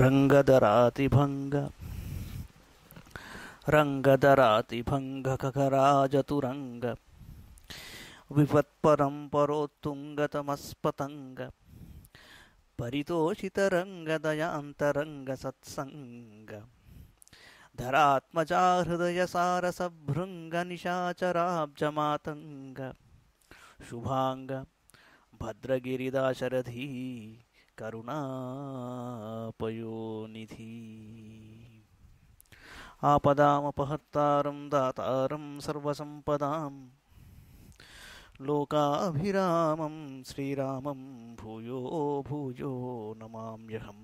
रङ्गधरातिभङ्ग रङ्गधरातिभङ्गकराजतुरङ्ग विपत्परं परोत्तुङ्गतमस्पतङ्ग परितोषितरङ्गदयान्तरङ्गसत्सङ्ग धरात्मजाहृदयसारसभृङ्गनिशाचराब्जमातङ्ग शुभाङ्ग भद्रगिरिदाशरथी करुणापयोनिधि आपदामपहर्तारं दातारं सर्वसम्पदां लोकाभिरामं श्रीरामं भूयो भूयो नमाम्यहं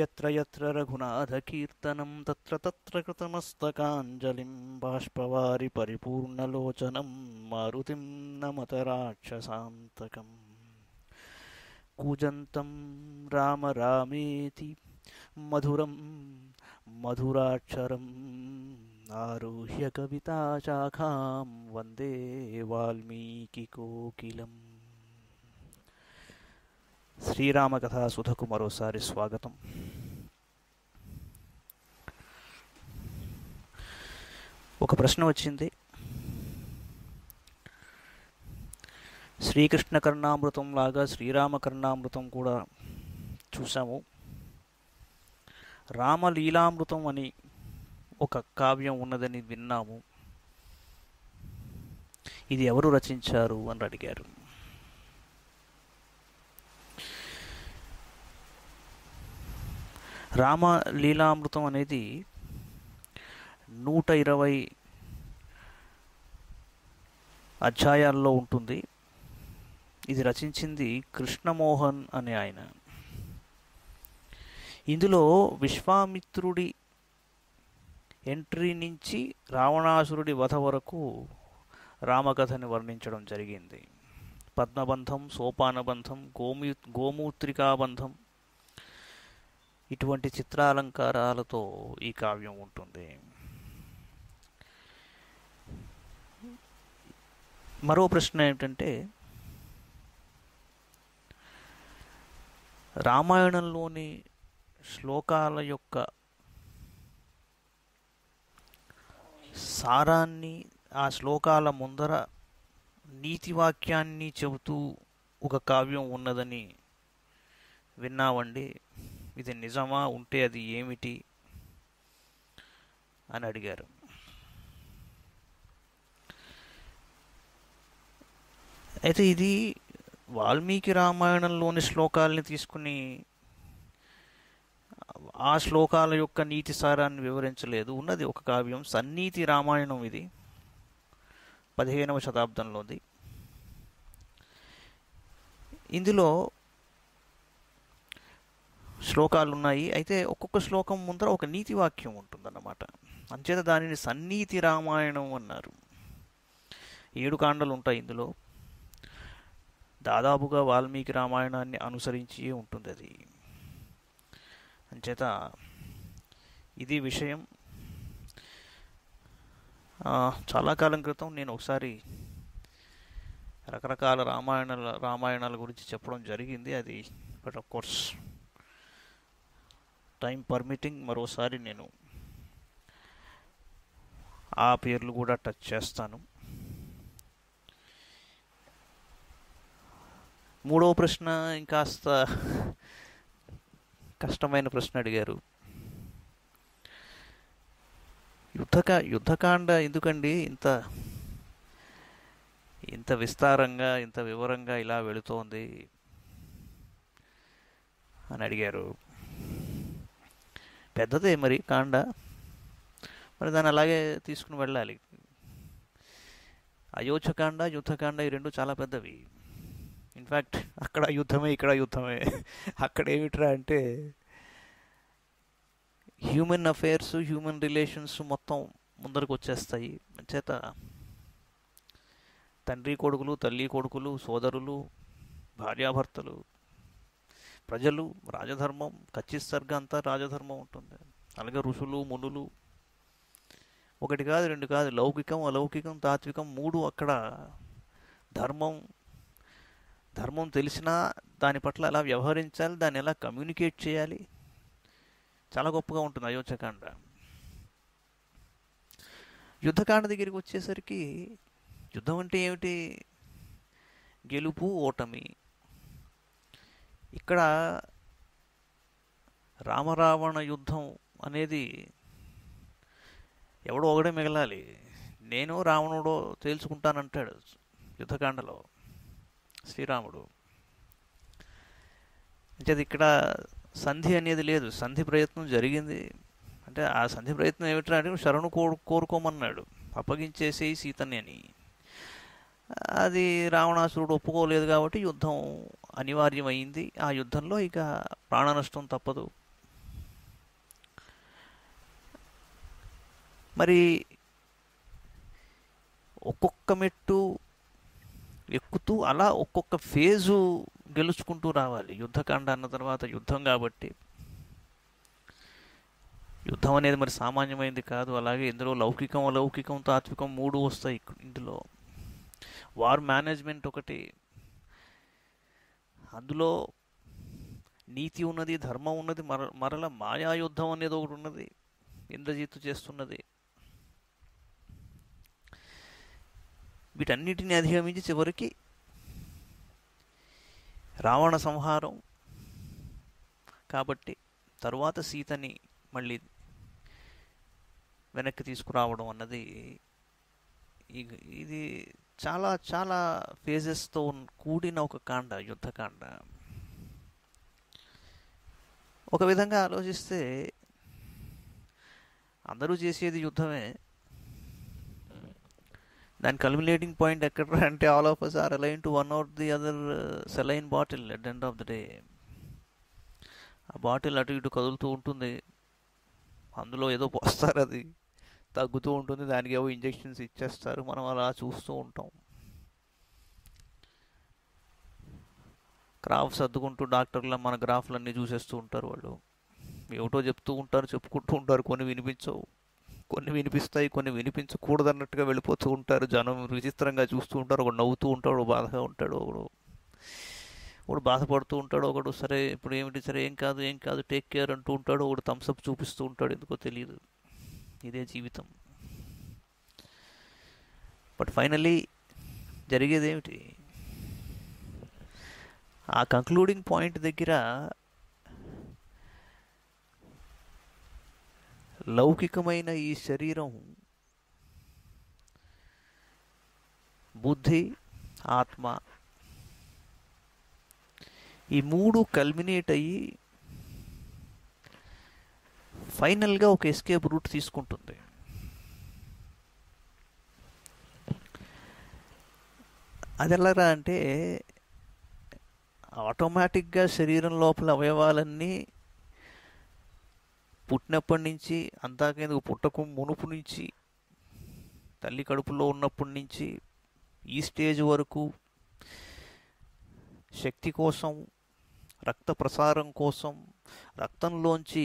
यत्र यत्र रघुनाथकीर्तनं तत्र तत्र कृतमस्तकाञ्जलिं बाष्पवारि परिपूर्णलोचनं मारुतिं नमतराक्षसान्तकम् कूजन्तं राम మధురం మధురాక్షరం मधुराक्षरम् आरुह्य कविताशाखां वन्दे వాల్మీకికోకిలం శ్రీరామ సుధకు మరోసారి స్వాగతం ఒక ప్రశ్న వచ్చింది శ్రీకృష్ణ కర్ణామృతం లాగా శ్రీరామ కర్ణామృతం కూడా చూసాము రామలీలామృతం అని ఒక కావ్యం ఉన్నదని విన్నాము ఇది ఎవరు రచించారు అని అడిగారు రామలీలామృతం అనేది నూట ఇరవై అధ్యాయాల్లో ఉంటుంది ఇది రచించింది కృష్ణమోహన్ అనే ఆయన ఇందులో విశ్వామిత్రుడి ఎంట్రీ నుంచి రావణాసురుడి వధ వరకు రామకథని వర్ణించడం జరిగింది పద్మబంధం సోపానబంధం గోమూ గోమూత్రికాబంధం ఇటువంటి చిత్రాలంకారాలతో ఈ కావ్యం ఉంటుంది మరో ప్రశ్న ఏమిటంటే రామాయణంలోని శ్లోకాల యొక్క సారాన్ని ఆ శ్లోకాల ముందర నీతివాక్యాన్ని చెబుతూ ఒక కావ్యం ఉన్నదని విన్నావండి ఇది నిజమా ఉంటే అది ఏమిటి అని అడిగారు అయితే ఇది వాల్మీకి రామాయణంలోని శ్లోకాలని తీసుకుని ఆ శ్లోకాల యొక్క నీతి సారాన్ని వివరించలేదు ఉన్నది ఒక కావ్యం సన్నీతి రామాయణం ఇది పదిహేనవ శతాబ్దంలోది ఇందులో శ్లోకాలు ఉన్నాయి అయితే ఒక్కొక్క శ్లోకం ముందర ఒక నీతి వాక్యం ఉంటుందన్నమాట అంచేత దానిని సన్నీతి రామాయణం అన్నారు ఏడు కాండలు ఉంటాయి ఇందులో దాదాపుగా వాల్మీకి రామాయణాన్ని అనుసరించి ఉంటుంది అది అంచేత ఇది విషయం చాలా కాలం క్రితం నేను ఒకసారి రకరకాల రామాయణాల రామాయణాల గురించి చెప్పడం జరిగింది అది but of course time permitting మరోసారి నేను ఆ పేర్లు కూడా టచ్ చేస్తాను మూడవ ప్రశ్న ఇంకాస్త కష్టమైన ప్రశ్న అడిగారు యుద్ధకా యుద్ధకాండ ఎందుకండి ఇంత ఇంత విస్తారంగా ఇంత వివరంగా ఇలా వెళుతోంది అని అడిగారు పెద్దదే మరి కాండ మరి దాన్ని అలాగే తీసుకుని వెళ్ళాలి అయోధ్యకాండ యుద్ధకాండ ఈ రెండు చాలా పెద్దవి ఇన్ఫ్యాక్ట్ అక్కడ యుద్ధమే ఇక్కడ యుద్ధమే అక్కడ ఏమిట్రా అంటే హ్యూమన్ అఫైర్స్ హ్యూమన్ రిలేషన్స్ మొత్తం ముందరకు వచ్చేస్తాయి చేత తండ్రి కొడుకులు తల్లి కొడుకులు సోదరులు భార్యాభర్తలు ప్రజలు రాజధర్మం ఖచ్చితంగా అంతా రాజధర్మం ఉంటుంది అలాగే ఋషులు మునులు ఒకటి కాదు రెండు కాదు లౌకికం అలౌకికం తాత్వికం మూడు అక్కడ ధర్మం ధర్మం తెలిసినా దాని పట్ల ఎలా వ్యవహరించాలి దాన్ని ఎలా కమ్యూనికేట్ చేయాలి చాలా గొప్పగా ఉంటుంది అయోధ్యకాండ యుద్ధకాండ దగ్గరికి వచ్చేసరికి యుద్ధం అంటే ఏమిటి గెలుపు ఓటమి ఇక్కడ రామరావణ యుద్ధం అనేది ఎవడో ఒకడే మిగలాలి నేను రావణుడో తేల్చుకుంటానంటాడు యుద్ధకాండలో శ్రీరాముడు అంటే అది ఇక్కడ సంధి అనేది లేదు సంధి ప్రయత్నం జరిగింది అంటే ఆ సంధి ప్రయత్నం ఏమిట్రా అంటే శరణు కోరు కోరుకోమన్నాడు అప్పగించేసి సీతని అని అది రావణాసురుడు ఒప్పుకోలేదు కాబట్టి యుద్ధం అనివార్యమైంది ఆ యుద్ధంలో ఇక ప్రాణ నష్టం తప్పదు మరి ఒక్కొక్క మెట్టు ఎక్కుతూ అలా ఒక్కొక్క ఫేజు గెలుచుకుంటూ రావాలి యుద్ధకాండ అన్న తర్వాత యుద్ధం కాబట్టి యుద్ధం అనేది మరి సామాన్యమైంది కాదు అలాగే ఇందులో లౌకికం అలౌకికం తాత్వికం మూడు వస్తాయి ఇందులో వార్ మేనేజ్మెంట్ ఒకటి అందులో నీతి ఉన్నది ధర్మం ఉన్నది మర మరల మాయాయుద్ధం అనేది ఒకటి ఉన్నది ఇంద్రజీత్తు చేస్తున్నది వీటన్నిటిని అధిగమించి చివరికి రావణ సంహారం కాబట్టి తరువాత సీతని మళ్ళీ వెనక్కి తీసుకురావడం అన్నది ఇది చాలా చాలా ఫేజెస్తో కూడిన ఒక కాండ యుద్ధకాండ ఒక విధంగా ఆలోచిస్తే అందరూ చేసేది యుద్ధమే దాని కల్మినేటింగ్ పాయింట్ ఎక్కడ అంటే all of us are alien to one out the other saline bottle at end of the day ఆ బాటిల్ అటు ఇటు కదులుతూ ఉంటుంది అందులో ఏదో పోస్తారు అది తగ్గుతూ ఉంటుంది దానికి ఏవో ఇంజెక్షన్స్ ఇచ్చేస్తారు మనం అలా చూస్తూ ఉంటాం గ్రాఫ్ సర్దుకుంటూ డాక్టర్ల మన గ్రాఫ్లన్నీ చూసేస్తూ ఉంటారు వాళ్ళు ఏమిటో చెప్తూ ఉంటారు చెప్పుకుంటూ ఉంటారు కొన్ని వినిపించవు కొన్ని వినిపిస్తాయి కొన్ని వినిపించకూడదన్నట్టుగా వెళ్ళిపోతూ ఉంటారు జనం విచిత్రంగా చూస్తూ ఉంటారు ఒకడు నవ్వుతూ ఉంటాడు బాధగా ఉంటాడు ఒకడు ఒకడు బాధపడుతూ ఉంటాడు ఒకడు సరే ఇప్పుడు ఏమిటి సరే ఏం కాదు ఏం కాదు టేక్ కేర్ అంటూ ఉంటాడు ఒకడు థమ్స్అప్ చూపిస్తూ ఉంటాడు ఎందుకో తెలియదు ఇదే జీవితం బట్ ఫైనల్లీ జరిగేది ఏమిటి ఆ కంక్లూడింగ్ పాయింట్ దగ్గర లౌకికమైన ఈ శరీరం బుద్ధి ఆత్మ ఈ మూడు కల్మినేట్ అయ్యి ఫైనల్గా ఒక ఎస్కేప్ రూట్ తీసుకుంటుంది అది ఎలాగా అంటే ఆటోమేటిక్గా శరీరం లోపల అవయవాలన్నీ పుట్టినప్పటి నుంచి అంతాకేందుకు పుట్టకు మునుపు నుంచి తల్లి కడుపులో ఉన్నప్పటి నుంచి ఈ స్టేజ్ వరకు శక్తి కోసం రక్త ప్రసారం కోసం రక్తంలోంచి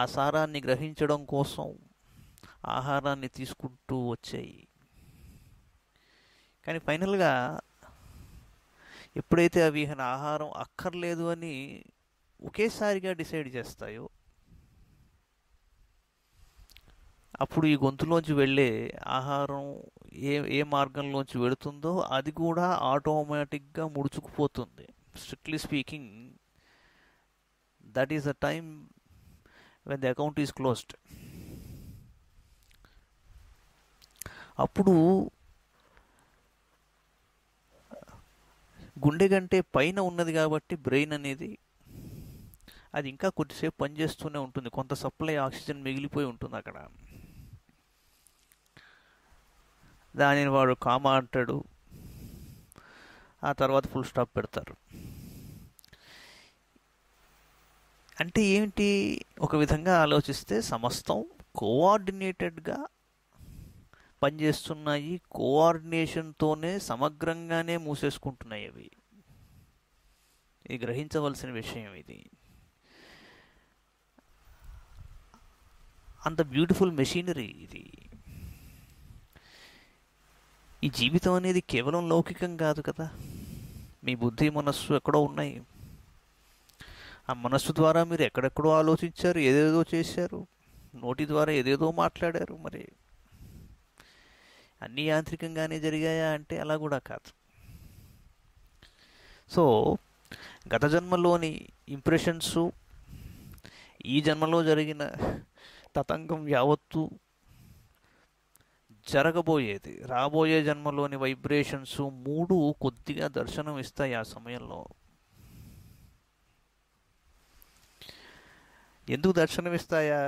ఆ సారాన్ని గ్రహించడం కోసం ఆహారాన్ని తీసుకుంటూ వచ్చాయి కానీ ఫైనల్గా ఎప్పుడైతే అవి ఆహారం అక్కర్లేదు అని ఒకేసారిగా డిసైడ్ చేస్తాయో అప్పుడు ఈ గొంతులోంచి వెళ్ళే ఆహారం ఏ ఏ మార్గంలోంచి వెళుతుందో అది కూడా ఆటోమేటిక్గా ముడుచుకుపోతుంది strictly speaking that is the time when the account is closed అప్పుడు గుండె కంటే పైన ఉన్నది కాబట్టి బ్రెయిన్ అనేది అది ఇంకా కొద్దిసేపు పనిచేస్తూనే ఉంటుంది కొంత సప్లై ఆక్సిజన్ మిగిలిపోయి ఉంటుంది అక్కడ దానిని వాడు కామా అంటాడు ఆ తర్వాత ఫుల్ స్టాప్ పెడతారు అంటే ఏమిటి ఒక విధంగా ఆలోచిస్తే సమస్తం కోఆర్డినేటెడ్గా పనిచేస్తున్నాయి కోఆర్డినేషన్తోనే సమగ్రంగానే మూసేసుకుంటున్నాయి అవి ఇది గ్రహించవలసిన విషయం ఇది అంత బ్యూటిఫుల్ మెషినరీ ఇది ఈ జీవితం అనేది కేవలం లౌకికం కాదు కదా మీ బుద్ధి మనస్సు ఎక్కడో ఉన్నాయి ఆ మనస్సు ద్వారా మీరు ఎక్కడెక్కడో ఆలోచించారు ఏదేదో చేశారు నోటి ద్వారా ఏదేదో మాట్లాడారు మరి అన్నీ యాంత్రికంగానే జరిగాయా అంటే అలా కూడా కాదు సో గత జన్మలోని ఇంప్రెషన్స్ ఈ జన్మలో జరిగిన తతంగం యావత్తు జరగబోయేది రాబోయే జన్మలోని వైబ్రేషన్స్ మూడు కొద్దిగా దర్శనం ఇస్తాయి ఆ సమయంలో ఎందుకు దర్శనం ఇస్తాయా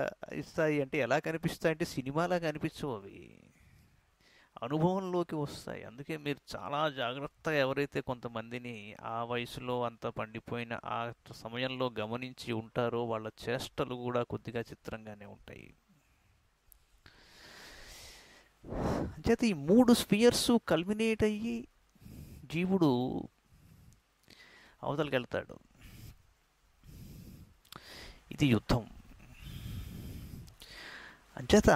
ఇస్తాయి అంటే ఎలా కనిపిస్తాయి అంటే సినిమాలా కనిపించవు అవి అనుభవంలోకి వస్తాయి అందుకే మీరు చాలా జాగ్రత్తగా ఎవరైతే కొంతమందిని ఆ వయసులో అంత పండిపోయిన ఆ సమయంలో గమనించి ఉంటారో వాళ్ళ చేష్టలు కూడా కొద్దిగా చిత్రంగానే ఉంటాయి అంచేత ఈ మూడు స్పియర్స్ కల్మినేట్ అయ్యి జీవుడు అవతలకి వెళ్తాడు ఇది యుద్ధం అంచేత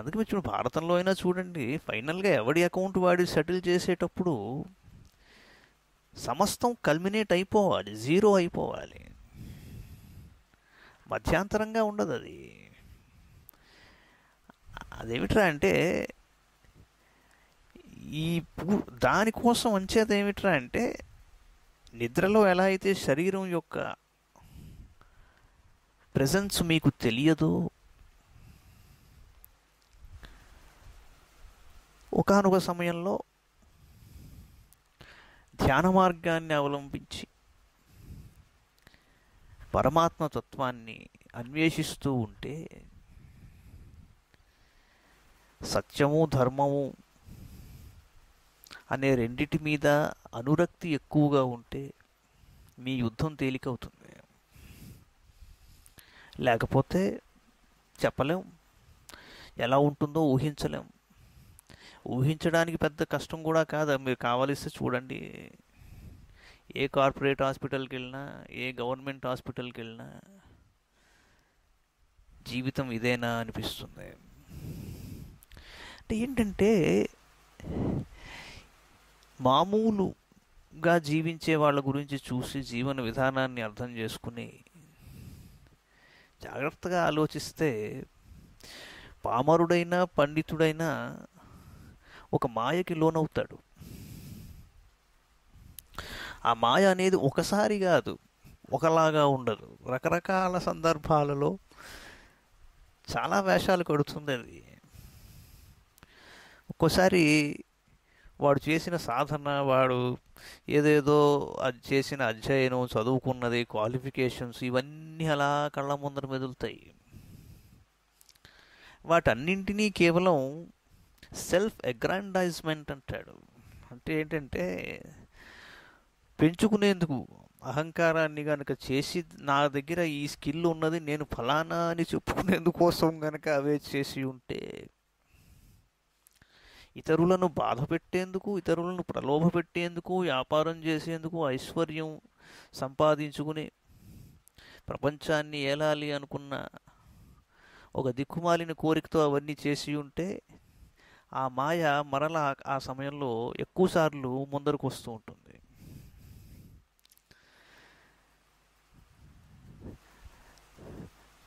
అందుకే మీరు చూడండి భారతంలో అయినా చూడండి ఫైనల్గా ఎవడి అకౌంట్ వాడి సెటిల్ చేసేటప్పుడు సమస్తం కల్మినేట్ అయిపోవాలి జీరో అయిపోవాలి మధ్యాంతరంగా ఉండదు అది అదేమిట్రా అంటే ఈ దానికోసం అంచేది ఏమిట్రా అంటే నిద్రలో ఎలా అయితే శరీరం యొక్క ప్రజెన్స్ మీకు తెలియదు ఒకనొక సమయంలో ధ్యాన మార్గాన్ని అవలంబించి పరమాత్మ తత్వాన్ని అన్వేషిస్తూ ఉంటే సత్యము ధర్మము అనే రెండిటి మీద అనురక్తి ఎక్కువగా ఉంటే మీ యుద్ధం తేలికవుతుంది లేకపోతే చెప్పలేం ఎలా ఉంటుందో ఊహించలేం ఊహించడానికి పెద్ద కష్టం కూడా కాదు మీరు కావాలిస్తే చూడండి ఏ కార్పొరేట్ హాస్పిటల్కి వెళ్ళినా ఏ గవర్నమెంట్ హాస్పిటల్కి వెళ్ళినా జీవితం ఇదేనా అనిపిస్తుంది అంటే ఏంటంటే మామూలుగా జీవించే వాళ్ళ గురించి చూసి జీవన విధానాన్ని అర్థం చేసుకుని జాగ్రత్తగా ఆలోచిస్తే పామరుడైనా పండితుడైనా ఒక మాయకి లోనవుతాడు ఆ మాయ అనేది ఒకసారి కాదు ఒకలాగా ఉండదు రకరకాల సందర్భాలలో చాలా వేషాలు కడుతుంది అది ఒక్కోసారి వాడు చేసిన సాధన వాడు ఏదేదో చేసిన అధ్యయనం చదువుకున్నది క్వాలిఫికేషన్స్ ఇవన్నీ అలా కళ్ళ ముందర మెదులుతాయి వాటన్నింటినీ కేవలం సెల్ఫ్ అగ్రాండైజ్మెంట్ అంటాడు అంటే ఏంటంటే పెంచుకునేందుకు అహంకారాన్ని కనుక చేసి నా దగ్గర ఈ స్కిల్ ఉన్నది నేను ఫలానా అని చెప్పుకునేందుకోసం కనుక అవే చేసి ఉంటే ఇతరులను బాధ పెట్టేందుకు ఇతరులను ప్రలోభ పెట్టేందుకు వ్యాపారం చేసేందుకు ఐశ్వర్యం సంపాదించుకుని ప్రపంచాన్ని ఏలాలి అనుకున్న ఒక దిక్కుమాలిన కోరికతో అవన్నీ చేసి ఉంటే ఆ మాయ మరలా ఆ సమయంలో ఎక్కువసార్లు ముందరకు వస్తూ ఉంటుంది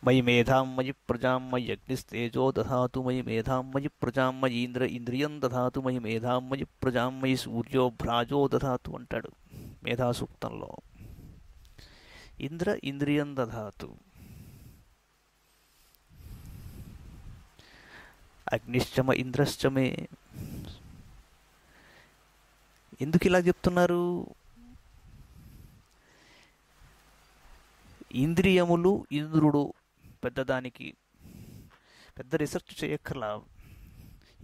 మయి మేధాం మయి ప్రజాం మయి అగ్నిస్తేజో దాతు మయి మేధాం మయి ప్రజాం మయి ఇంద్ర ఇంద్రియం దాతు మయి మేధాం మయి ప్రజాం మయి సూర్యో భ్రాజో దాతు అంటాడు మేధాసూక్తంలో ఇంద్ర ఇంద్రియం దాతు అగ్నిశ్చమ ఇంద్రశ్చమే ఎందుకు ఇలా చెప్తున్నారు ఇంద్రియములు ఇంద్రుడు పెద్దదానికి పెద్ద రీసెర్చ్ చేయక్కర్లా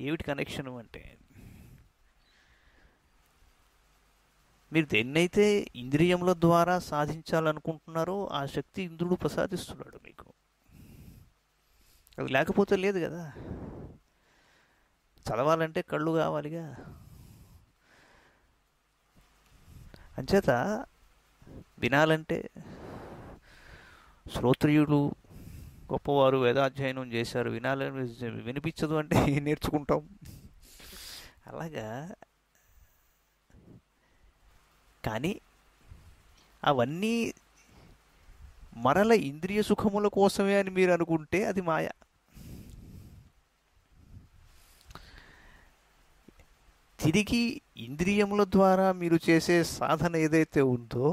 ఏమిటి కనెక్షన్ అంటే మీరు దేన్నైతే ఇంద్రియముల ద్వారా సాధించాలనుకుంటున్నారో ఆ శక్తి ఇంద్రుడు ప్రసాదిస్తున్నాడు మీకు అది లేకపోతే లేదు కదా చదవాలంటే కళ్ళు కావాలిగా అంచేత వినాలంటే శ్రోత్రియుడు గొప్పవారు వేదాధ్యయనం చేశారు వినాలని వినిపించదు అంటే నేర్చుకుంటాం అలాగా కానీ అవన్నీ మరల ఇంద్రియ సుఖముల కోసమే అని మీరు అనుకుంటే అది మాయ తిరిగి ఇంద్రియముల ద్వారా మీరు చేసే సాధన ఏదైతే ఉందో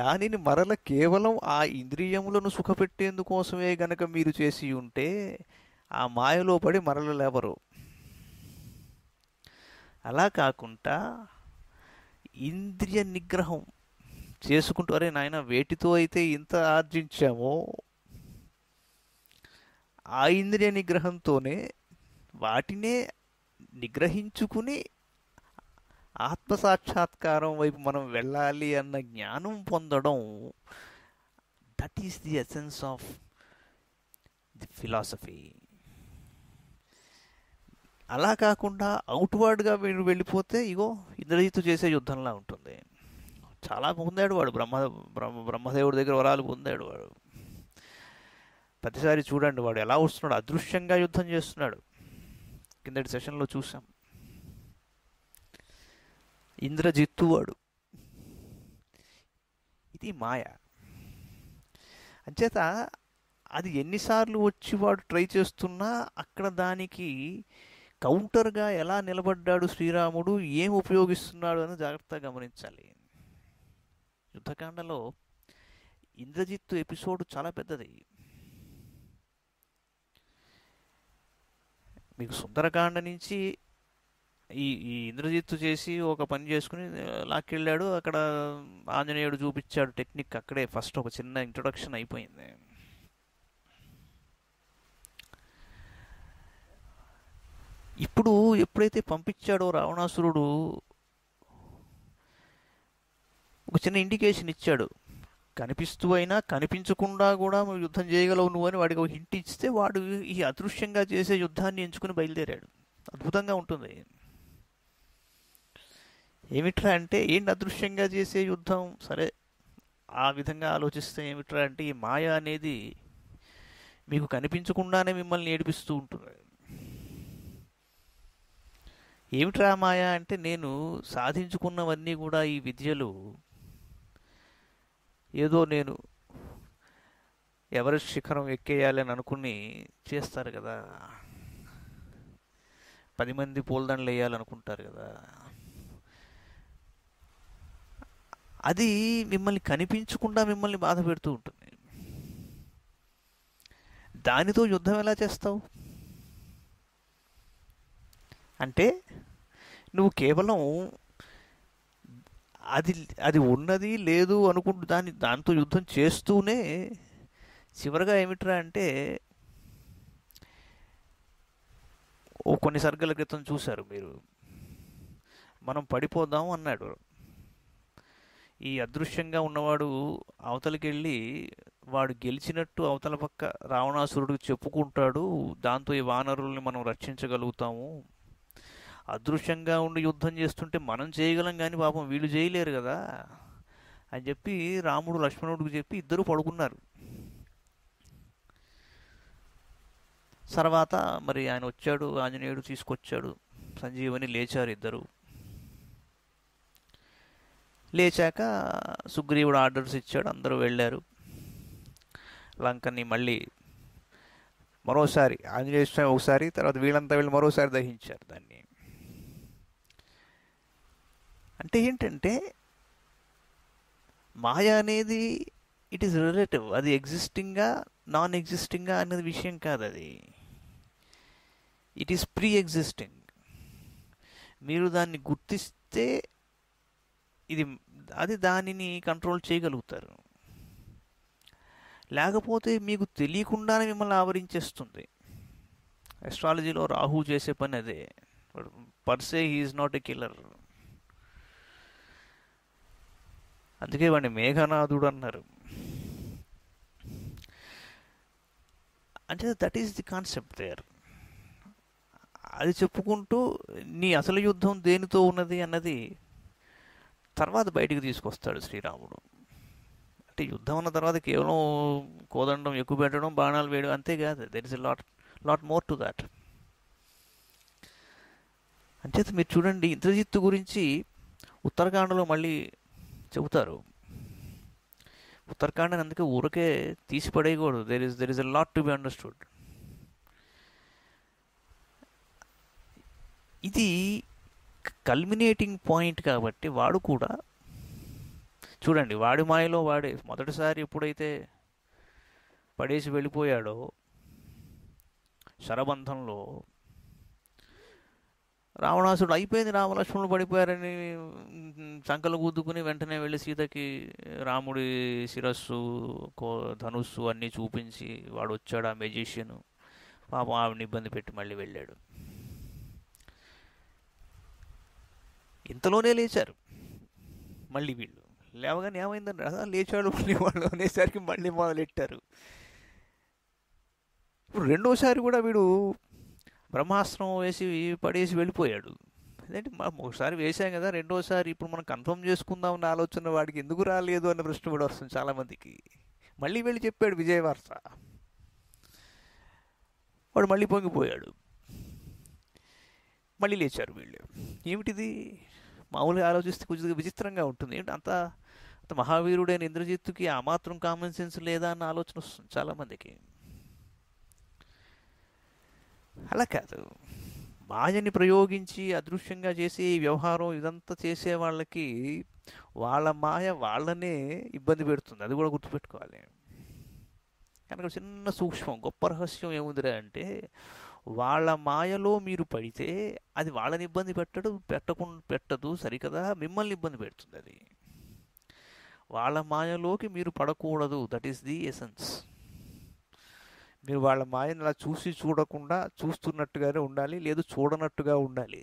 దానిని మరల కేవలం ఆ ఇంద్రియములను సుఖపెట్టేందుకోసమే గనక మీరు చేసి ఉంటే ఆ మాయలో పడి మరల లేవరు అలా కాకుండా ఇంద్రియ నిగ్రహం చేసుకుంటూ అరే నాయన వేటితో అయితే ఇంత ఆర్జించామో ఆ ఇంద్రియ నిగ్రహంతోనే వాటినే నిగ్రహించుకుని ఆత్మసాక్షాత్కారం వైపు మనం వెళ్ళాలి అన్న జ్ఞానం పొందడం that is the essence of the philosophy అలా కాకుండా అవుట్వర్డ్గా మీరు వెళ్ళిపోతే ఇగో ఇంద్రజిత్తు చేసే యుద్ధంలా ఉంటుంది చాలా పొందాడు వాడు బ్రహ్మ బ్రహ్మ బ్రహ్మదేవుడి దగ్గర వరాలు పొందాడు వాడు ప్రతిసారి చూడండి వాడు ఎలా వస్తున్నాడు అదృశ్యంగా యుద్ధం చేస్తున్నాడు కిందటి సెషన్లో చూసాం ఇంద్రజిత్తు వాడు ఇది మాయ అంచేత అది ఎన్నిసార్లు వచ్చి వాడు ట్రై చేస్తున్నా అక్కడ దానికి కౌంటర్గా ఎలా నిలబడ్డాడు శ్రీరాముడు ఏం ఉపయోగిస్తున్నాడు అని జాగ్రత్తగా గమనించాలి యుద్ధకాండలో ఇంద్రజిత్తు ఎపిసోడ్ చాలా పెద్దది మీకు సుందరకాండ నుంచి ఈ ఈ ఇంద్రజిత్ చేసి ఒక పని చేసుకుని లాక్కెళ్ళాడు అక్కడ ఆంజనేయుడు చూపించాడు టెక్నిక్ అక్కడే ఫస్ట్ ఒక చిన్న ఇంట్రొడక్షన్ అయిపోయింది ఇప్పుడు ఎప్పుడైతే పంపించాడో రావణాసురుడు ఒక చిన్న ఇండికేషన్ ఇచ్చాడు కనిపిస్తూ అయినా కనిపించకుండా కూడా యుద్ధం చేయగలవు నువ్వు అని వాడికి ఒక హింట్ ఇస్తే వాడు ఈ అదృశ్యంగా చేసే యుద్ధాన్ని ఎంచుకుని బయలుదేరాడు అద్భుతంగా ఉంటుంది ఏమిట్రా అంటే ఏంటి అదృశ్యంగా చేసే యుద్ధం సరే ఆ విధంగా ఆలోచిస్తే ఏమిట్రా అంటే ఈ మాయ అనేది మీకు కనిపించకుండానే మిమ్మల్ని ఏడిపిస్తూ ఉంటుంది ఏమిట్రా మాయ అంటే నేను సాధించుకున్నవన్నీ కూడా ఈ విద్యలు ఏదో నేను ఎవరెస్ట్ శిఖరం ఎక్కేయాలని అనుకుని చేస్తారు కదా పది మంది పూలదండలు వేయాలనుకుంటారు కదా అది మిమ్మల్ని కనిపించకుండా మిమ్మల్ని బాధ పెడుతూ ఉంటుంది దానితో యుద్ధం ఎలా చేస్తావు అంటే నువ్వు కేవలం అది అది ఉన్నది లేదు అనుకుంటూ దాని దాంతో యుద్ధం చేస్తూనే చివరిగా ఏమిట్రా అంటే ఓ కొన్ని సర్గల క్రితం చూశారు మీరు మనం పడిపోదాం అన్నాడు ఈ అదృశ్యంగా ఉన్నవాడు అవతలకి వెళ్ళి వాడు గెలిచినట్టు అవతల పక్క రావణాసురుడు చెప్పుకుంటాడు దాంతో ఈ వానరుల్ని మనం రక్షించగలుగుతాము అదృశ్యంగా ఉండి యుద్ధం చేస్తుంటే మనం చేయగలం కానీ పాపం వీళ్ళు చేయలేరు కదా అని చెప్పి రాముడు లక్ష్మణుడికి చెప్పి ఇద్దరు పడుకున్నారు తర్వాత మరి ఆయన వచ్చాడు ఆంజనేయుడు తీసుకొచ్చాడు సంజీవని లేచారు ఇద్దరు లేచాక సుగ్రీవుడు ఆర్డర్స్ ఇచ్చాడు అందరూ వెళ్ళారు లంకని మళ్ళీ మరోసారి ఆంజనేయ స్వామి ఒకసారి తర్వాత వీళ్ళంతా వెళ్ళి మరోసారి దహించారు దాన్ని అంటే ఏంటంటే మాయ అనేది ఇట్ ఈస్ రిలేటివ్ అది ఎగ్జిస్టింగా నాన్ ఎగ్జిస్టింగా అనేది విషయం కాదు అది ఇట్ ఈస్ ప్రీ ఎగ్జిస్టింగ్ మీరు దాన్ని గుర్తిస్తే ఇది అది దానిని కంట్రోల్ చేయగలుగుతారు లేకపోతే మీకు తెలియకుండానే మిమ్మల్ని ఆవరించేస్తుంది ఎస్ట్రాలజీలో రాహు చేసే పని అదే per se he is not a killer అందుకే వాడిని మేఘనాథుడు అన్నారు అంటే that is the concept there అది చెప్పుకుంటూ నీ అసలు యుద్ధం దేనితో ఉన్నది అన్నది తర్వాత బయటికి తీసుకొస్తాడు శ్రీరాముడు అంటే యుద్ధం ఉన్న తర్వాత కేవలం కోదండం ఎక్కువ పెట్టడం బాణాలు వేయడం అంతేకాదు there is lot lot more to that అంచేత మీరు చూడండి ఇంద్రజిత్తు గురించి ఉత్తరాఖండలో మళ్ళీ చెబుతారు ఉత్తరాఖండ్ అందుకే ఊరికే తీసి పడేయకూడదు there is there is a lot to be understood ఇది కల్మినేటింగ్ పాయింట్ కాబట్టి వాడు కూడా చూడండి వాడి మాయలో వాడే మొదటిసారి ఎప్పుడైతే పడేసి వెళ్ళిపోయాడో శరబంధంలో రావణాసుడు అయిపోయింది రామలక్ష్మణులు పడిపోయారని సంకలు గుద్దుకుని వెంటనే వెళ్ళి సీతకి రాముడి శిరస్సు కో ధనుస్సు అన్నీ చూపించి వాడు వచ్చాడు ఆ మెజిషియను పాపం ఆవిడని ఇబ్బంది పెట్టి మళ్ళీ వెళ్ళాడు ఇంతలోనే లేచారు మళ్ళీ వీళ్ళు లేవగానే ఏమైందని రాదా లేచాడు మళ్ళీ వాళ్ళు అనేసరికి మళ్ళీ మొదలెట్టారు ఇప్పుడు రెండోసారి కూడా వీడు బ్రహ్మాస్త్రం వేసి పడేసి వెళ్ళిపోయాడు అదేంటి మనం ఒకసారి వేసాం కదా రెండోసారి ఇప్పుడు మనం కన్ఫర్మ్ చేసుకుందాం అన్న ఆలోచన వాడికి ఎందుకు రాలేదు అన్న ప్రశ్న కూడా వస్తుంది చాలామందికి మళ్ళీ వెళ్ళి చెప్పాడు విజయవార్త వాడు మళ్ళీ పొంగిపోయాడు మళ్ళీ లేచారు వీళ్ళు ఏమిటిది మామూలుగా ఆలోచిస్తే కొంచెం విచిత్రంగా ఉంటుంది ఏంటి అంత అంత మహావీరుడైన ఇంద్రజిత్తుకి ఆ మాత్రం కామన్ సెన్స్ లేదా అన్న ఆలోచన వస్తుంది చాలామందికి అలా కాదు మాయని ప్రయోగించి అదృశ్యంగా చేసి వ్యవహారం ఇదంతా చేసే వాళ్ళకి వాళ్ళ మాయ వాళ్ళనే ఇబ్బంది పెడుతుంది అది కూడా గుర్తుపెట్టుకోవాలి కనుక చిన్న సూక్ష్మం గొప్ప రహస్యం ఏముందిరా అంటే వాళ్ళ మాయలో మీరు పడితే అది వాళ్ళని ఇబ్బంది పెట్టడు పెట్టకు పెట్టదు సరికదా మిమ్మల్ని ఇబ్బంది పెడుతుంది అది వాళ్ళ మాయలోకి మీరు పడకూడదు దట్ ఈస్ ది ఎసెన్స్ మీరు వాళ్ళ మాయను అలా చూసి చూడకుండా చూస్తున్నట్టుగానే ఉండాలి లేదు చూడనట్టుగా ఉండాలి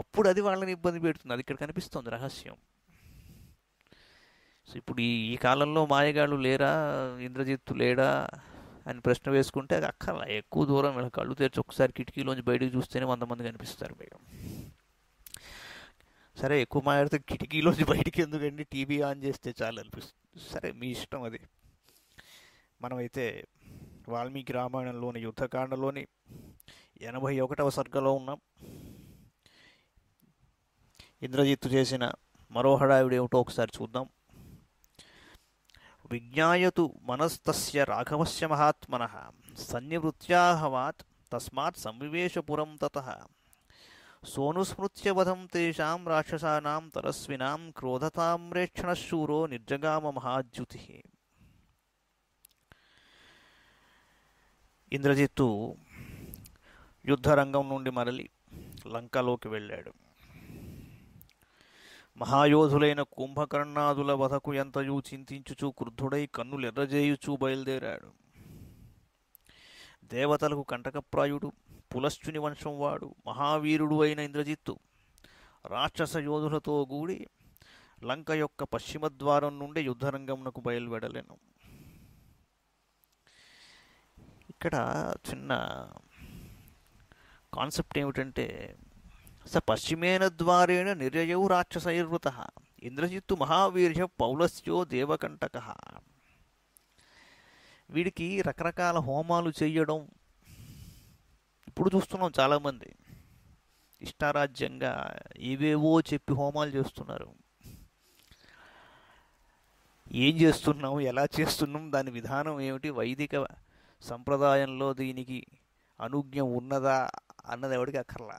అప్పుడు అది వాళ్ళని ఇబ్బంది పెడుతుంది అది ఇక్కడ కనిపిస్తుంది రహస్యం సో ఇప్పుడు ఈ కాలంలో మాయగాళ్ళు లేరా ఇంద్రజిత్తు లేడా అని ప్రశ్న వేసుకుంటే అది అక్కడ ఎక్కువ దూరం వీళ్ళ కళ్ళు తెరిచి ఒకసారి కిటికీలోంచి బయటకు చూస్తేనే వంద మంది కనిపిస్తారు మేము సరే ఎక్కువ మాట్లాడితే కిటికీలోంచి బయటికి ఎందుకండి టీవీ ఆన్ చేస్తే చాలు అనిపిస్తుంది సరే మీ ఇష్టం అది మనమైతే వాల్మీకి రామాయణంలోని యుద్ధకాండలోని ఎనభై ఒకటవ సర్గలో ఉన్నాం ఇంద్రజిత్తు చేసిన మరో హడావిడి ఏమిటో ఒకసారి చూద్దాం విజ్ఞాయతు మనస్తస్య రాఘవస్య మహాత్మన సన్నివృత్యాహవాత్ తస్మాత్ సంవివేశపురం తత సోనుస్మృత్యవధం తేషాం రాక్షసానాం తరస్వినాం క్రోధతామ్రేక్షణశూరో నిర్జగామ మహాద్యుతి ఇంద్రజిత్తు యుద్ధరంగం నుండి మరలి లంకలోకి వెళ్ళాడు మహాయోధులైన కుంభకర్ణాదుల వధకు ఎంతయూ చింతించుచూ క్రుద్ధుడై కన్నులెర్రజేయుచూ బయలుదేరాడు దేవతలకు కంటకప్రాయుడు పులశ్చుని వంశం వాడు మహావీరుడు అయిన ఇంద్రజిత్తు రాక్షస యోధులతో గూడి లంక యొక్క పశ్చిమ ద్వారం నుండి యుద్ధరంగమునకు బయలువెడలేను ఇక్కడ చిన్న కాన్సెప్ట్ ఏమిటంటే స పశ్చిమేన ద్వారేణ నిర్యయౌ రాక్షసైర్వృత ఇంద్రజిత్తు మహావీర్య పౌలస్యో దేవకంటక వీడికి రకరకాల హోమాలు చేయడం ఇప్పుడు చూస్తున్నాం చాలామంది ఇష్టారాజ్యంగా ఏవేవో చెప్పి హోమాలు చేస్తున్నారు ఏం చేస్తున్నాం ఎలా చేస్తున్నాం దాని విధానం ఏమిటి వైదిక సంప్రదాయంలో దీనికి అనుజ్ఞ ఉన్నదా అన్నది ఎవరికి అక్కర్లా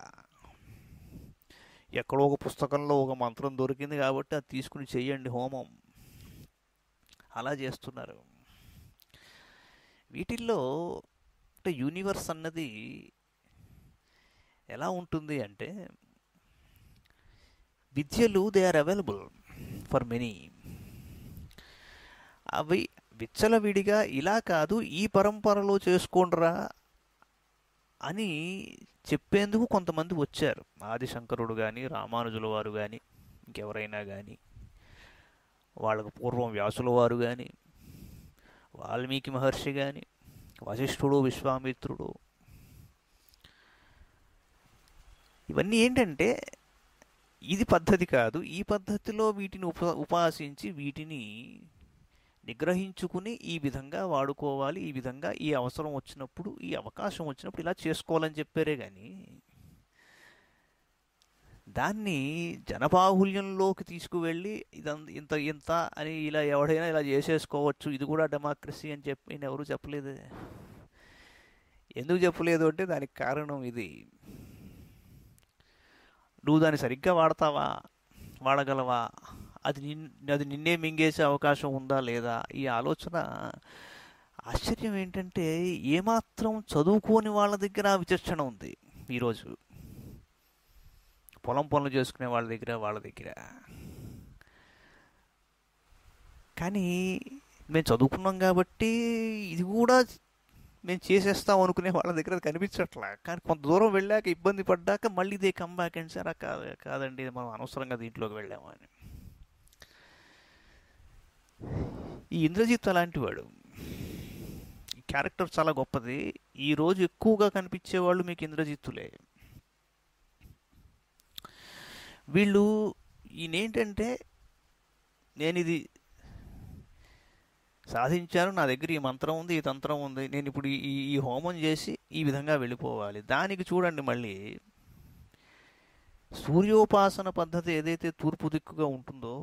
ఎక్కడో ఒక పుస్తకంలో ఒక మంత్రం దొరికింది కాబట్టి అది తీసుకుని చేయండి హోమం అలా చేస్తున్నారు వీటిల్లో అంటే యూనివర్స్ అన్నది ఎలా ఉంటుంది అంటే విద్యలు they are available for many అవి విచ్చల విడిగా ఇలా కాదు ఈ పరంపరలో చేసుకోండిరా అని చెప్పేందుకు కొంతమంది వచ్చారు ఆదిశంకరుడు కానీ రామానుజుల వారు కానీ ఇంకెవరైనా కానీ వాళ్ళకు పూర్వం వ్యాసుల వారు కానీ వాల్మీకి మహర్షి కానీ వశిష్ఠుడు విశ్వామిత్రుడు ఇవన్నీ ఏంటంటే ఇది పద్ధతి కాదు ఈ పద్ధతిలో వీటిని ఉప ఉపాసించి వీటిని నిగ్రహించుకుని ఈ విధంగా వాడుకోవాలి ఈ విధంగా ఈ అవసరం వచ్చినప్పుడు ఈ అవకాశం వచ్చినప్పుడు ఇలా చేసుకోవాలని చెప్పారే కానీ దాన్ని జనబాహుల్యంలోకి తీసుకువెళ్ళి ఇదంత ఇంత ఇంత అని ఇలా ఎవడైనా ఇలా చేసేసుకోవచ్చు ఇది కూడా డెమోక్రసీ అని చెప్పి నేను ఎవరు చెప్పలేదు ఎందుకు చెప్పలేదు అంటే దానికి కారణం ఇది నువ్వు దాన్ని సరిగ్గా వాడతావా వాడగలవా అది నిన్ అది నిన్నే మింగేసే అవకాశం ఉందా లేదా ఈ ఆలోచన ఆశ్చర్యం ఏంటంటే ఏమాత్రం చదువుకోని వాళ్ళ దగ్గర విచక్షణ ఉంది ఈరోజు పొలం పనులు చేసుకునే వాళ్ళ దగ్గర వాళ్ళ దగ్గర కానీ మేము చదువుకున్నాం కాబట్టి ఇది కూడా మేము చేసేస్తాం అనుకునే వాళ్ళ దగ్గర కనిపించట్లా కానీ కొంత దూరం వెళ్ళాక ఇబ్బంది పడ్డాక మళ్ళీ ఇదే కంబ్యాక్ అండ్ సార్ కాదు కాదండి మనం అనవసరంగా దీంట్లోకి వెళ్ళామని ఈ ఇంద్రజిత్ అలాంటి వాడు క్యారెక్టర్ చాలా గొప్పది ఈరోజు ఎక్కువగా కనిపించేవాళ్ళు మీకు ఇంద్రజిత్తులే వీళ్ళు ఈయనేంటంటే నేను ఇది సాధించాను నా దగ్గర ఈ మంత్రం ఉంది ఈ తంత్రం ఉంది నేను ఇప్పుడు ఈ ఈ హోమం చేసి ఈ విధంగా వెళ్ళిపోవాలి దానికి చూడండి మళ్ళీ సూర్యోపాసన పద్ధతి ఏదైతే తూర్పు దిక్కుగా ఉంటుందో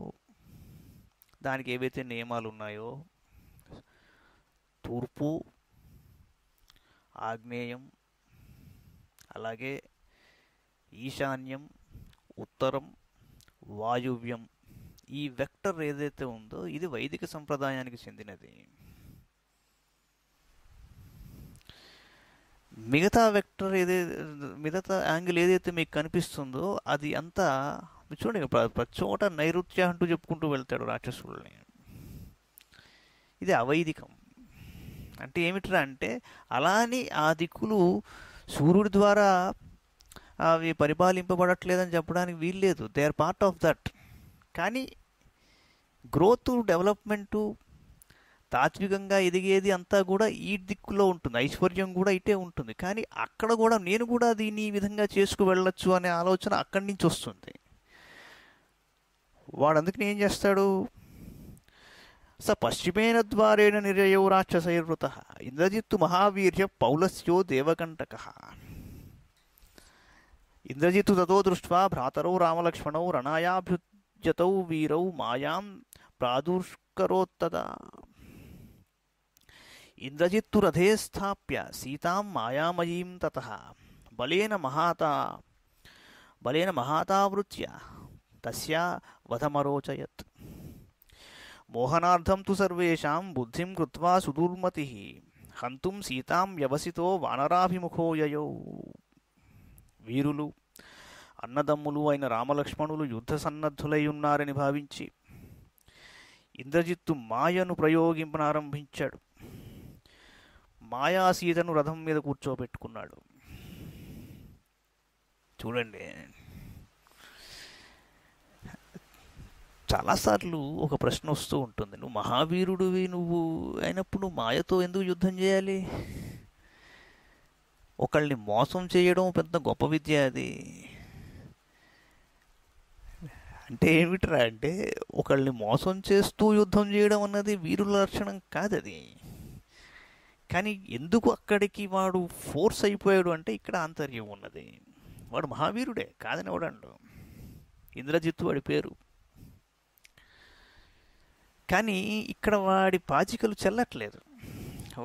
దానికి ఏవైతే నియమాలు ఉన్నాయో తూర్పు ఆగ్నేయం అలాగే ఈశాన్యం ఉత్తరం వాయువ్యం ఈ వెక్టర్ ఏదైతే ఉందో ఇది వైదిక సంప్రదాయానికి చెందినది మిగతా వెక్టర్ ఏదైతే మిగతా యాంగిల్ ఏదైతే మీకు కనిపిస్తుందో అది అంతా చూడండి ప్రతి చోట నైరుత్య అంటూ చెప్పుకుంటూ వెళ్తాడు రాక్షసుల్ని ఇది అవైదికం అంటే ఏమిట్రా అంటే అలాని ఆ దిక్కులు సూర్యుడి ద్వారా అవి పరిపాలింపబడట్లేదని చెప్పడానికి వీల్లేదు they are part of that కానీ గ్రోత్ డెవలప్మెంటు తాత్వికంగా ఎదిగేది అంతా కూడా ఈ దిక్కులో ఉంటుంది ఐశ్వర్యం కూడా ఇటే ఉంటుంది కానీ అక్కడ కూడా నేను కూడా దీన్ని ఈ విధంగా చేసుకు వెళ్ళొచ్చు అనే ఆలోచన అక్కడి నుంచి వస్తుంది వాడు అందుకు ఏం చేస్తాడు స పశ్చిమేన ద్వారేణ నిరయో రాక్షసైర్వృత ఇంద్రజిత్తు మహావీర్య పౌలస్యో దేవకంటక ఇంద్రజిత్తు తదో దృష్ట్వా భ్రాతరౌ రామలక్ష్మణౌ రణాయాభ్యుజతౌ వీరౌ మాయాం ప్రాదుష్కరోత్తదా ఇంద్రజిత్తు రథే స్థాప్య సీతాం మాయామయీం తత బలేన మహాతా బలేన మహాతావృత్య తస్యా వధమరోచయత్ మోహనార్థం తు సర్వేషాం బుద్ధిం కృత్వా సుదూర్మతి హంతుం సీతాం వ్యవసితో వానరాభిముఖోయో వీరులు అన్నదమ్ములు అయిన రామలక్ష్మణులు యుద్ధ సన్నద్ధులై ఉన్నారని భావించి ఇంద్రజిత్తు మాయను ప్రయోగింపనారంభించాడు సీతను రథం మీద కూర్చోబెట్టుకున్నాడు చూడండి చాలాసార్లు ఒక ప్రశ్న వస్తూ ఉంటుంది నువ్వు మహావీరుడివి నువ్వు అయినప్పుడు నువ్వు మాయతో ఎందుకు యుద్ధం చేయాలి ఒకళ్ళని మోసం చేయడం పెద్ద గొప్ప విద్య అది అంటే ఏమిట్రా అంటే ఒకళ్ళని మోసం చేస్తూ యుద్ధం చేయడం అన్నది వీరుల లక్షణం కాదు అది కానీ ఎందుకు అక్కడికి వాడు ఫోర్స్ అయిపోయాడు అంటే ఇక్కడ ఆంతర్యం ఉన్నది వాడు మహావీరుడే కాదని వాడు ఇంద్రజిత్తు వాడి పేరు కానీ ఇక్కడ వాడి పాచికలు చెల్లట్లేదు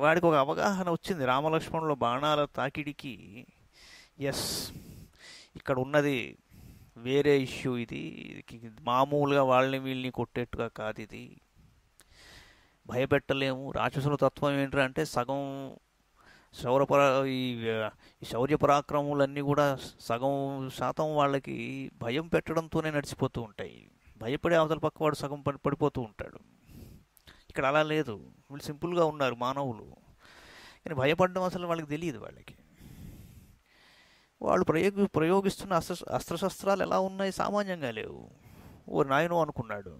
వాడికి ఒక అవగాహన వచ్చింది రామలక్ష్మణుల బాణాల తాకిడికి ఎస్ ఇక్కడ ఉన్నది వేరే ఇష్యూ ఇది మామూలుగా వాళ్ళని వీళ్ళని కొట్టేట్టుగా కాదు ఇది భయపెట్టలేము రాక్షసుల తత్వం ఏంటంటే అంటే సగం శౌరపరా ఈ శౌర్య పరాక్రములన్నీ కూడా సగం శాతం వాళ్ళకి భయం పెట్టడంతోనే నడిచిపోతూ ఉంటాయి భయపడే అవతల పక్కవాడు సగం పని పడిపోతూ ఉంటాడు ఇక్కడ అలా లేదు వీళ్ళు సింపుల్గా ఉన్నారు మానవులు కానీ భయపడడం అసలు వాళ్ళకి తెలియదు వాళ్ళకి వాళ్ళు ప్రయోగ ప్రయోగిస్తున్న అస్త్ర అస్త్రశస్త్రాలు ఎలా ఉన్నాయి సామాన్యంగా లేవు ఓ నాయనో అనుకున్నాడు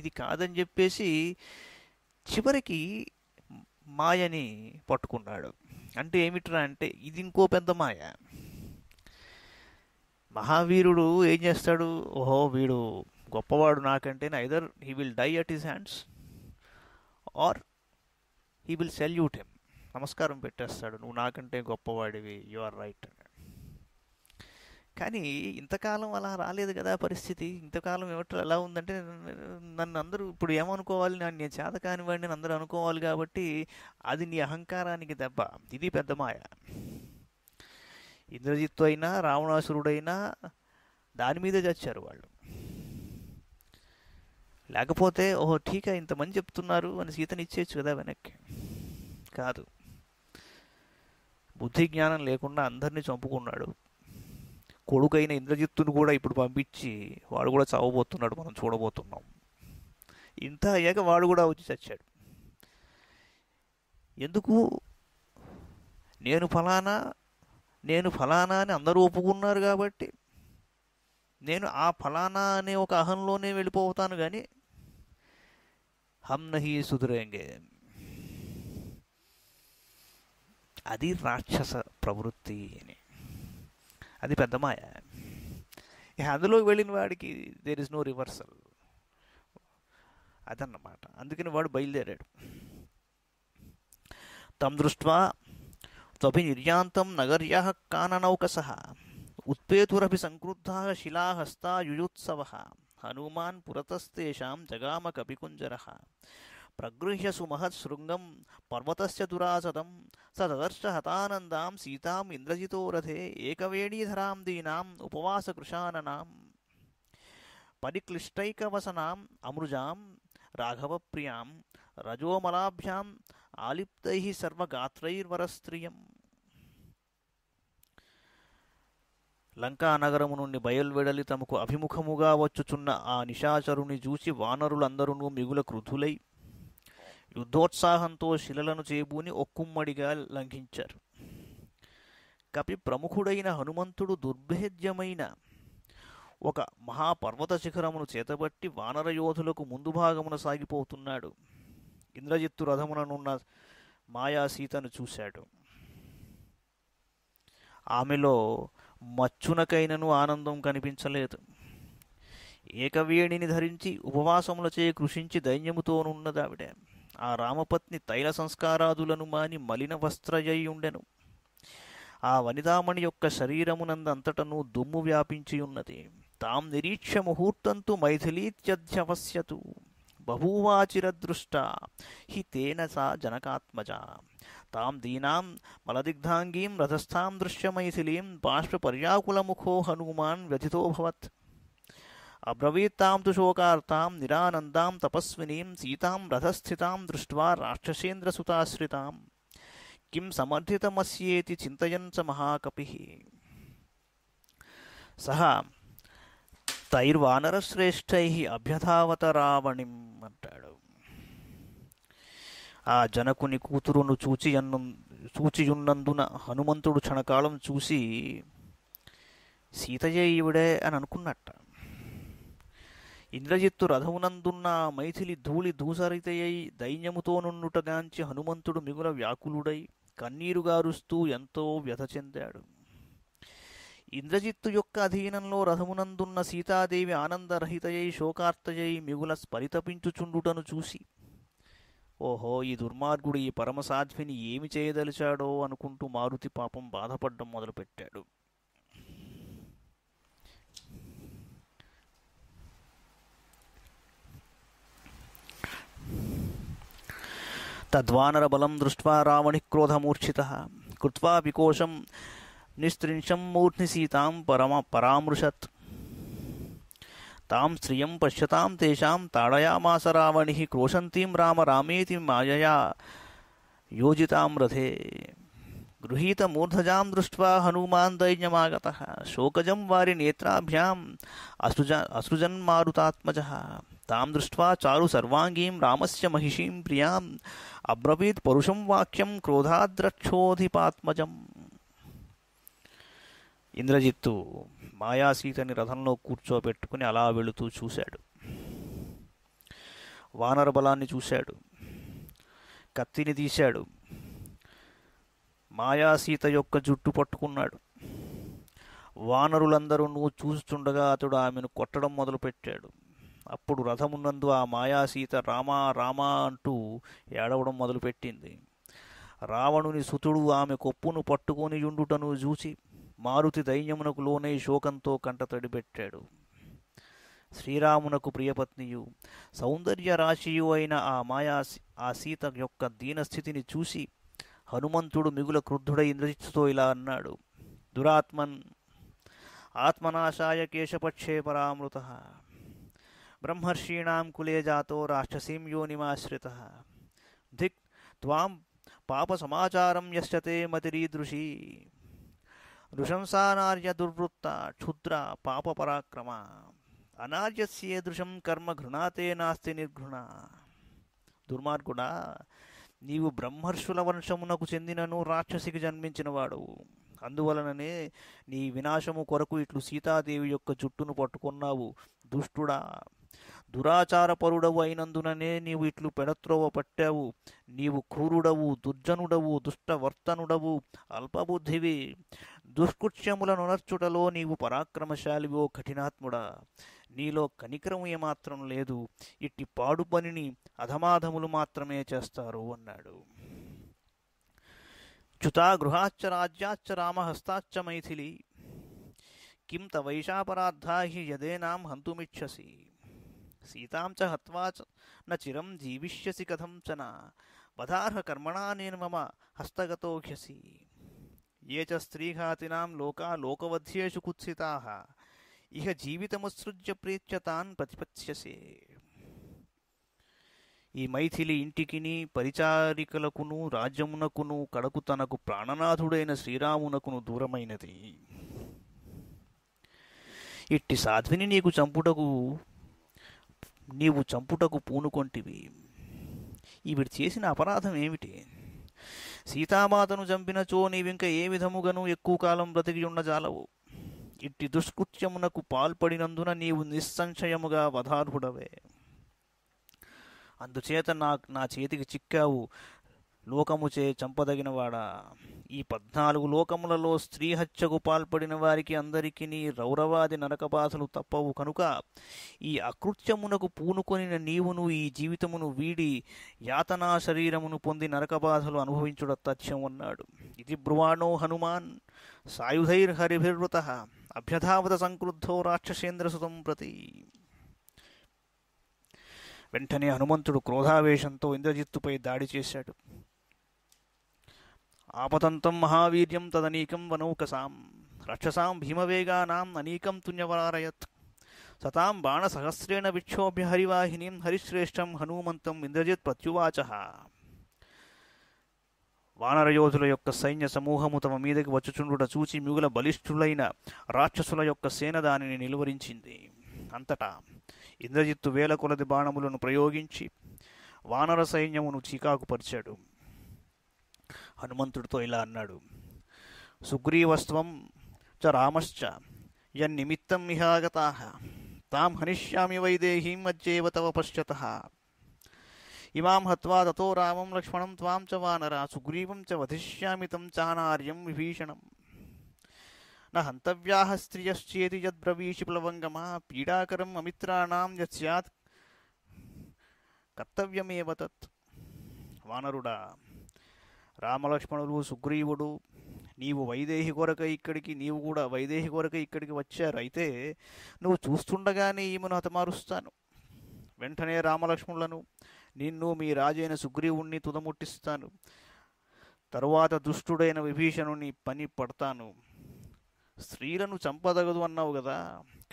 ఇది కాదని చెప్పేసి చివరికి మాయని పట్టుకున్నాడు అంటే ఏమిట్రా అంటే ఇది ఇంకో పెద్ద మాయ మహావీరుడు ఏం చేస్తాడు ఓహో వీడు గొప్పవాడు నాకంటేనే either he will die at his hands or he will salute him నమస్కారం పెట్టేస్తాడు నువ్వు నాకంటే గొప్పవాడివి యు ఆర్ రైట్ అని కానీ ఇంతకాలం అలా రాలేదు కదా పరిస్థితి ఇంతకాలం ఏమిటో ఎలా ఉందంటే నన్ను అందరూ ఇప్పుడు ఏమనుకోవాలి నన్ను నేను చేత కానివాడిని నేను అందరూ అనుకోవాలి కాబట్టి అది నీ అహంకారానికి దెబ్బ ఇది పెద్ద మాయ ఇంద్రజిత్తు అయినా రావణాసురుడైనా దాని మీదే చచ్చారు వాళ్ళు లేకపోతే ఓహో ఇంత ఇంతమంది చెప్తున్నారు అని సీతని ఇచ్చేయచ్చు కదా వెనక్కి కాదు బుద్ధి జ్ఞానం లేకుండా అందరినీ చంపుకున్నాడు కొడుకైన ఇంద్రజిత్తును కూడా ఇప్పుడు పంపించి వాడు కూడా చావబోతున్నాడు మనం చూడబోతున్నాం ఇంత అయ్యాక వాడు కూడా వచ్చి చచ్చాడు ఎందుకు నేను ఫలానా నేను ఫలానా అని అందరూ ఒప్పుకున్నారు కాబట్టి నేను ఆ ఫలానా అనే ఒక అహంలోనే వెళ్ళిపోతాను కానీ हम नहीं सुधरेंगे అది రాక్షస ప్రవృత్తి అని అది పెద్ద మాయ అందులోకి వెళ్ళిన వాడికి దేర్ ఇస్ నో రివర్సల్ అదన్నమాట అందుకని వాడు బయలుదేరాడు తం దృష్ట్వా త్వపి నిర్యాంతం నగర్యా కాననౌకస ఉత్పేతురపి సంక్రుద్ధ శిలాహస్తా యుయుత్సవ हनुमान् पुरतस्तेषां जगामकपिकुञ्जरः प्रगृह्य सुमहत्सृङ्गं पर्वतस्य दुरासदं स तदर्शहतानन्दां सीतामिन्द्रजितोरथे एकवेणीधरां दीनाम् उपवासकृशाननाम् परिक्लिष्टैकवसनाम् अमृजां राघवप्रियां रजोमलाभ्याम् आलिप्तैः सर्वगात्रैर्वरस्त्रियम् లంకా నగరము నుండి బయల్వెడలి తమకు అభిముఖముగా వచ్చుచున్న ఆ నిషాచరుని చూసి వానరులందరూ మిగుల కృధులై యుద్ధోత్సాహంతో శిలలను చేబూని ఒక్కుమ్మడిగా లంఘించారు కపి ప్రముఖుడైన హనుమంతుడు దుర్భేద్యమైన ఒక మహాపర్వత శిఖరమును చేతబట్టి వానర యోధులకు ముందు భాగమున సాగిపోతున్నాడు ఇంద్రజిత్తు రథముననున్న మాయా సీతను చూశాడు ఆమెలో మచ్చునకైనను ఆనందం కనిపించలేదు ఏకవేణిని ధరించి ఉపవాసములచే కృషించి దైన్యముతోనున్నదావిడ ఆ రామపత్ని తైల సంస్కారాదులను మాని మలిన వస్త్రయ్యుండెను ఆ వనితామణి యొక్క శరీరమునందంతటను దుమ్ము వ్యాపించి ఉన్నది తాం నిరీక్ష ముహూర్తంతు మైథిలీత్యధ్యవశ్యతు బహువాచిరదృష్ట హి తేన సా జనకాత్మజ तां दीनां मलदिग्धांगीं रथस्थां दृश्यमैथिलीं बाष्पर्याकुलमुखो हनुमान् व्यथितोऽभवत् अब्रवीत्तां तु शोकार्तां निरानन्दां तपस्विनीं सीतां रथस्थितां दृष्ट्वा राक्षसेन्द्रसुताश्रितां किं समर्थितमस्येति चिन्तयन् स महाकपिः सः तैर्वानरश्रेष्ठैः अभ्यथावत रावणिम् अन्टाडु ఆ జనకుని కూతురును చూచి అన్ను చూచియున్నందున హనుమంతుడు క్షణకాలం చూసి సీతయే ఈవిడే అని అనుకున్నట్ట ఇంద్రజిత్తు రథమునందున్న మైథిలి ధూళి ధూసరితయ్యై దైన్యముతో నుండుటగాంచి హనుమంతుడు మిగుల వ్యాకులుడై కన్నీరు గారుస్తూ ఎంతో వ్యథ చెందాడు ఇంద్రజిత్తు యొక్క అధీనంలో రథమునందున్న సీతాదేవి ఆనందరహితయై శోకార్తయై మిగుల స్పరితపించుచుండుటను చూసి ఓహో ఈ దుర్మార్గుడు ఈ పరమసాధ్విని ఏమి చేయదలిచాడో అనుకుంటూ మారుతి పాపం బాధపడడం మొదలుపెట్టాడు తద్వానర బలం దృష్ట్వా క్రోధమూర్ఛిత కృత్వా వికోశం నిస్త్రింశం మూర్ధ్ని సీతాం పరమ పరామృషత్ तां श्रियं पश्यतां तेषां ताडयामास रावणिः क्रोशन्तीं राम रामेति मायया योजितां रथे गृहीतमूर्धजां दृष्ट्वा हनुमान् दैन्यमागतः शोकजं वारिनेत्राभ्याम् असृज असृजन्मारुतात्मजः तां दृष्ट्वा चारु सर्वाङ्गीं रामस्य महिषीं प्रियाम् अब्रवीत् परुषं वाक्यं क्रोधाद्रक्षोधिपात्मजम् इन्द्रजित्तु మాయాసీతని రథంలో కూర్చోబెట్టుకుని అలా వెళుతూ చూశాడు వానర బలాన్ని చూశాడు కత్తిని తీశాడు మాయాసీత యొక్క జుట్టు పట్టుకున్నాడు వానరులందరూ నువ్వు చూస్తుండగా అతడు ఆమెను కొట్టడం మొదలుపెట్టాడు అప్పుడు రథమున్నందు ఆ మాయాసీత రామా రామా అంటూ ఏడవడం మొదలుపెట్టింది రావణుని సుతుడు ఆమె కొప్పును పట్టుకొని యుండుటను చూసి మారుతి దైన్యమునకు లోనే శోకంతో కంట తడిపెట్టాడు శ్రీరామునకు ప్రియపత్నియు సౌందర్య రాశియు అయిన ఆ మాయా ఆ సీత యొక్క దీనస్థితిని చూసి హనుమంతుడు మిగుల క్రుద్ధుడ ఇంద్రజిత్తుతో ఇలా అన్నాడు దురాత్మన్ ఆత్మనాశాయ కేశపక్షే పరామృత బ్రహ్మర్షీణాం కులే జాతో రాక్షసీం యోనిమాశ్రిత ధిక్ త్వాం పాపసమాచారం యశ్చతే మతిరీదృశీ నృశంసానార్య దుర్వృత్త క్షుద్ర పాప పరాక్రమ అనార్యస్యేదృశం కర్మ ఘృణాతే నాస్తి నిర్ఘృణ దుర్మార్గుడా నీవు బ్రహ్మర్షుల వంశమునకు చెందినను రాక్షసికి జన్మించినవాడు అందువలననే నీ వినాశము కొరకు ఇట్లు సీతాదేవి యొక్క జుట్టును పట్టుకున్నావు దుష్టుడా దురాచారపరుడవు అయినందుననే నీవు ఇట్లు పెడత్రోవ పట్టావు నీవు క్రూరుడవు దుర్జనుడవు దుష్టవర్తనుడవు అల్పబుద్ధివి దుష్కృత్యములను నునర్చుడలో నీవు పరాక్రమశాలివో కఠినాత్ముడా నీలో కనికరము ఏమాత్రం లేదు ఇట్టి పాడు పనిని అధమాధములు మాత్రమే చేస్తారు అన్నాడు చుతా గృహాచ్చ రాజ్యాచ్చ రామహస్తాచ్చ మైథిలి కిం తవైషాపరాధా హి యదేనాం హంతుమిచ్చసి సీతాం చ హత్వా న చిరం జీవిష్యసి కథంచన పదార్హ కర్మణా నేను మమ హస్తగతో హస్తగతోహ్యసి ఏ చ స్త్రీఘాతినాం లోకా లోకవధ్యేషు కుత్సితా ఇహ జీవితముత్సృజ్య ప్రేత్యతాన్ ప్రతిపత్స్యసే ఈ మైథిలి ఇంటికిని పరిచారికలకును రాజ్యమునకును కడకు తనకు ప్రాణనాథుడైన శ్రీరామునకును దూరమైనది ఇట్టి సాధ్విని నీకు చంపుటకు నీవు చంపుటకు పూనుకొంటివి ఈవిడు చేసిన అపరాధం ఏమిటి సీతామాతను చంపినచో నీవింక ఏ విధముగాను ఎక్కువ కాలం బ్రతికి ఉన్న జాలవు ఇట్టి దుష్కృత్యమునకు పాల్పడినందున నీవు నిస్సంశయముగా వధార్హుడవే అందుచేత నా నా చేతికి చిక్కావు లోకముచే చంపదగినవాడా ఈ పద్నాలుగు లోకములలో స్త్రీ హత్యకు పాల్పడిన వారికి అందరికి నీ రౌరవాది నరకబాధలు తప్పవు కనుక ఈ అకృత్యమునకు పూనుకొనిన నీవును ఈ జీవితమును వీడి యాతనా శరీరమును పొంది నరకబాధలు అనుభవించుడ తథ్యం అన్నాడు ఇది బ్రువాణో హనుమాన్ సాయుధైర్హరిభిర్వృత అభ్యధావత సంక్రుద్ధో రాక్షసేంద్రసుతం ప్రతి వెంటనే హనుమంతుడు క్రోధావేశంతో ఇంద్రజిత్తుపై దాడి చేశాడు ఆపతంతం మహావీర్యం తదనీకం వనౌకసాం రక్షసాం భీమవేగానాం అనీకం తుణ్యవరారయత్ సతాం బాణసహస్రేణ విక్షోభ్య హరివాహినీం హరిశ్రేష్టం హనుమంతం ఇంద్రజిత్ ప్రత్యువాచ వానరయోధుల యొక్క సైన్య సమూహము తమ మీదకి వచ్చుచుండుట చూచి మిగుల బలిష్ఠులైన రాక్షసుల యొక్క సేన దానిని నిలువరించింది అంతటా ఇంద్రజిత్తు వేల కొలది బాణములను ప్రయోగించి వానర సైన్యమును చీకాకుపరిచాడు హనుమంతుడితో ఇలా అన్నాడు సుగ్రీవస్వం చ రామశ్చ యన్నిమిత్తం ఇహాగతా తాం హనిష్యామి వైదేహీం మధ్యవ తవ పశ్యత ఇమాం హత్వా తతో రామం లక్ష్మణం త్వాం చ వానర సుగ్రీవం చ వధిష్యామి తం చానార్యం విభీషణం నా హంతవ్యాహ స్త్రియశ్చేతి యద్బ్రవీషి ప్లవంగమా పీడాకరం అమిత్రాణం యత్ కర్తవ్యమేవ తత్ వానరుడా రామలక్ష్మణులు సుగ్రీవుడు నీవు వైదేహి కొరక ఇక్కడికి నీవు కూడా వైదేహి కొరక ఇక్కడికి వచ్చారు అయితే నువ్వు చూస్తుండగానే ఈమెను హతమారుస్తాను వెంటనే రామలక్ష్మణులను నిన్ను మీ రాజైన సుగ్రీవుణ్ణి తుదముట్టిస్తాను తరువాత దుష్టుడైన విభీషణుని పని పడతాను స్త్రీలను చంపదగదు అన్నావు కదా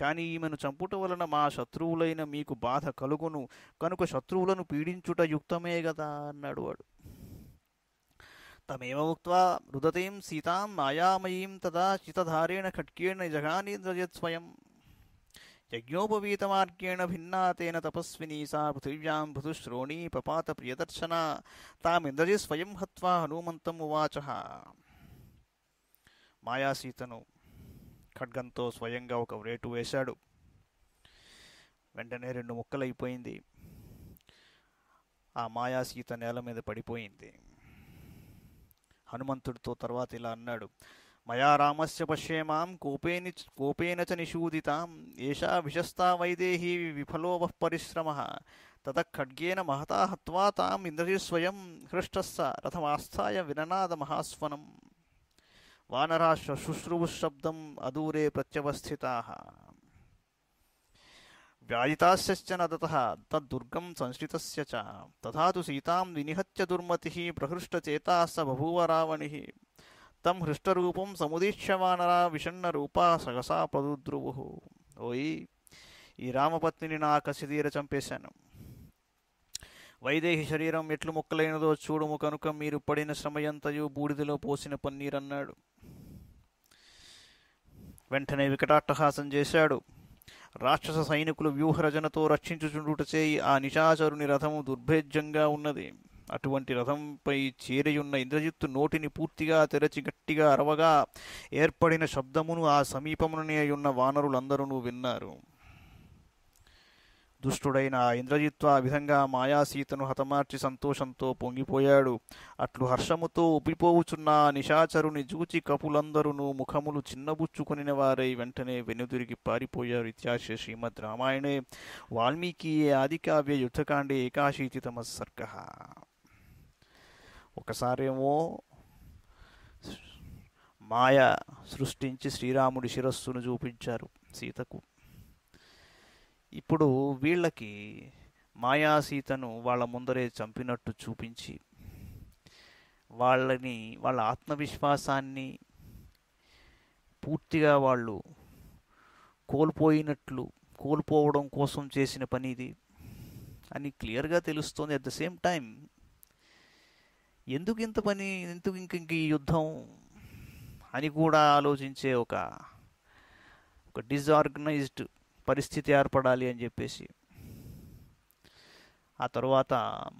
కానీ ఈమెను చంపుట వలన మా శత్రువులైన మీకు బాధ కలుగును కనుక శత్రువులను పీడించుట యుక్తమే కదా అన్నాడు వాడు తమేవముక్త్వా రుదతీం సీతాం మాయామయీం తదా చితధారేణ జగాని ద్రజత్స్వయం యజ్ఞోపవీతమార్గేణ భిన్నా తేన తపస్విని సా పృథివ్యాం పృథుశ్రోణీ పపాత ప్రియదర్శన తామింద్రజి స్వయం హత్వా హనుమంతం ఉవాచ మాయాసీతను ఖడ్గంతో స్వయంగా ఒక రేటు వేశాడు వెంటనే రెండు ముక్కలైపోయింది ఆ మాయాసీత నేల మీద పడిపోయింది హనుమంతుడితో తర్వాత ఇలా అన్నాడు మయా రామస్య పశ్యేమాం కోపేని కోపేన చ నిషూదితాం ఏషా విశస్తా వైదేహీ విఫలోవ పరిశ్రమ తత ఖడ్గేన మహతా హత్వా తాం స్వయం హృష్టస్స రథమాస్థాయ విననాద మహాస్వనం వానరాశ శుశ్రువు శబ్దం అదూరే ప్రత్యవస్థితా व्याजिताश्चन తద్దుర్గం సంశ్రిత संश्रितस्य च వినిహత్య దుర్మతి ప్రహృష్టచేత స బూవ రావణి తం హృష్టరూపం సముదీక్ష్యమానరా విషన్న రూపా సగసా विषण्णरूपा सहसा ప్రదుద్రువు ఓయి ఈ రామపత్నిని నా కసిదీర చంపేశాను వైదేహి శరీరం ఎట్లు ముక్కలైనదో చూడుము కనుక మీరు పడిన శ్రమయంతయు బూడిదలో పోసిన పన్నీరన్నాడు వెంటనే వికటాట్టహాసం చేశాడు రాక్షస సైనికులు వ్యూహరచనతో రక్షించుచుండుటచే ఆ నిశాచరుని రథము దుర్భేజ్యంగా ఉన్నది అటువంటి రథంపై చేరియున్న ఇంద్రజిత్తు నోటిని పూర్తిగా తెరచి గట్టిగా అరవగా ఏర్పడిన శబ్దమును ఆ సమీపముననే ఉన్న వానరులందరూ విన్నారు దుష్టుడైన ఇంద్రజిత్వ ఆ విధంగా మాయాసీతను హతమార్చి సంతోషంతో పొంగిపోయాడు అట్లు హర్షముతో ఉబ్బిపోవుచున్న నిశాచరుని జూచి కపులందరూ ముఖములు చిన్నబుచ్చుకొనిన వారై వెంటనే వెనుదిరిగి పారిపోయారు ఇత్యాశ శ్రీమద్ రామాయణే వాల్మీకి ఆదికావ్య యుద్ధకాండే తమ సర్గ ఒకసారేమో మాయ సృష్టించి శ్రీరాముడి శిరస్సును చూపించారు సీతకు ఇప్పుడు వీళ్ళకి మాయాసీతను వాళ్ళ ముందరే చంపినట్టు చూపించి వాళ్ళని వాళ్ళ ఆత్మవిశ్వాసాన్ని పూర్తిగా వాళ్ళు కోల్పోయినట్లు కోల్పోవడం కోసం చేసిన పని ఇది అని క్లియర్గా తెలుస్తుంది అట్ ద సేమ్ టైం ఎందుకు ఇంత పని ఎందుకు ఇంక ఇంక ఈ యుద్ధం అని కూడా ఆలోచించే ఒక ఒక డిజార్గనైజ్డ్ పరిస్థితి ఏర్పడాలి అని చెప్పేసి ఆ తర్వాత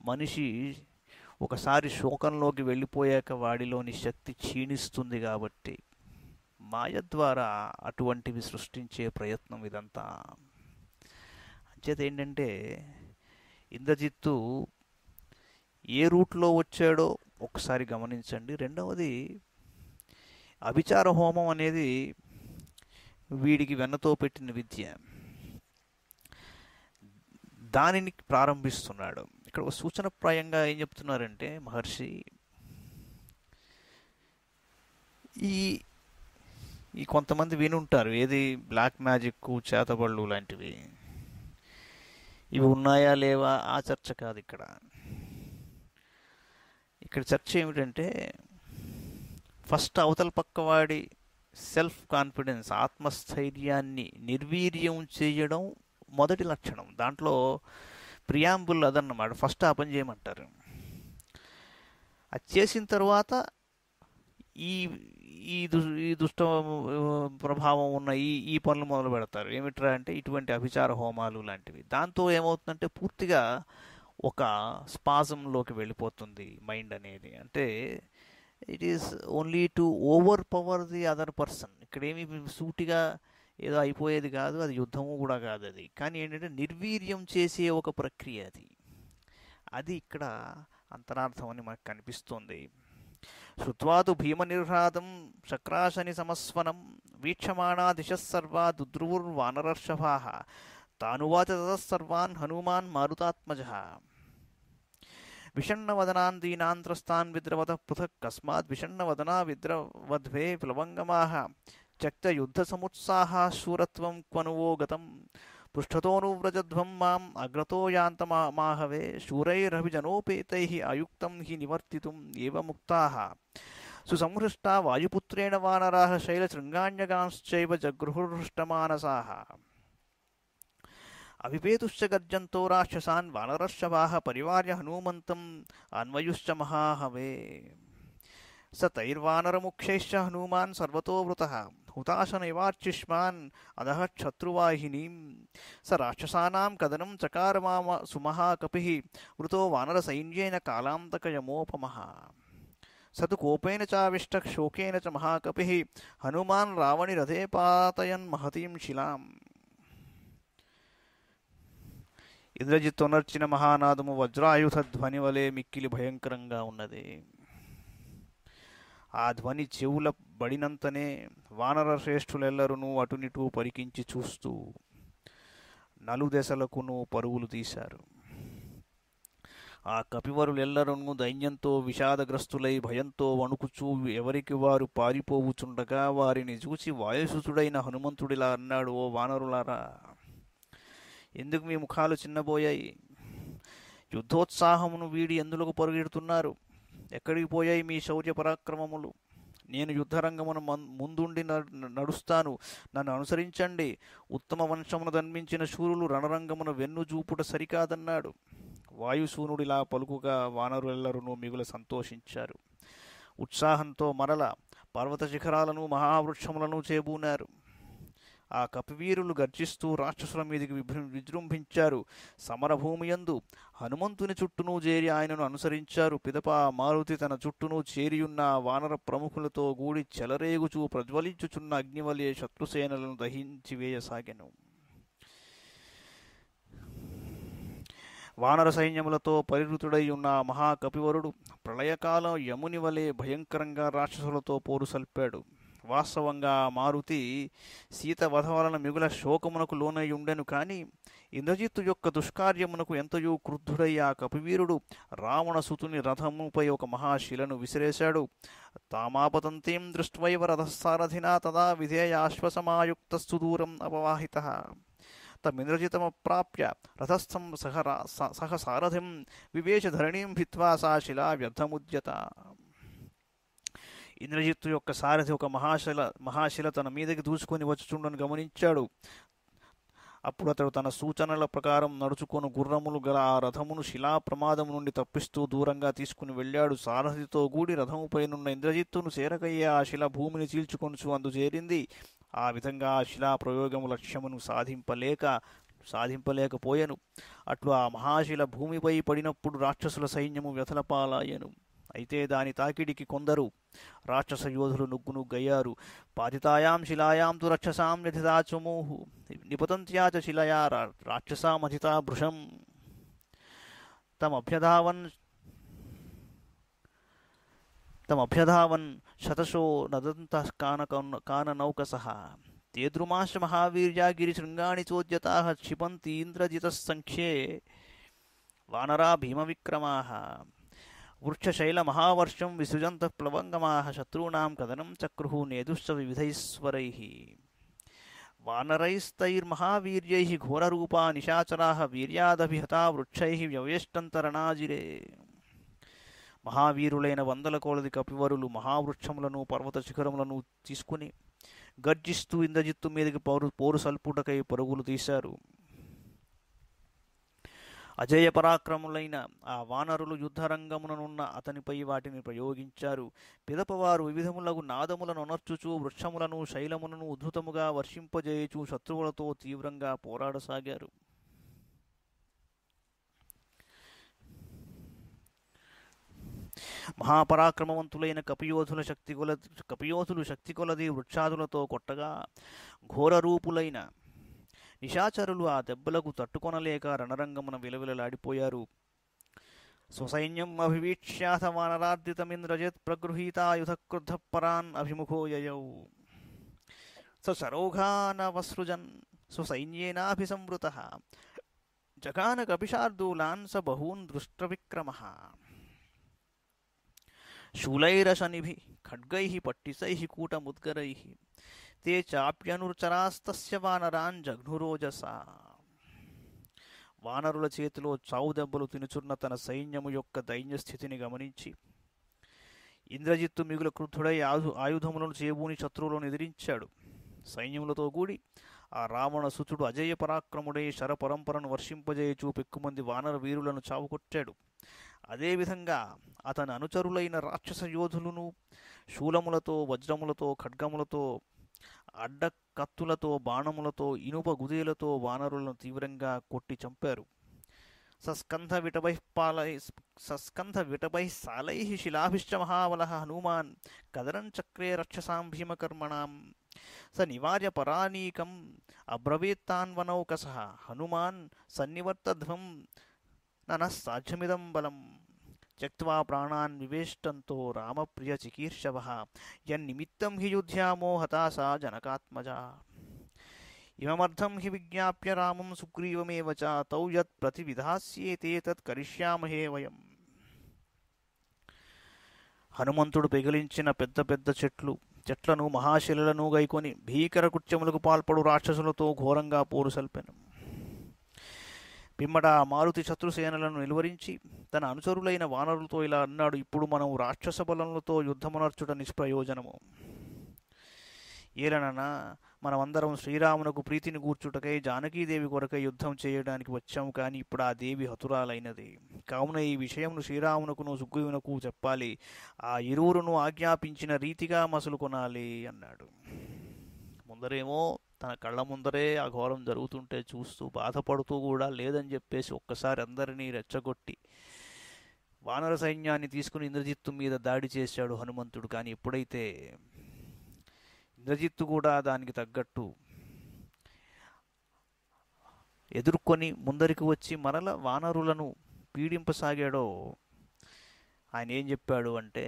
మనిషి ఒకసారి శోకంలోకి వెళ్ళిపోయాక వాడిలోని శక్తి క్షీణిస్తుంది కాబట్టి మాయ ద్వారా అటువంటివి సృష్టించే ప్రయత్నం ఇదంతా అంచేత ఏంటంటే ఇంద్రజిత్తు ఏ రూట్లో వచ్చాడో ఒకసారి గమనించండి రెండవది అభిచార హోమం అనేది వీడికి వెన్నతో పెట్టిన విద్య దానిని ప్రారంభిస్తున్నాడు ఇక్కడ ఒక సూచనప్రాయంగా ఏం చెప్తున్నారంటే మహర్షి ఈ ఈ కొంతమంది విని ఉంటారు ఏది బ్లాక్ మ్యాజిక్ చేతబళ్ళు లాంటివి ఇవి ఉన్నాయా లేవా ఆ చర్చ కాదు ఇక్కడ ఇక్కడ చర్చ ఏమిటంటే ఫస్ట్ అవతల పక్కవాడి సెల్ఫ్ కాన్ఫిడెన్స్ ఆత్మస్థైర్యాన్ని నిర్వీర్యం చేయడం మొదటి లక్షణం దాంట్లో ప్రియాంబుల్ అదన్నమాట ఫస్ట్ ఆ పని చేయమంటారు అది చేసిన తర్వాత ఈ ఈ దు ఈ దుష్ట ప్రభావం ఉన్న ఈ ఈ పనులు మొదలు పెడతారు ఏమిట్రా అంటే ఇటువంటి అభిచార హోమాలు లాంటివి దాంతో ఏమవుతుందంటే పూర్తిగా ఒక స్పాజంలోకి వెళ్ళిపోతుంది మైండ్ అనేది అంటే it is only to overpower the other person ఇక్కడేమి సూటిగా ఏదో అయిపోయేది కాదు అది యుద్ధము కూడా కాదు అది కానీ ఏంటంటే నిర్వీర్యం చేసే ఒక ప్రక్రియ అది అది ఇక్కడ అంతరార్థం అని మనకు కనిపిస్తుంది భీమ నిర్హాదం చక్రాశని సమస్వనం వీక్షమాణా సర్వా దుద్రువుర్వానరర్షభాహ తానువాచ సర్వాన్ హనుమాన్ మారుతాత్మజ విషణ్ణవదనాన్ దీనాంత్రస్తాన్ విద్రవత పృథక్ కస్మాత్ విషణ్ణవదనా విద్రవద్వే ప్లవంగమాహ त्यक्त युद्धसमुत्साह शूरत्वं क्वनुवो गतं पृष्ठतोऽनुव्रजध्वं माम् अग्रतो यान्तमाहवे शूरैरभिजनोपेतैः अयुक्तं हि निवर्तितुम् एव मुक्ताः सुसंहृष्टा वायुपुत्रेण वानराः शैलशृङ्गाण्यगांश्चैव जगृहुर्हृष्टमानसाः अभिपेतुश्च गर्जन्तो राक्षसान् वानरश्च वाह परिवार्य हनुमन्तम् अन्वयुश्च महाहवे स तैर्वानरमुख्यैश्च हनुमान् सर्वतो वृतः హుతాశనైవార్చిష్మాన్ అధ శత్రువాహినీం స రాక్షసానాం కథనం చకార మామ సుమహాకపి మృతో వానరసైన్యేన కాలాంతకయమోపమ సతు కోపేన చావిష్ట శోకేన చ మహాకపి హనుమాన్ రావణి రథే పాతయన్ మహతీం శిలాం ఇంద్రజిత్ ఇంద్రజిత్తునర్చిన మహానాదము వజ్రాయుధ ధ్వని వలె మిక్కిలి భయంకరంగా ఉన్నది ఆ ధ్వని చెవుల బడినంతనే వానర శ్రేష్ఠులెల్లరూ అటునిటు పరికించి చూస్తూ నలుదశలకును పరుగులు తీశారు ఆ కపివరులెల్లరూ దైన్యంతో విషాదగ్రస్తులై భయంతో వణుకుచూ ఎవరికి వారు పారిపోవుచుండగా వారిని చూసి వాయుసుతుడైన హనుమంతుడిలా అన్నాడు ఓ వానరులారా ఎందుకు మీ ముఖాలు చిన్నబోయాయి యుద్ధోత్సాహమును వీడి ఎందులకు పరుగెడుతున్నారు ఎక్కడికి పోయాయి మీ శౌర్య పరాక్రమములు నేను యుద్ధరంగమును ముందుండి నడుస్తాను నన్ను అనుసరించండి ఉత్తమ వంశమును జన్మించిన శూరులు రణరంగమును వెన్ను చూపుట సరికాదన్నాడు వాయుశూనుడిలా పలుకుగా వానరులెల్లరూ మిగుల సంతోషించారు ఉత్సాహంతో మరల పర్వత శిఖరాలను మహావృక్షములను చేబూనారు ఆ కపివీరులు గర్జిస్తూ రాక్షసుల మీదకి విజృంభించారు సమరభూమియందు హనుమంతుని చుట్టూను చేరి ఆయనను అనుసరించారు పిదప మారుతి తన చుట్టూను చేరియున్న వానర ప్రముఖులతో గూడి చెలరేగుచూ ప్రజ్వలించుచున్న అగ్నివలే శత్రుసేనలను దహించి వేయసాగెను వానర సైన్యములతో పరిరుతుడై ఉన్న మహాకపివరుడు ప్రళయకాలం యముని వలె భయంకరంగా రాక్షసులతో పోరు సల్పాడు వాస్తవంగా మారుతి సీత వధ వలన మిగుల శోకమునకు లోనై ఉండెను కాని ఇంద్రజిత్తు యొక్క దుష్కార్యమునకు ఎంతయో క్రుద్ధుడై ఆ కపివీరుడు రావణసుతుని రథముపై ఒక మహాశిలను విసిరేశాడు తామాపతంతీం దృష్ట్వైవ రథస్థారథినా తదా విధేయాశ్వసమాయుక్తస్తు దూరం అపవాహిత తమింద్రజితమప్రాప్య రథస్థం సహ సహ సారథిం వివేశధరణీం భిత్వా సా శిలా వ్యర్థముద్యత ఇంద్రజిత్తు యొక్క సారథి ఒక మహాశిల మహాశిల తన మీదకి దూసుకొని వచ్చుచుండని గమనించాడు అప్పుడు అతడు తన సూచనల ప్రకారం నడుచుకొని గుర్రములు గల ఆ రథమును శిలా ప్రమాదం నుండి తప్పిస్తూ దూరంగా తీసుకుని వెళ్ళాడు సారథితో కూడి రథముపైనున్న ఇంద్రజిత్తును చేరకయ్యే ఆ శిల భూమిని చీల్చుకొని అందు చేరింది ఆ విధంగా ఆ శిలా ప్రయోగము లక్ష్యమును సాధింపలేక సాధింపలేకపోయాను అట్లు ఆ మహాశిల భూమిపై పడినప్పుడు రాక్షసుల సైన్యము వ్యథలపాలాయను అయితే దాని తాకిడికి కొందరు రాక్షస యోధులు నుగ్గు నుగ్గయ్యారు పాతితాయాం శిలాయాం తు రాక్షసాం నిధితా చమూహు నిపతంత్యా చ శిలయా రాక్షసామధితా భృషం తమభ్యధావన్ తమభ్యధావన్ శతశో నదంత కాన కాననౌక సహా తేద్రుమాశ మహావీర్యా క్షిపంతి ఇంద్రజిత సంఖ్యే వానరా భీమవిక్రమాः మహావర్షం విసృజంత ప్లవంగమాహ శత్రూణాం కథనం చక్రుః నేదుశ్చ వివిధైశ్వరైः ఘోర రూపా నిశాచరాः వీర్యాదభిహతా వృక్షై వ్యవయష్టంతరణాజిరే మహావీరులైన వందల కోలది కపివరులు మహావృక్షములను పర్వత శిఖరములను తీసుకుని గర్జిస్తూ ఇంద్రజిత్తు మీదకి పౌరు పోరు సల్పుటకై పరుగులు తీశారు అజేయ పరాక్రములైన ఆ వానరులు యుద్ధరంగముననున్న అతనిపై వాటిని ప్రయోగించారు పిదపవారు వివిధములకు నాదములను అనర్చుచూ వృక్షములను శైలములను ఉద్ధృతముగా వర్షింపజేయచు శత్రువులతో తీవ్రంగా పోరాడసాగారు మహాపరాక్రమవంతులైన కపియోధుల శక్తి కొలది కపియోధులు శక్తి కొలది వృక్షాదులతో కొట్టగా ఘోరరూపులైన నిషాచరులు ఆ దెబ్బలకు తట్టుకొనలేక రణరంగమున విలవిలలాడిపోయారు స్వసైన్యం అభివీక్ష్యాథ వానరార్దితమింద్రజత్ ప్రగృహీతాయుధక్రుద్ధపరాన్ అభిముఖో యయౌ సరోఘానవసృజన్ స్వసైన్యేనాభిసంవృత జగాన కపిషార్దూలాన్ స బహూన్ దృష్టవిక్రమ శూలైరశనిభి ఖడ్గై పట్టిసై కూటముద్గరై తే చాప్యనుచరాస్తస్య వానరాన్ జఘ్నురోజస వానరుల చేతిలో చావు దెబ్బలు తినుచున్న తన సైన్యము యొక్క దైన్య స్థితిని గమనించి ఇంద్రజిత్తు మిగుల క్రుద్ధుడై ఆయు ఆయుధములను చేబూని శత్రువులను ఎదిరించాడు సైన్యములతో కూడి ఆ రావణ సుతుడు అజయ పరాక్రముడై శరపరంపరను వర్షింపజేయచూ పెక్కుమంది వానర వీరులను చావుకొట్టాడు అదేవిధంగా అతని అనుచరులైన రాక్షస యోధులను శూలములతో వజ్రములతో ఖడ్గములతో అడ్డ కత్తులతో బాణములతో ఇనుప గుదేలతో వానరులను తీవ్రంగా కొట్టి చంపారు సస్కంధ విటభై పాలై సస్కంధ విటభై సాలై శిలాభిశ్చ మహాబల హనుమాన్ కదరం చక్రే రక్షసాం భీమకర్మణాం స నివార్య పరానీకం వనౌకస హనుమాన్ సన్నివర్తధ్వం నన సాధ్యమిదం బలం త్యక్వా ప్రాణాన్ వివేష్టంతో రామప్రియ చికీర్షవ యన్నిమిత్తం హి యుధ్యామో హతాసా జనకాత్మజ ఇమమర్థం హి విజ్ఞాప్య రామం సుగ్రీవమేవ చ తౌ యత్ ప్రతివిధాస్యేతే తత్ కరిష్యామహే వయం హనుమంతుడు పెగిలించిన పెద్ద పెద్ద చెట్లు చెట్లను మహాశిలలను గైకొని భీకర కుత్యములకు పాల్పడు రాక్షసులతో ఘోరంగా పోరుసల్పెను పిమ్మట మారుతి శత్రుసేనలను నిలువరించి తన అనుచరులైన వానరులతో ఇలా అన్నాడు ఇప్పుడు మనం రాక్షస బలములతో యుద్ధమునర్చుట నిష్ప్రయోజనము ఏలనన్నా మనమందరం శ్రీరామునకు ప్రీతిని కూర్చుటకై జానకీదేవి కొరకై యుద్ధం చేయడానికి వచ్చాము కానీ ఇప్పుడు ఆ దేవి హతురాలైనది కావున ఈ విషయంను శ్రీరామునకును సుగ్రీవునకు చెప్పాలి ఆ ఇరువురును ఆజ్ఞాపించిన రీతిగా మసులు కొనాలి అన్నాడు ముందరేమో తన కళ్ళ ముందరే ఆ ఘోరం జరుగుతుంటే చూస్తూ బాధపడుతూ కూడా లేదని చెప్పేసి ఒక్కసారి అందరినీ రెచ్చగొట్టి వానర సైన్యాన్ని తీసుకుని ఇంద్రజిత్తు మీద దాడి చేశాడు హనుమంతుడు కానీ ఎప్పుడైతే ఇంద్రజిత్తు కూడా దానికి తగ్గట్టు ఎదుర్కొని ముందరికి వచ్చి మరల వానరులను పీడింపసాగాడో ఆయన ఏం చెప్పాడు అంటే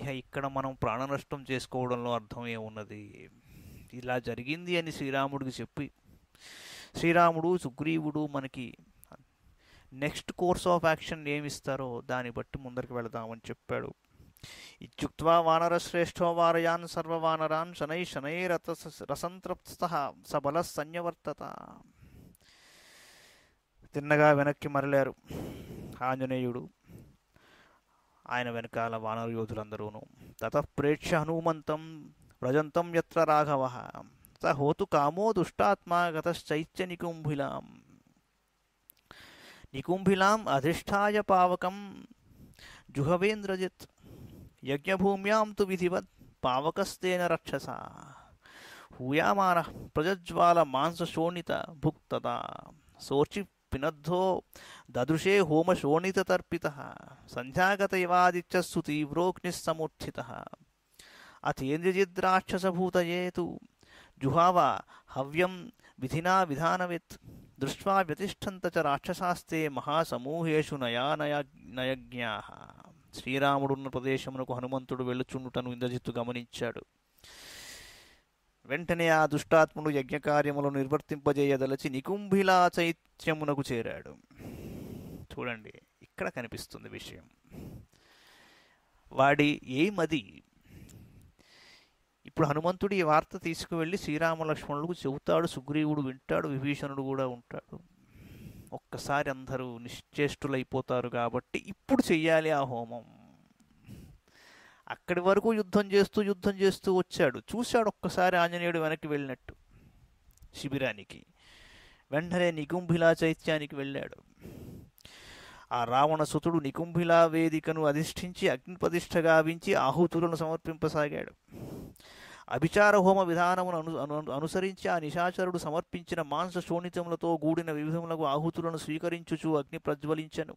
ఇక ఇక్కడ మనం ప్రాణ నష్టం చేసుకోవడంలో అర్థం ఏమున్నది ఇలా జరిగింది అని శ్రీరాముడికి చెప్పి శ్రీరాముడు సుగ్రీవుడు మనకి నెక్స్ట్ కోర్స్ ఆఫ్ యాక్షన్ ఏమిస్తారో దాన్ని బట్టి ముందరికి వెళదామని చెప్పాడు ఇత్యుక్వా శ్రేష్ఠ వారయాన్ సర్వ వానరాన్ శనై శనై శనైరత రసంతృప్త సబల సన్యవర్తత తిన్నగా వెనక్కి మరలారు ఆంజనేయుడు ఆయన వెనకాల వానర యోధులందరూను తత ప్రేక్ష హనుమంతం व्रजन्तं यत्र राघवः स होतु कामो दुष्टात्मा गतश्चैत्य निकुम्भिलाम् निकुम्भिलाम् अधिष्ठाय पावकं जुहवेन्द्रजित् यज्ञभूम्यां तु विधिवत् पावकस्तेन रक्षसा हूयामानः प्रजज्वालमांसशोणित भुक्तता पिनद्धो ददृशे होमशोणिततर्पितः सन्ध्यागतैवादित्यस्तु तीव्रोऽग्निः समुत्थितः అతేంద్రజిద్రాక్షసభూతయే రాక్షసభూతయేతు జుహావ హవ్యం విధినా విధానవిత్ దృష్ట్వా వ్యతిష్టంత చ రాక్షసాస్తే మహాసమూహేషు నయానయ నయజ్ఞా శ్రీరాముడున్న ప్రదేశమునకు హనుమంతుడు వెళ్ళుచుండుటను ఇంద్రజిత్తు గమనించాడు వెంటనే ఆ దుష్టాత్ముడు యజ్ఞకార్యములను నిర్వర్తింపజేయదలచి నికుంభిలా చైత్యమునకు చేరాడు చూడండి ఇక్కడ కనిపిస్తుంది విషయం వాడి ఏమది ఇప్పుడు హనుమంతుడు ఈ వార్త తీసుకువెళ్ళి శ్రీరామలక్ష్మణులకు చెబుతాడు సుగ్రీవుడు వింటాడు విభీషణుడు కూడా ఉంటాడు ఒక్కసారి అందరూ నిశ్చేష్టులైపోతారు కాబట్టి ఇప్పుడు చెయ్యాలి ఆ హోమం అక్కడి వరకు యుద్ధం చేస్తూ యుద్ధం చేస్తూ వచ్చాడు చూశాడు ఒక్కసారి ఆంజనేయుడు వెనక్కి వెళ్ళినట్టు శిబిరానికి వెంటనే నికుంభిలా చైత్యానికి వెళ్ళాడు ఆ రావణసుతుడు నికుంభిలా వేదికను అధిష్ఠించి అగ్నిప్రతిష్ఠ గావించి ఆహుతులను సమర్పింపసాగాడు అభిచార హోమ విధానమును అను అనుసరించి ఆ నిశాచరుడు సమర్పించిన మాంస శోణితములతో కూడిన వివిధములకు ఆహుతులను స్వీకరించుచు అగ్ని ప్రజ్వలించను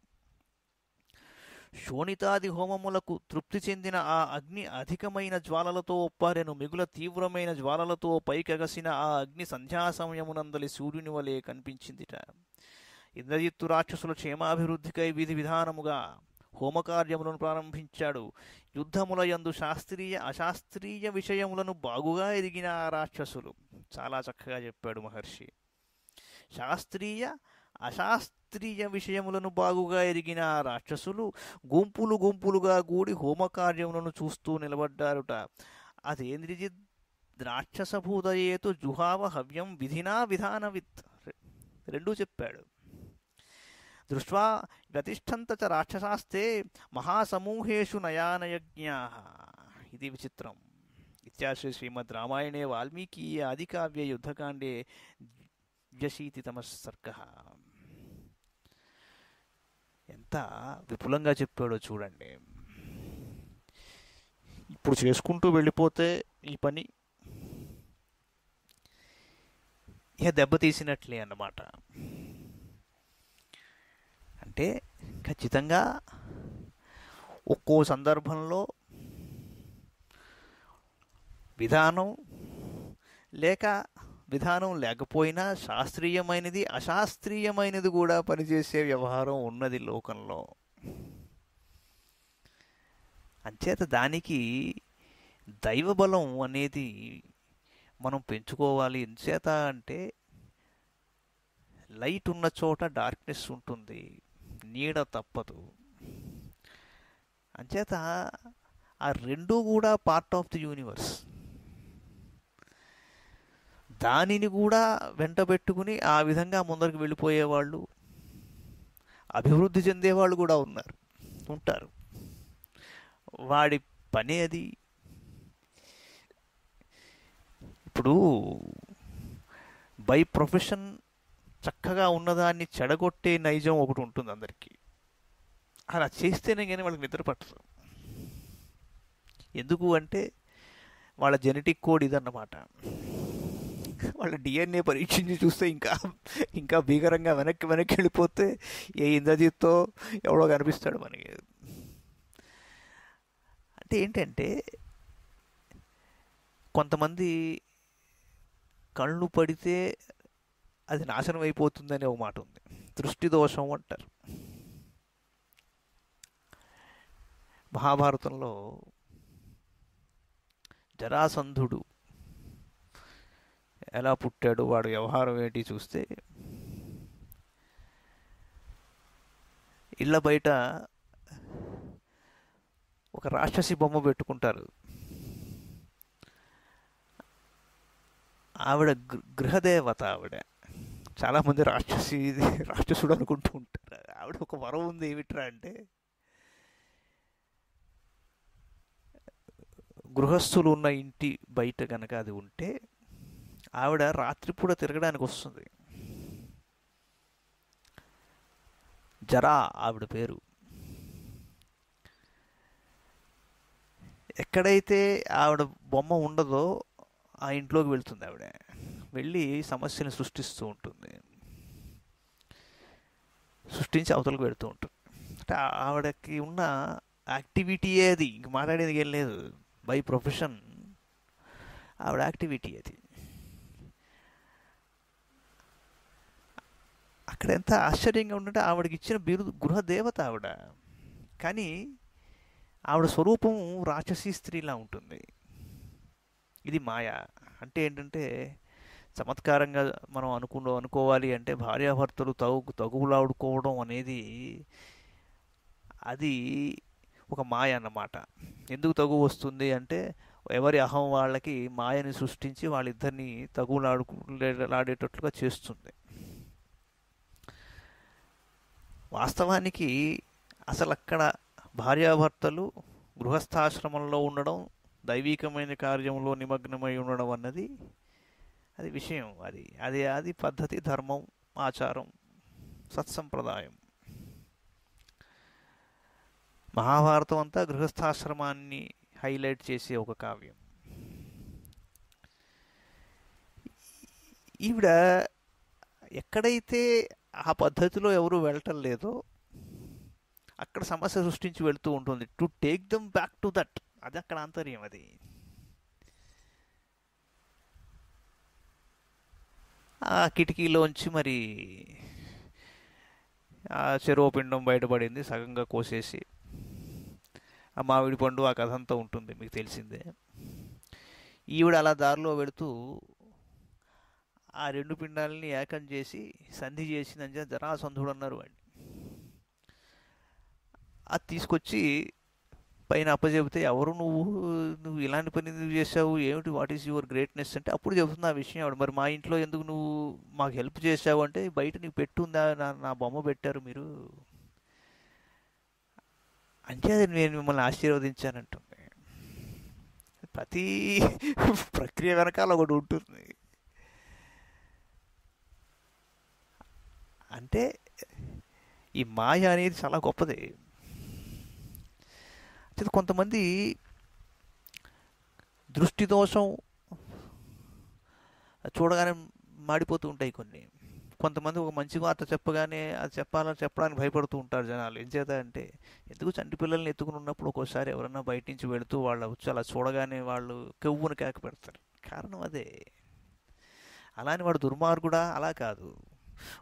శోణితాది హోమములకు తృప్తి చెందిన ఆ అగ్ని అధికమైన జ్వాలలతో ఒప్పారెను మిగుల తీవ్రమైన జ్వాలలతో పైకెగసిన ఆ అగ్ని సంధ్యా సమయమునందలి సూర్యుని వలె కనిపించిందిట ఇంద్రజిత్తు రాక్షసుల క్షేమాభివృద్ధికై విధి విధానముగా హోమకార్యములను ప్రారంభించాడు యుద్ధములయందు శాస్త్రీయ అశాస్త్రీయ విషయములను బాగుగా ఎరిగిన రాక్షసులు చాలా చక్కగా చెప్పాడు మహర్షి శాస్త్రీయ అశాస్త్రీయ విషయములను బాగుగా ఎరిగిన రాక్షసులు గుంపులు గుంపులుగా కూడి హోమకార్యములను చూస్తూ నిలబడ్డారుట అదేంద్రిజి ద్రాక్షసభూదయేతు జుహావ హవ్యం విధినా విధానవిత్ రెండూ చెప్పాడు దృష్ట్వా గతిష్టంత చ రాక్షసాస్తే మహాసమూహేషు నయానయజ్ఞా ఇది విచిత్రం ఇత్యాశ్రీ శ్రీమద్ రామాయణే వాల్మీకి ఆదికావ్య యుద్ధకాండే ద్వ్యశీతితమ సర్గ ఎంత విపులంగా చెప్పాడో చూడండి ఇప్పుడు చేసుకుంటూ వెళ్ళిపోతే ఈ పని ఇక దెబ్బతీసినట్లే అన్నమాట అంటే ఖచ్చితంగా ఒక్కో సందర్భంలో విధానం లేక విధానం లేకపోయినా శాస్త్రీయమైనది అశాస్త్రీయమైనది కూడా పనిచేసే వ్యవహారం ఉన్నది లోకంలో అంచేత దానికి దైవబలం అనేది మనం పెంచుకోవాలి ఎంచేత అంటే లైట్ ఉన్న చోట డార్క్నెస్ ఉంటుంది నీడ తప్పదు అంచేత ఆ రెండూ కూడా పార్ట్ ఆఫ్ ది యూనివర్స్ దానిని కూడా వెంటబెట్టుకుని ఆ విధంగా ముందరికి వెళ్ళిపోయేవాళ్ళు అభివృద్ధి చెందేవాళ్ళు కూడా ఉన్నారు ఉంటారు వాడి పని అది ఇప్పుడు బై ప్రొఫెషన్ చక్కగా ఉన్నదాన్ని చెడగొట్టే నైజం ఒకటి ఉంటుంది అందరికీ అలా చేస్తేనే కానీ వాళ్ళకి నిద్ర పట్టరు ఎందుకు అంటే వాళ్ళ జెనెటిక్ కోడ్ ఇదన్నమాట వాళ్ళ డిఎన్ఏ పరీక్షించి చూస్తే ఇంకా ఇంకా భీకరంగా వెనక్కి వెనక్కి వెళ్ళిపోతే ఏ ఇంద్రజిత్తో ఎవడో కనిపిస్తాడు మనకి అంటే ఏంటంటే కొంతమంది కళ్ళు పడితే అది నాశనం అయిపోతుందనే ఒక మాట ఉంది దృష్టి దోషం అంటారు మహాభారతంలో జరాసంధుడు ఎలా పుట్టాడు వాడు వ్యవహారం ఏంటి చూస్తే ఇళ్ళ బయట ఒక రాక్షసి బొమ్మ పెట్టుకుంటారు ఆవిడ గృహదేవత ఆవిడ చాలామంది రాక్షసి రాక్షసుడు అనుకుంటూ ఉంటారు ఆవిడ ఒక వరం ఉంది ఏమిట్రా అంటే గృహస్థులు ఉన్న ఇంటి బయట కనుక అది ఉంటే ఆవిడ రాత్రిపూట తిరగడానికి వస్తుంది జరా ఆవిడ పేరు ఎక్కడైతే ఆవిడ బొమ్మ ఉండదో ఆ ఇంట్లోకి వెళ్తుంది ఆవిడ వెళ్ళి సమస్యను సృష్టిస్తూ ఉంటుంది సృష్టించి అవతలకు పెడుతూ ఉంటుంది అంటే ఆవిడకి ఉన్న యాక్టివిటీయే అది ఇంక మాట్లాడేది ఏం లేదు బై ప్రొఫెషన్ ఆవిడ యాక్టివిటీ అది అక్కడ ఎంత ఆశ్చర్యంగా ఉంటుంటే ఆవిడకి ఇచ్చిన బిరుదు గృహదేవత ఆవిడ కానీ ఆవిడ స్వరూపం రాక్షసీ స్త్రీలా ఉంటుంది ఇది మాయా అంటే ఏంటంటే చమత్కారంగా మనం అనుకున్న అనుకోవాలి అంటే భార్యాభర్తలు తగు తగువులాడుకోవడం అనేది అది ఒక మాయ అన్నమాట ఎందుకు తగు వస్తుంది అంటే ఎవరి అహం వాళ్ళకి మాయని సృష్టించి వాళ్ళిద్దరిని తగులాడుకులాడేటట్లుగా చేస్తుంది వాస్తవానికి అసలు అక్కడ భార్యాభర్తలు గృహస్థాశ్రమంలో ఉండడం దైవీకమైన కార్యంలో నిమగ్నమై ఉండడం అన్నది అది విషయం అది అది అది పద్ధతి ధర్మం ఆచారం సత్సంప్రదాయం మహాభారతం అంతా గృహస్థాశ్రమాన్ని హైలైట్ చేసే ఒక కావ్యం ఈవిడ ఎక్కడైతే ఆ పద్ధతిలో ఎవరు వెళ్ళటం లేదో అక్కడ సమస్య సృష్టించి వెళ్తూ ఉంటుంది to take them back to that అది అక్కడ ఆంతర్యం అది ఆ కిటికీలోంచి మరి ఆ చెరువు పిండం బయటపడింది సగంగా కోసేసి ఆ మామిడి పండు ఆ కథ అంతా ఉంటుంది మీకు తెలిసిందే ఈవిడ అలా దారిలో పెడుతూ ఆ రెండు పిండాలని ఏకం చేసి సంధి చేసిందని జరాసంధుడు అన్నారు వాడిని అది తీసుకొచ్చి పైన అప్పచెబితే ఎవరు నువ్వు నువ్వు ఇలాంటి పని నువ్వు చేసావు ఏమిటి వాట్ ఈస్ యువర్ గ్రేట్నెస్ అంటే అప్పుడు చెబుతుంది ఆ విషయం ఆవిడ మరి మా ఇంట్లో ఎందుకు నువ్వు మాకు హెల్ప్ చేసావు అంటే బయట నీకు పెట్టుందా నా నా బొమ్మ పెట్టారు మీరు అంటే అది నేను మిమ్మల్ని ఆశీర్వదించానంటుంది ప్రతి ప్రక్రియ వెనకాల ఒకటి ఉంటుంది అంటే ఈ మాయ అనేది చాలా గొప్పది పరిస్థితి కొంతమంది దృష్టి దోషం చూడగానే మాడిపోతూ ఉంటాయి కొన్ని కొంతమంది ఒక మంచి వార్త చెప్పగానే అది చెప్పాలని చెప్పడానికి భయపడుతూ ఉంటారు జనాలు ఏం చేత అంటే ఎందుకు చంటి పిల్లల్ని ఎత్తుకుని ఉన్నప్పుడు ఒక్కోసారి ఎవరన్నా బయట నుంచి వెళుతూ వాళ్ళ వచ్చి అలా చూడగానే వాళ్ళు కెవ్వును కేక పెడతారు కారణం అదే అలాని వాడు దుర్మార్గుడా అలా కాదు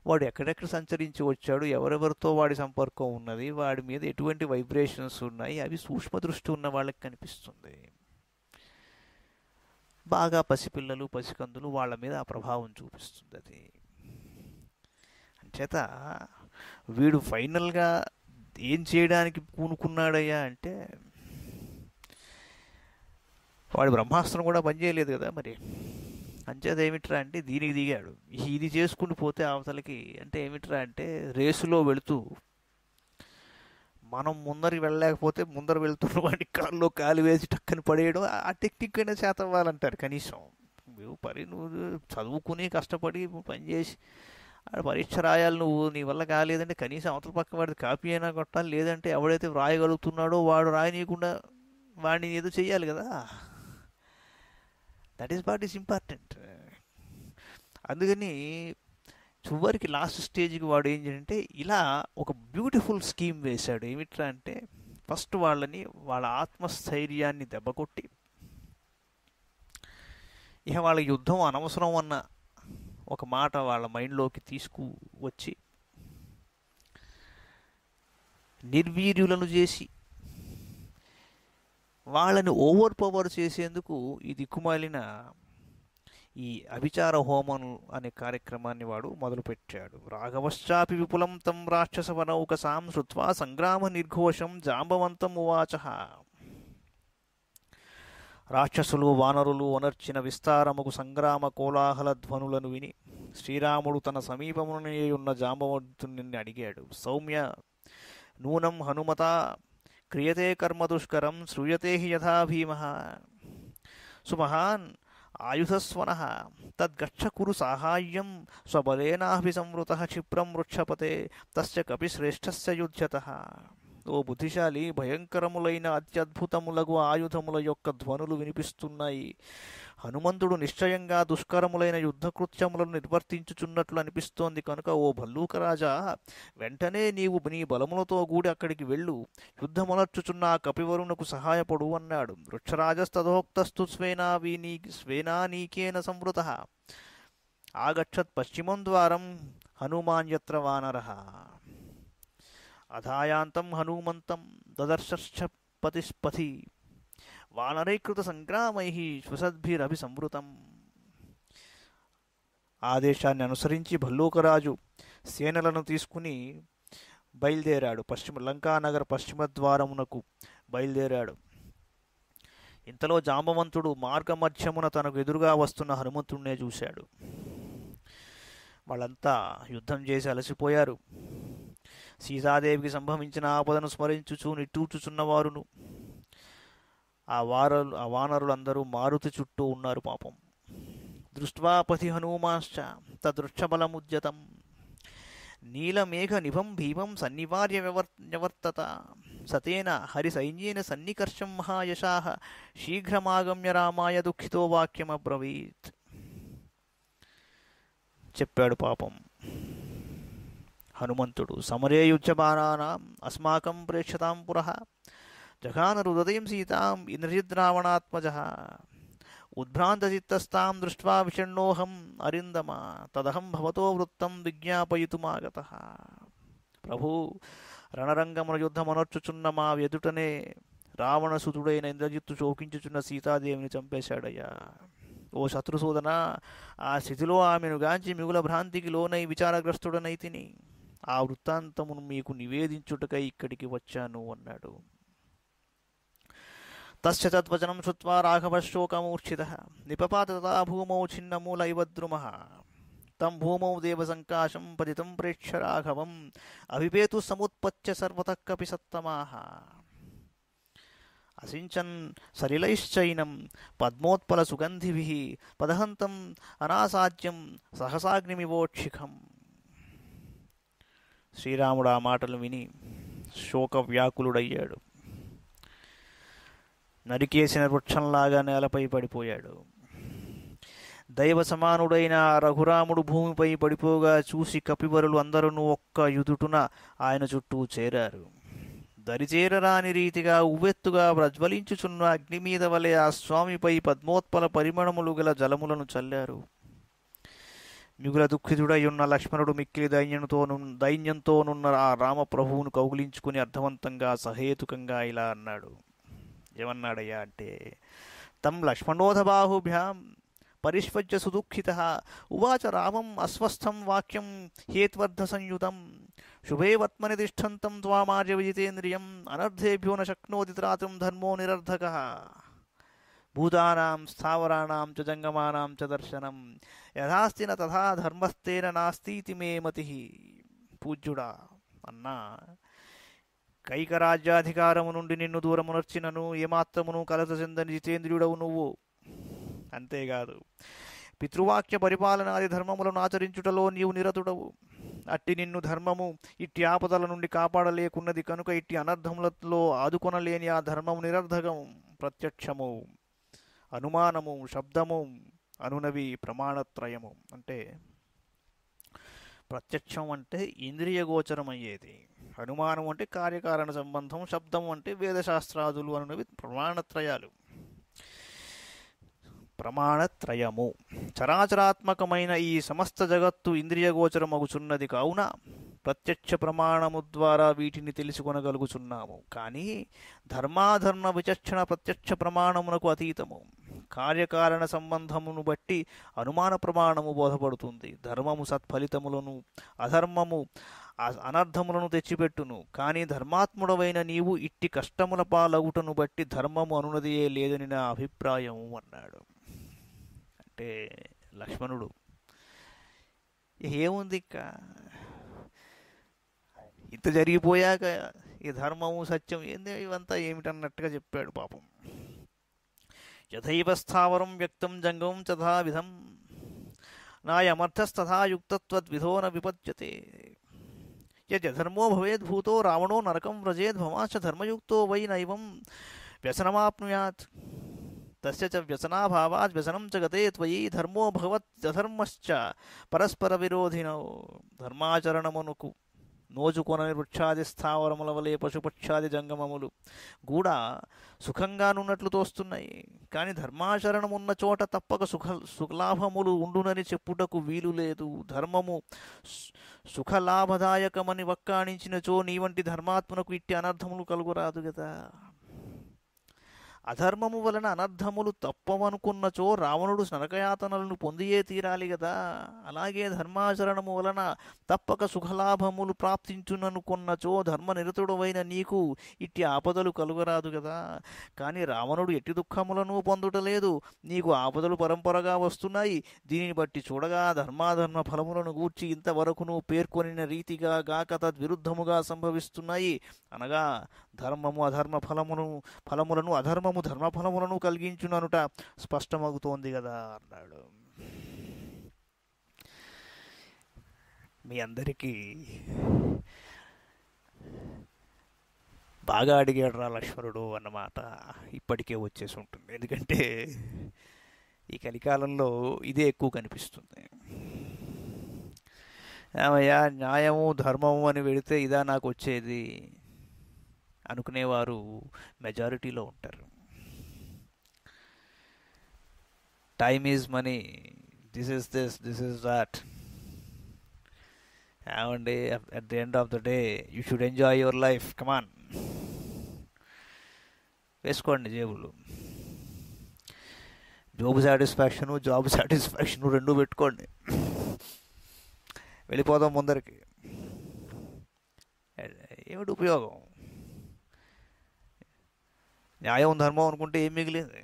వాడు ఎక్కడెక్కడ సంచరించి వచ్చాడు ఎవరెవరితో వాడి సంపర్కం ఉన్నది వాడి మీద ఎటువంటి వైబ్రేషన్స్ ఉన్నాయి అవి సూక్ష్మ దృష్టి ఉన్న వాళ్ళకి కనిపిస్తుంది బాగా పసిపిల్లలు పసికందులు వాళ్ళ మీద ఆ ప్రభావం చూపిస్తుంది అది అంచేత వీడు ఫైనల్గా ఏం చేయడానికి పూనుకున్నాడయ్యా అంటే వాడి బ్రహ్మాస్త్రం కూడా పనిచేయలేదు కదా మరి అంచేది ఏమిట్రా అంటే దీనికి దిగాడు ఇది చేసుకుంటూ పోతే అవతలకి అంటే ఏమిట్రా అంటే రేసులో వెళుతూ మనం ముందరికి వెళ్ళలేకపోతే ముందర వెళుతున్న వాడి కారులో కాలు వేసి టక్కని పడేయడం ఆ టెక్నిక్ అయినా చేతవ్వాలంటారు కనీసం నువ్వు పరి నువ్వు చదువుకుని కష్టపడి పనిచేసి పరీక్ష రాయాలి నువ్వు నీ వల్ల కాలేదంటే కనీసం అవతల పక్క వాడిది కాపీ అయినా కొట్టాలి లేదంటే ఎవడైతే రాయగలుగుతున్నాడో వాడు రాయనీయకుండా వాడిని ఏదో చేయాలి కదా that is what is important అందుకని చివరికి లాస్ట్ స్టేజ్కి వాడు ఏం చేయాలంటే ఇలా ఒక బ్యూటిఫుల్ స్కీమ్ వేశాడు ఏమిట్రా అంటే ఫస్ట్ వాళ్ళని వాళ్ళ ఆత్మస్థైర్యాన్ని దెబ్బకొట్టి ఇక వాళ్ళ యుద్ధం అనవసరం అన్న ఒక మాట వాళ్ళ మైండ్లోకి తీసుకువచ్చి నిర్వీర్యులను చేసి వాళ్ళని ఓవర్ పవర్ చేసేందుకు ఈ దిక్కుమాలిన ఈ అభిచార హోమం అనే కార్యక్రమాన్ని వాడు మొదలుపెట్టాడు రాఘవశ్చాపి విపులం తం రాక్షస వనౌకసాం శృత్వా సంగ్రామ నిర్ఘోషం జాంబవంతం ఉవాచ రాక్షసులు వానరులు వనర్చిన విస్తారముకు సంగ్రామ కోలాహల ధ్వనులను విని శ్రీరాముడు తన సమీపమునే ఉన్న జాంబవంతుని అడిగాడు సౌమ్య నూనం హనుమత क्रियते कर्म दुष्करम श्रूयते ही यथा भीम सुमहान आयुधस्वन तद्गछ कुरु साहाय्यम स्वबलेनाभिसंवृत क्षिप्रम वृक्षपते तस्य कपिश्रेष्ठस्य युध्यतः ఓ బుద్ధిశాలి భయంకరములైన అత్యద్భుతములగు ఆయుధముల యొక్క ధ్వనులు వినిపిస్తున్నాయి హనుమంతుడు నిశ్చయంగా దుష్కరములైన యుద్ధకృత్యములను నిర్వర్తించుచున్నట్లు అనిపిస్తోంది కనుక ఓ భల్లూకరాజా వెంటనే నీవు నీ బలములతో కూడి అక్కడికి వెళ్ళు యుద్ధమునర్చుచున్న ఆ కపివరునకు సహాయపడు అన్నాడు వృక్షరాజస్తథోక్తస్తు స్వేనా వీనీ స్వేనా నీకేన సంవృత ఆగచ్చత్ పశ్చిమం ద్వారం హనుమాన్యత్ర వానర అధాయాంతం హనుమంతం దదర్శ పతిస్పథి వానరీకృత సంగ్రామై శ్వసద్భిరభి సంవృతం ఆదేశాన్ని అనుసరించి భల్లూకరాజు సేనలను తీసుకుని బయలుదేరాడు పశ్చిమ లంకానగర్ పశ్చిమ ద్వారమునకు బయలుదేరాడు ఇంతలో జాంబవంతుడు మార్గమధ్యమున తనకు ఎదురుగా వస్తున్న హనుమంతుడినే చూశాడు వాళ్ళంతా యుద్ధం చేసి అలసిపోయారు సీతాదేవికి సంభవించిన ఆపదను స్మరించుచూ నిట్టూచుచున్నవారును ఆ వారలు ఆ వానరులు అందరూ మారుతి చుట్టూ ఉన్నారు పాపం దృష్ట్వాపతి హనుమాశ్చ తదృక్షబలముజ్జతం నీలమేఘ నిభం భీమం సన్నివార్య వ్యవర్ వ్యవర్తత సతేన హరి సైన్యేన సన్నికర్షం మహాయశాహ శీఘ్రమాగమ్య రామాయ దుఃఖితో వాక్యమబ్రవీత్ చెప్పాడు పాపం హనుమంతుడు సమరే యుద్ధ బాణానాం అస్మాకం ప్రేక్షతాం పురః జఘానరుదయం సీతాం ఇంద్రజిద్రావణాత్మజ ఉద్భ్రాంతచిత్తస్తాం దృష్ట్వా విషణ్ణోహం అరిందమ తదహం భవతో వృత్తం విజ్ఞాపయితుమాగత ప్రభు రణరంగమున యుద్ధమనర్చుచున్న మా ఎదుటనే రావణసుతుడైన ఇంద్రజిత్తు శోకించుచున్న సీతాదేవిని చంపేశాడయ్యా ఓ శత్రుసూదన ఆ స్థితిలో ఆమెను గాంచి మిగుల భ్రాంతికి లోనై విచారగ్రస్తుడనైతిని ఆ వృత్తాంతమును మీకు నివేదించుటకై ఇక్కడికి వచ్చాను అన్నాడు తస్య తద్వచనం శ్రుత్వా రాఘవశోకమూర్ఛితః నిపపాత తదా భూమౌ ఛిన్నమూల ఇవ ద్రుమః తం భూమౌ దేవసంకాశం పతితం ప్రేక్ష రాఘవం అవిపేతు సముత్పత్య సర్వతః కపి సత్తమాః అసించన్ సలిలైశ్చైనం పద్మోత్పల సుగంధిభిః పదహంతం అనాసాధ్యం సహసాగ్నిమివోక్షిఖం శ్రీరాముడు ఆ మాటలు విని శోకవ్యాకులుడయ్యాడు నరికేసిన వృక్షంలాగా నేలపై పడిపోయాడు దైవ సమానుడైన రఘురాముడు భూమిపై పడిపోగా చూసి కపివరులు అందరూ ఒక్క యుదుటున ఆయన చుట్టూ చేరారు దరిచేరరాని రీతిగా ఉవ్వెత్తుగా ప్రజ్వలించుచున్న అగ్ని మీద వలె ఆ స్వామిపై పద్మోత్పల పరిమణములు గల జలములను చల్లారు మిగుల ఉన్న లక్ష్మణుడు మిక్కిలి దైన్యంతోను దైన్యంతోనున్న ఆ రామప్రభువును కౌగులించుకుని అర్థవంతంగా సహేతుకంగా ఇలా అన్నాడు जगन्नाडयाट्टे तं लक्ष्मणोधबाहुभ्यां परिष्वज्य सुदुःखितः उवाच रामम् अस्वस्थं वाक्यं ह्येत्वर्थसंयुतं शुभे वर्त्मनि तिष्ठन्तं त्वामाजविजितेन्द्रियम् अनर्थेभ्यो न शक्नोति द्रातुं धर्मो निरर्थकः भूतानां स्थावराणां च जङ्गमानां च दर्शनं यथास्ति न तथा धर्मस्तेन नास्तीति मे मतिः पूज्युडा अन्ना కైకరాజ్యాధికారము నుండి నిన్ను దూరమునర్చినను ఏమాత్రమును కలత చెందని జితేంద్రియుడవు నువ్వు అంతేకాదు పితృవాక్య పరిపాలనాది ధర్మములను ఆచరించుటలో నీవు నిరతుడవు అట్టి నిన్ను ధర్మము ఇట్టి ఆపదల నుండి కాపాడలేకున్నది కనుక ఇట్టి అనర్థములతో ఆదుకొనలేని ఆ ధర్మము నిరర్ధకము ప్రత్యక్షము అనుమానము శబ్దము అనునవి ప్రమాణత్రయము అంటే ప్రత్యక్షం అంటే ఇంద్రియగోచరమయ్యేది అనుమానం అంటే కార్యకారణ సంబంధం శబ్దం అంటే వేదశాస్త్రాదులు అనేవి ప్రమాణత్రయాలు ప్రమాణత్రయము చరాచరాత్మకమైన ఈ సమస్త జగత్తు ఇంద్రియగోచరమగుచున్నది కావున ప్రత్యక్ష ప్రమాణము ద్వారా వీటిని తెలుసుకొనగలుగుచున్నాము కానీ ధర్మాధర్మ విచక్షణ ప్రత్యక్ష ప్రమాణమునకు అతీతము కార్యకారణ సంబంధమును బట్టి అనుమాన ప్రమాణము బోధపడుతుంది ధర్మము సత్ఫలితములను అధర్మము ఆ అనర్ధములను తెచ్చిపెట్టును కానీ ధర్మాత్ముడవైన నీవు ఇట్టి కష్టముల పాలవుటను బట్టి ధర్మము అనునదియే లేదని నా అభిప్రాయము అన్నాడు అంటే లక్ష్మణుడు ఏముంది ఇంకా ఇంత జరిగిపోయాక ఈ ధర్మము సత్యం ఏంది ఇవంతా ఏమిటన్నట్టుగా చెప్పాడు పాపం యథైవ స్థావరం వ్యక్తం జంగం తథా విధం నాయమర్థస్తథాయుక్తత్వద్విధోన న విపద్యతే यज धर्मो भवेद भूतो रावणो नरकम व्रजेद भवांश धर्मयुक्तो वै नैव व्यसनमाप्नुयात् तस्य च व्यसनाभावात् व्यसनं च गते त्वयि धर्मो भवत्यधर्मश्च परस्परविरोधिनौ धर्माचरणमनुकु నోజుకొనని వృక్షాది స్థావరముల వలె పశుపక్షాది జంగమములు కూడా సుఖంగానున్నట్లు తోస్తున్నాయి కానీ ధర్మాచరణం ఉన్న చోట తప్పక సుఖ సుఖలాభములు ఉండునని చెప్పుటకు వీలు లేదు ధర్మము సుఖలాభదాయకమని వక్కాణించినచో నీ వంటి ధర్మాత్మనకు ఇట్టి అనర్థములు కలుగురాదు కదా అధర్మము వలన అనర్ధములు తప్పవనుకున్నచో రావణుడు స్నరకయాతనలను పొందియే తీరాలి కదా అలాగే ధర్మాచరణము వలన తప్పక సుఖలాభములు ప్రాప్తించుననుకున్నచో ధర్మ ధర్మనిరతుడవైన నీకు ఇట్టి ఆపదలు కలుగరాదు కదా కానీ రావణుడు ఎట్టి దుఃఖములను పొందుటలేదు నీకు ఆపదలు పరంపరగా వస్తున్నాయి దీనిని బట్టి చూడగా ధర్మాధర్మ ఫలములను గూర్చి ఇంతవరకును పేర్కొనిన రీతిగా గాక తద్విరుద్ధముగా సంభవిస్తున్నాయి అనగా ధర్మము అధర్మ ఫలమును ఫలములను అధర్మము ధర్మ ఫలములను కలిగించుననుట స్పష్టమవుతోంది కదా అన్నాడు మీ అందరికీ బాగా అడిగాడు రా లక్ష్మణుడు అన్నమాట ఇప్పటికే వచ్చేసి ఉంటుంది ఎందుకంటే ఈ కలికాలంలో ఇదే ఎక్కువ కనిపిస్తుంది ఏమయ్యా న్యాయము ధర్మము అని పెడితే ఇదా నాకు వచ్చేది అనుకునేవారు మెజారిటీలో ఉంటారు time is money this is this this is that ఏమండి at the end of the day you should enjoy your life come on వేసుకోండి జేబులు జాబ్ సాటిస్ఫాక్షను జాబ్ సాటిస్ఫాక్షను రెండూ పెట్టుకోండి వెళ్ళిపోదాం ముందరికి ఏమిటి ఉపయోగం న్యాయం ధర్మం అనుకుంటే ఏం మిగిలింది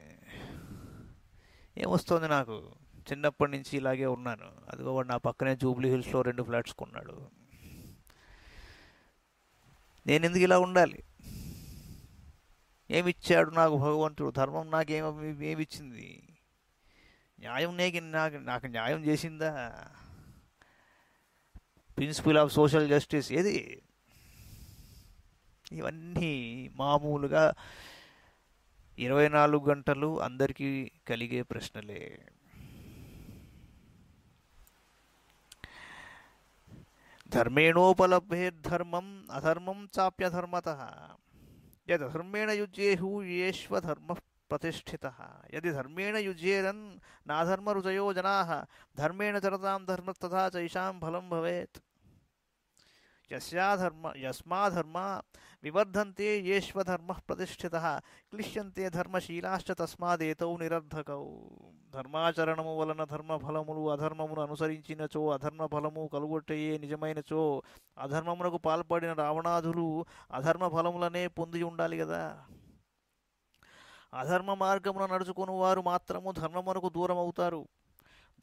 ఏమొస్తుంది నాకు చిన్నప్పటి నుంచి ఇలాగే ఉన్నాను అదిగో వాడు నా పక్కనే జూబ్లీ హిల్స్లో రెండు ఫ్లాట్స్ కొన్నాడు నేను ఎందుకు ఇలా ఉండాలి ఏమిచ్చాడు నాకు భగవంతుడు ధర్మం నాకేమి ఏమిచ్చింది న్యాయం నేకి నాకు నాకు న్యాయం చేసిందా ప్రిన్సిపల్ ఆఫ్ సోషల్ జస్టిస్ ఏది ఇవన్నీ మామూలుగా ఇరవై నాలుగు గంటలు అందరికీ కలిగే ప్రశ్నలే ధర్మేణోపలభేద్ధర్మం అధర్మం చాప్యధర్మత యదధర్మేణ యుజ్యేహు యేష్వధర్మ ప్రతిష్ఠిత యది ధర్మేణ యుజ్యేరన్ నాధర్మరుచయో జనా ధర్మేణ చరతాం ధర్మ తథా చైషాం ఫలం భవేత్ యశాధర్మ యస్మాధర్మ వివర్ధంతే యేష్వధర్మ ప్రతిష్ఠిత క్లిష్యంతే ధర్మశీలాశ్చ తస్మాదేతౌ నిరర్ధకౌ ధర్మాచరణము వలన ధర్మఫలములు అధర్మమును అనుసరించినచో అధర్మ ఫలము కలుగొట్టయే నిజమైనచో అధర్మమునకు పాల్పడిన రావణాధులు అధర్మ ఫలములనే పొంది ఉండాలి కదా అధర్మ మార్గమున నడుచుకుని వారు మాత్రము ధర్మమునకు దూరం అవుతారు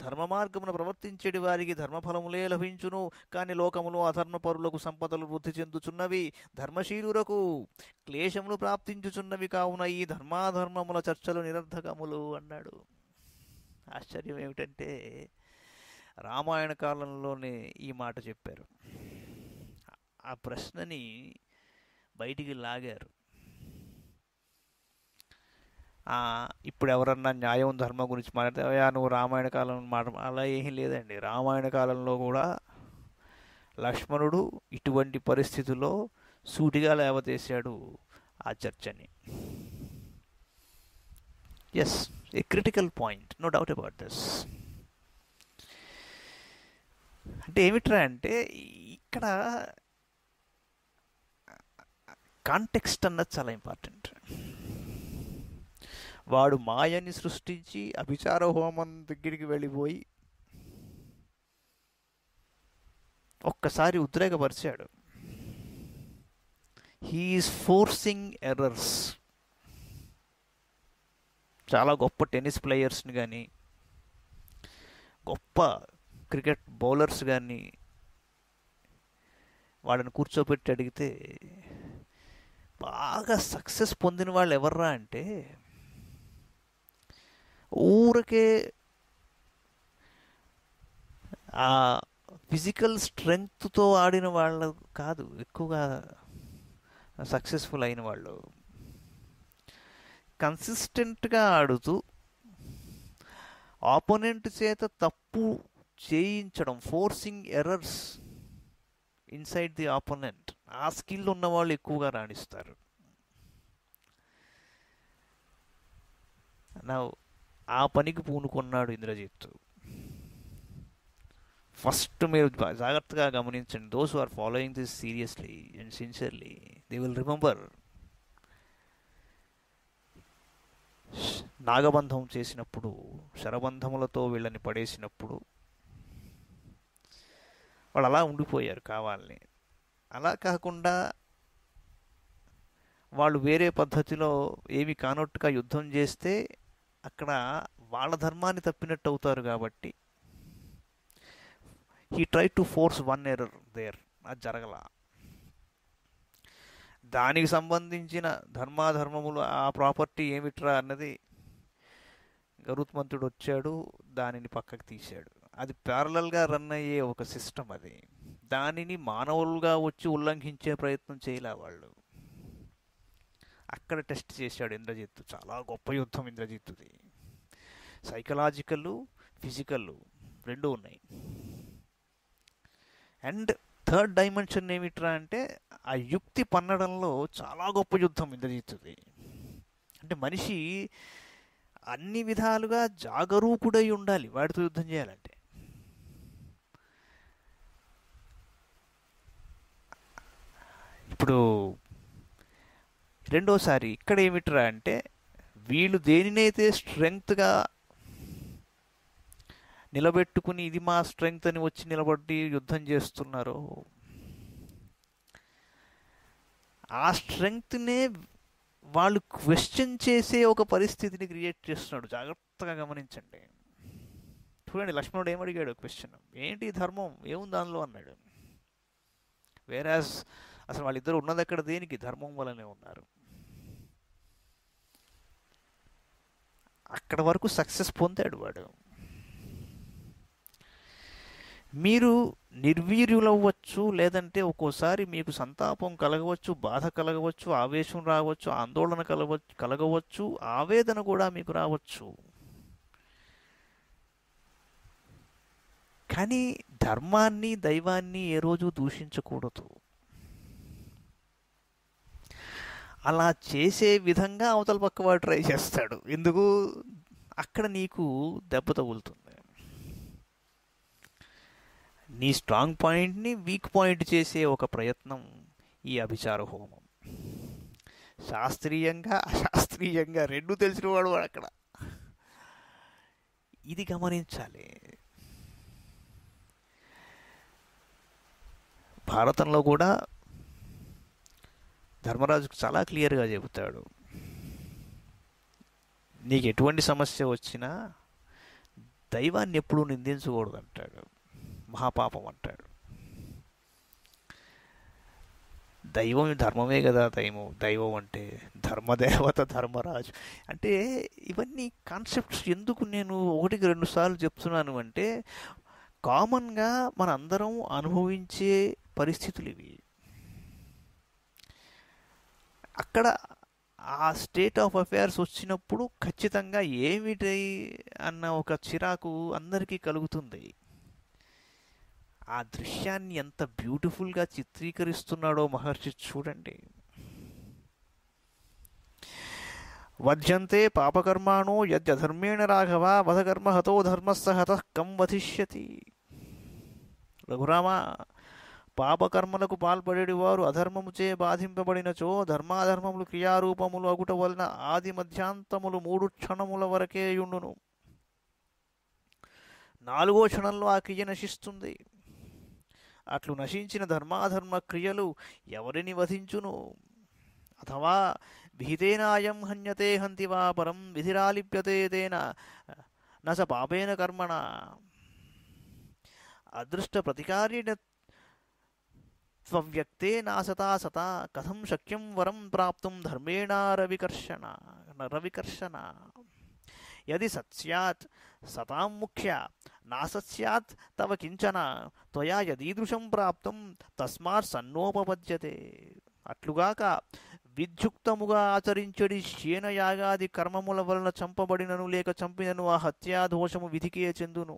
ధర్మ మార్గమును ప్రవర్తించేటి వారికి ధర్మఫలములే లభించును కాని లోకములు అధర్మపరులకు సంపదలు వృద్ధి చెందుచున్నవి ధర్మశీలురకు క్లేశములు ప్రాప్తించుచున్నవి కావున ఈ ధర్మాధర్మముల చర్చలు నిరర్ధకములు అన్నాడు ఆశ్చర్యం ఏమిటంటే రామాయణ కాలంలోనే ఈ మాట చెప్పారు ఆ ప్రశ్నని బయటికి లాగారు ఇప్పుడు ఎవరన్నా న్యాయం ధర్మం గురించి మాట్లాడితే నువ్వు రామాయణ కాలం మాట అలా ఏం లేదండి రామాయణ కాలంలో కూడా లక్ష్మణుడు ఇటువంటి పరిస్థితుల్లో సూటిగా లేవతేశాడు ఆ చర్చని is a critical point no doubt about this అంటే ఏమిట్రా అంటే ఇక్కడ కాంటెక్స్ట్ అన్నది చాలా ఇంపార్టెంట్ వాడు మాయని సృష్టించి అభిచార హోమం దగ్గరికి వెళ్ళిపోయి ఒక్కసారి ఉద్రేకపరిచాడు హీఈస్ ఫోర్సింగ్ ఎర్రర్స్ చాలా గొప్ప టెన్నిస్ ప్లేయర్స్ని కానీ గొప్ప క్రికెట్ బౌలర్స్ కానీ వాళ్ళని కూర్చోబెట్టి అడిగితే బాగా సక్సెస్ పొందిన వాళ్ళు ఎవర్రా అంటే ఊరికే ఆ ఫిజికల్ స్ట్రెంగ్త్తో ఆడిన వాళ్ళు కాదు ఎక్కువగా సక్సెస్ఫుల్ అయిన వాళ్ళు కన్సిస్టెంట్గా ఆడుతూ ఆపోనెంట్ చేత తప్పు చేయించడం forcing errors inside the opponent ఆ స్కిల్ ఉన్న వాళ్ళు ఎక్కువగా రాణిస్తారు నా ఆ పనికి పూనుకున్నాడు ఇంద్రజిత్ ఫస్ట్ మీరు జాగ్రత్తగా గమనించండి those are following this seriously and sincerely they will remember నాగబంధం చేసినప్పుడు శరబంధములతో వీళ్ళని పడేసినప్పుడు వాళ్ళు అలా ఉండిపోయారు కావాలని అలా కాకుండా వాళ్ళు వేరే పద్ధతిలో ఏమి కానట్టుగా యుద్ధం చేస్తే అక్కడ వాళ్ళ ధర్మాన్ని తప్పినట్టు అవుతారు కాబట్టి he try to force one error there అది జరగల దానికి సంబంధించిన ధర్మాధర్మములు ఆ ప్రాపర్టీ ఏమిట్రా అన్నది గరుత్మంతుడు వచ్చాడు దానిని పక్కకు తీశాడు అది ప్యారలల్గా రన్ అయ్యే ఒక సిస్టమ్ అది దానిని మానవులుగా వచ్చి ఉల్లంఘించే ప్రయత్నం చేయలే వాళ్ళు అక్కడ టెస్ట్ చేశాడు ఇంద్రజిత్ చాలా గొప్ప యుద్ధం ఇంద్రజిత్తుది సైకలాజికల్ ఫిజికల్ రెండు ఉన్నాయి అండ్ థర్డ్ డైమెన్షన్ ఏమిట్రా అంటే ఆ యుక్తి పన్నడంలో చాలా గొప్ప యుద్ధం ఇంద్రజిత్తుది అంటే మనిషి అన్ని విధాలుగా జాగరూకుడై ఉండాలి వాడితో యుద్ధం చేయాలంటే ఇప్పుడు రెండోసారి ఇక్కడ ఏమిట్రా అంటే వీళ్ళు దేనినైతే స్ట్రెంగ్త్గా నిలబెట్టుకుని ఇది మా స్ట్రెంగ్త్ అని వచ్చి నిలబడి యుద్ధం చేస్తున్నారు ఆ స్ట్రెంగ్త్నే వాళ్ళు క్వశ్చన్ చేసే ఒక పరిస్థితిని క్రియేట్ చేస్తున్నాడు జాగ్రత్తగా గమనించండి చూడండి లక్ష్మణుడు ఏమడిగాడు క్వశ్చన్ ఏంటి ధర్మం ఏముంది దానిలో అన్నాడు వేరాజ్ అసలు వాళ్ళిద్దరు ఉన్నది అక్కడ దేనికి ధర్మం వలనే ఉన్నారు అక్కడ వరకు సక్సెస్ పొందాడు వాడు మీరు నిర్వీర్యులవ్వచ్చు లేదంటే ఒక్కోసారి మీకు సంతాపం కలగవచ్చు బాధ కలగవచ్చు ఆవేశం రావచ్చు ఆందోళన కలవచ్చు కలగవచ్చు ఆవేదన కూడా మీకు రావచ్చు కానీ ధర్మాన్ని దైవాన్ని ఏ రోజు దూషించకూడదు అలా చేసే విధంగా అవతల పక్కవాడు ట్రై చేస్తాడు ఎందుకు అక్కడ నీకు దెబ్బ తగులుతుంది నీ స్ట్రాంగ్ పాయింట్ని వీక్ పాయింట్ చేసే ఒక ప్రయత్నం ఈ అభిచార హోమం శాస్త్రీయంగా అశాస్త్రీయంగా రెండు తెలిసినవాడు వాడు అక్కడ ఇది గమనించాలి భారతంలో కూడా ధర్మరాజుకు చాలా క్లియర్గా చెబుతాడు నీకు ఎటువంటి సమస్య వచ్చినా దైవాన్ని ఎప్పుడూ నిందించకూడదు అంటాడు మహాపాపం అంటాడు దైవం ధర్మమే కదా దైవం దైవం అంటే ధర్మదేవత ధర్మరాజు అంటే ఇవన్నీ కాన్సెప్ట్స్ ఎందుకు నేను ఒకటికి రెండు సార్లు చెప్తున్నాను అంటే కామన్గా మనందరం అనుభవించే పరిస్థితులు ఇవి అక్కడ ఆ స్టేట్ ఆఫ్ అఫైర్స్ వచ్చినప్పుడు ఖచ్చితంగా ఏమిటి అన్న ఒక చిరాకు అందరికీ కలుగుతుంది ఆ దృశ్యాన్ని ఎంత బ్యూటిఫుల్గా చిత్రీకరిస్తున్నాడో మహర్షి చూడండి వధ్యంతే పాపకర్మాణో యజ్ఞధర్మేణ రాఘవ వధకర్మ హతో ధర్మస్స హత కం వధిష్యతి రఘురామ పాపకర్మలకు పాల్పడేటి వారు అధర్మముచే బాధింపబడినచో ధర్మాధర్మములు క్రియారూపములు అగుట వలన ఆది మధ్యాంతములు మూడు క్షణముల వరకే యుండును నాలుగో క్షణంలో ఆ క్రియ నశిస్తుంది అట్లు నశించిన ధర్మాధర్మ క్రియలు ఎవరిని వధించును అథవా విహితేనాయం హన్యతే హంతి వా పరం విధిరాలిప్యతే నస పాపేన కర్మణ అదృష్ట ప్రతికార్యణ త్వవ్యక్తేనాసతా సతా కథం శక్యం వరం ప్రాప్తుం ధర్మేణారవికర్షణ రవికర్షణ యది సత్స్యాత్ సతాం ముఖ్య నాసత్స్యాత్ తవ కించన త్వయా యదీదృశం ప్రాప్తం తస్మాత్ సన్నోపపద్యతే అట్లుగాక విధ్యుక్తముగా ఆచరించడి శేనయాగాది కర్మముల వలన చంపబడినను లేక చంపినను ఆ హత్యాదోషము విధికే చెందును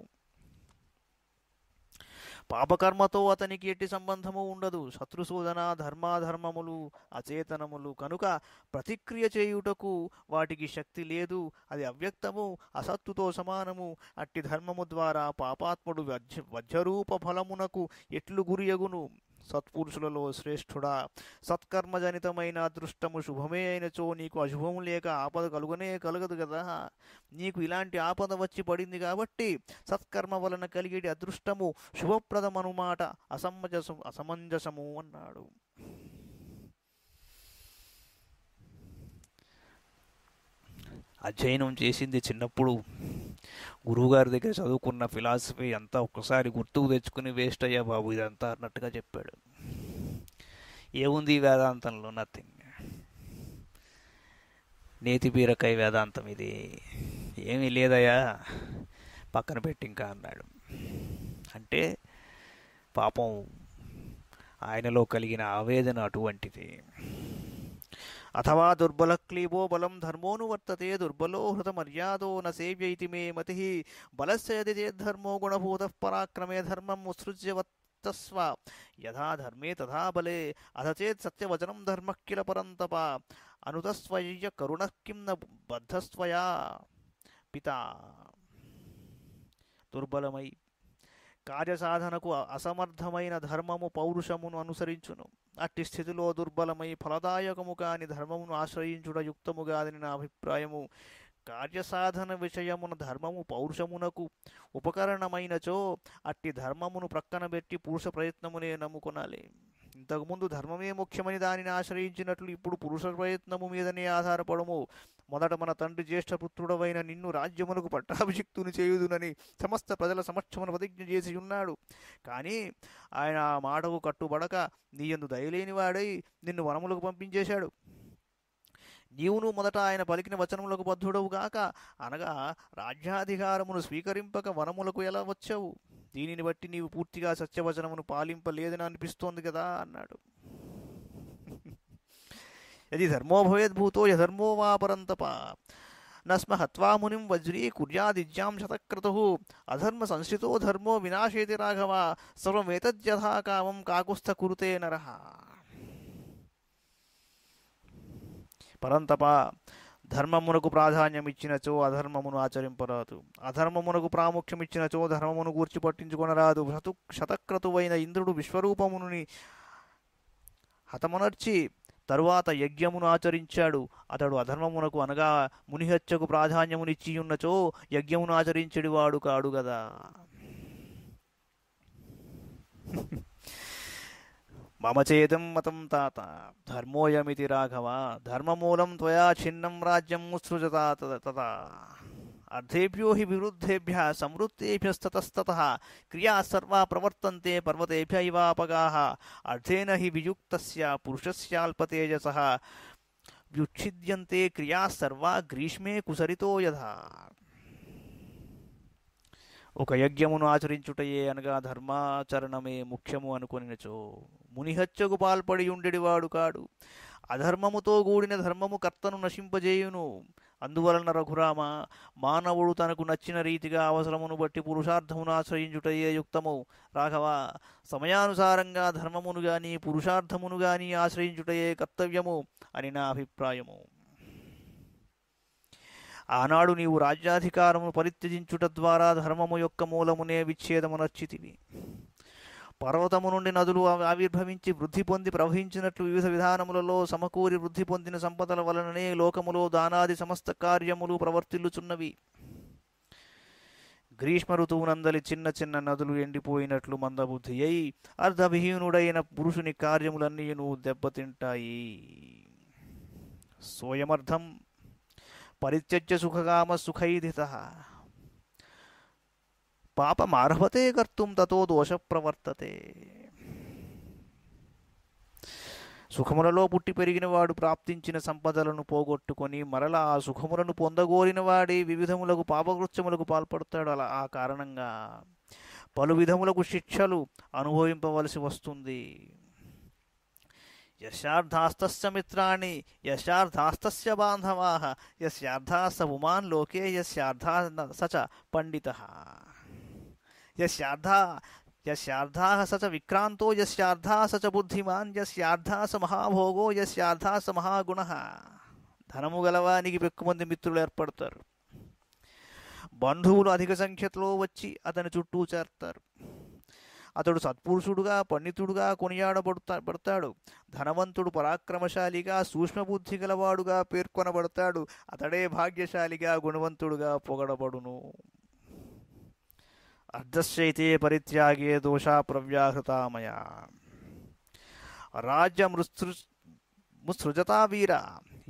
పాపకర్మతో అతనికి ఎట్టి సంబంధము ఉండదు శత్రుశోధన ధర్మాధర్మములు అచేతనములు కనుక ప్రతిక్రియ చేయుటకు వాటికి శక్తి లేదు అది అవ్యక్తము అసత్తుతో సమానము అట్టి ధర్మము ద్వారా పాపాత్ముడు వజ్ర వజ్రూప ఫలమునకు ఎట్లు గురియగును సత్పురుషులలో శ్రేష్ఠుడా సత్కర్మజనితమైన అదృష్టము శుభమే అయినచో నీకు అశుభము లేక ఆపద కలుగనే కలగదు కదా నీకు ఇలాంటి ఆపద వచ్చి పడింది కాబట్టి సత్కర్మ వలన కలిగేటి అదృష్టము శుభప్రదమనుమాట అసమంజసం అసమంజసము అన్నాడు అధ్యయనం చేసింది చిన్నప్పుడు గురువుగారి దగ్గర చదువుకున్న ఫిలాసఫీ అంతా ఒక్కసారి గుర్తుకు తెచ్చుకుని వేస్ట్ అయ్యా బాబు ఇదంతా అన్నట్టుగా చెప్పాడు ఏముంది వేదాంతంలో నథింగ్ నేతి బీరకాయ వేదాంతం ఇది ఏమీ లేదయ్యా పక్కన పెట్టి ఇంకా అన్నాడు అంటే పాపం ఆయనలో కలిగిన ఆవేదన అటువంటిది అథవా దుర్బలక్లీబో బలం ధర్మోనువర్తతే దుర్బలో హృతమర్యాదో న సేవ్య మే మతి బలస్యది చేద్ధర్మో గుణభూత పరాక్రమే ధర్మం ఉత్సృజ్య వర్తస్వ యథా ధర్మే తథా బలే అథ చేత్ సత్యవచనం ధర్మ కిల పరంతప అనుతస్వయ్య కరుణ కిం న బద్ధస్వయా పిత దుర్బలమై కార్యసాధనకు అసమర్థమైన ధర్మము పౌరుషమును అనుసరించును అట్టి స్థితిలో దుర్బలమై ఫలదాయకము కాని ధర్మమును ఆశ్రయించుట యుక్తము కాదని నా అభిప్రాయము కార్యసాధన విషయమున ధర్మము పౌరుషమునకు ఉపకరణమైనచో అట్టి ధర్మమును ప్రక్కన పెట్టి పురుష ప్రయత్నమునే నమ్ముకొనాలి ఇంతకుముందు ధర్మమే ముఖ్యమని దానిని ఆశ్రయించినట్లు ఇప్పుడు పురుష ప్రయత్నము మీదనే ఆధారపడము మొదట మన తండ్రి జ్యేష్ఠపుత్రుడవైన నిన్ను రాజ్యములకు పట్టాభిషిక్తుని చేయుదునని సమస్త ప్రజల సమక్షమును ప్రతిజ్ఞ చేసి ఉన్నాడు కానీ ఆయన ఆ మాటకు కట్టుబడక నీయందు దయలేని వాడై నిన్ను వనములకు పంపించేశాడు నీవును మొదట ఆయన పలికిన వచనములకు బద్ధుడవు గాక అనగా రాజ్యాధికారమును స్వీకరింపక వనములకు ఎలా వచ్చావు దీనిని బట్టి నీవు పూర్తిగా సత్యవచనమును పాలింపలేదని అనిపిస్తోంది కదా అన్నాడు यदि धर्मो भवेद्भूतो यधर्मो वा परन्तप न स्म हत्वा मुनिं वज्री कुर्यादिज्यां शतक्रतुः अधर्मसंश्रितो धर्मो विनाशेति राघव सर्वमेतद्यथा कामं काकुस्थ कुरुते नरः పరంతప ధర్మమునకు ప్రాధాన్యం ఇచ్చినచో అధర్మమును ఆచరింపరాదు అధర్మమునకు ప్రాముఖ్యం ఇచ్చినచో ధర్మమును గూర్చి పట్టించుకొనరాదు శతు శతక్రతువైన ఇంద్రుడు విశ్వరూపముని హతమనర్చి తరువాత యజ్ఞమును ఆచరించాడు అతడు అధర్మమునకు అనగా మునిహత్యకు ప్రాధాన్యమునిచ్చి ఉన్నచో యజ్ఞమును వాడు కాడు కదా మమ చేదం మతం తాత ధర్మోయమితి రాఘవ ధర్మమూలం త్వయా ఛిన్నం రాజ్యం సృజతా తదా అర్ధేభ్యో హి విరుద్ధేభ్య సంవృత్తేభ్యస్తతస్తత క్రియా సర్వా ప్రవర్తంతే పర్వతేభ్య ఇవాపగా అర్ధేన హి వియుక్త పురుషస్యాల్పతేజస వ్యుచ్ఛిద్యంతే క్రియా సర్వా గ్రీష్మే కుసరితో యథ ఒక యజ్ఞమును ఆచరించుటయే అనగా ధర్మాచరణమే ముఖ్యము అనుకొనినచో మునిహత్యకు పాల్పడి ఉండేవాడు కాడు అధర్మముతో కూడిన ధర్మము కర్తను నశింపజేయును అందువలన రఘురామ మానవుడు తనకు నచ్చిన రీతిగా అవసరమును బట్టి పురుషార్థమును ఆశ్రయించుటయే యుక్తము రాఘవ సమయానుసారంగా ధర్మమును గాని పురుషార్థమును గాని ఆశ్రయించుటయే కర్తవ్యము అని నా అభిప్రాయము ఆనాడు నీవు రాజ్యాధికారము పరిత్యజించుట ద్వారా ధర్మము యొక్క మూలమునే విచ్ఛేదమునర్చితివి పర్వతము నుండి నదులు ఆవిర్భవించి వృద్ధి పొంది ప్రవహించినట్లు వివిధ విధానములలో సమకూరి వృద్ధి పొందిన సంపదల వలననే లోకములో దానాది సమస్త కార్యములు ప్రవర్తిల్లుచున్నవి గ్రీష్మ ఋతువునందలి చిన్న చిన్న నదులు ఎండిపోయినట్లు మందబుద్ధి అయి అర్ధవిహీనుడైన పురుషుని నువ్వు దెబ్బతింటాయి సోయమర్థం పరిత్యజ్య సుఖగామ సుఖైధిత పాపమార్హతే కర్తుం తతో దోష ప్రవర్తతే సుఖములలో పుట్టి పెరిగినవాడు ప్రాప్తించిన సంపదలను పోగొట్టుకొని మరలా ఆ సుఖములను పొందగోరిన వాడి వివిధములకు పాపకృత్యములకు పాల్పడతాడు అలా ఆ కారణంగా పలు విధములకు శిక్షలు అనుభవింపవలసి వస్తుంది యశార్థాస్తస్య మిత్రాణి యశార్థాస్తస్య బాంధవా యశార్థాస్త ఉమాన్ లోకే యశార్థా సచ పండిత యశార్థా యశార్థా స చ విక్రాంతో యశార్థా స చ బుద్ధిమాన్ యశార్థా స మహాభోగో యశార్థా స మహాగుణ ధనము గలవానికి పెక్కుమంది మిత్రులు ఏర్పడతారు బంధువులు అధిక సంఖ్యలో వచ్చి అతని చుట్టూ చేరతారు అతడు సత్పురుషుడుగా పండితుడుగా కొనియాడబడుతా పడతాడు ధనవంతుడు పరాక్రమశాలిగా సూక్ష్మబుద్ధి గలవాడుగా పేర్కొనబడతాడు అతడే భాగ్యశాలిగా గుణవంతుడుగా పొగడబడును अर्धश्चैते परित्यागे दोषा प्रव्याहृता मया मुसृजता वीरा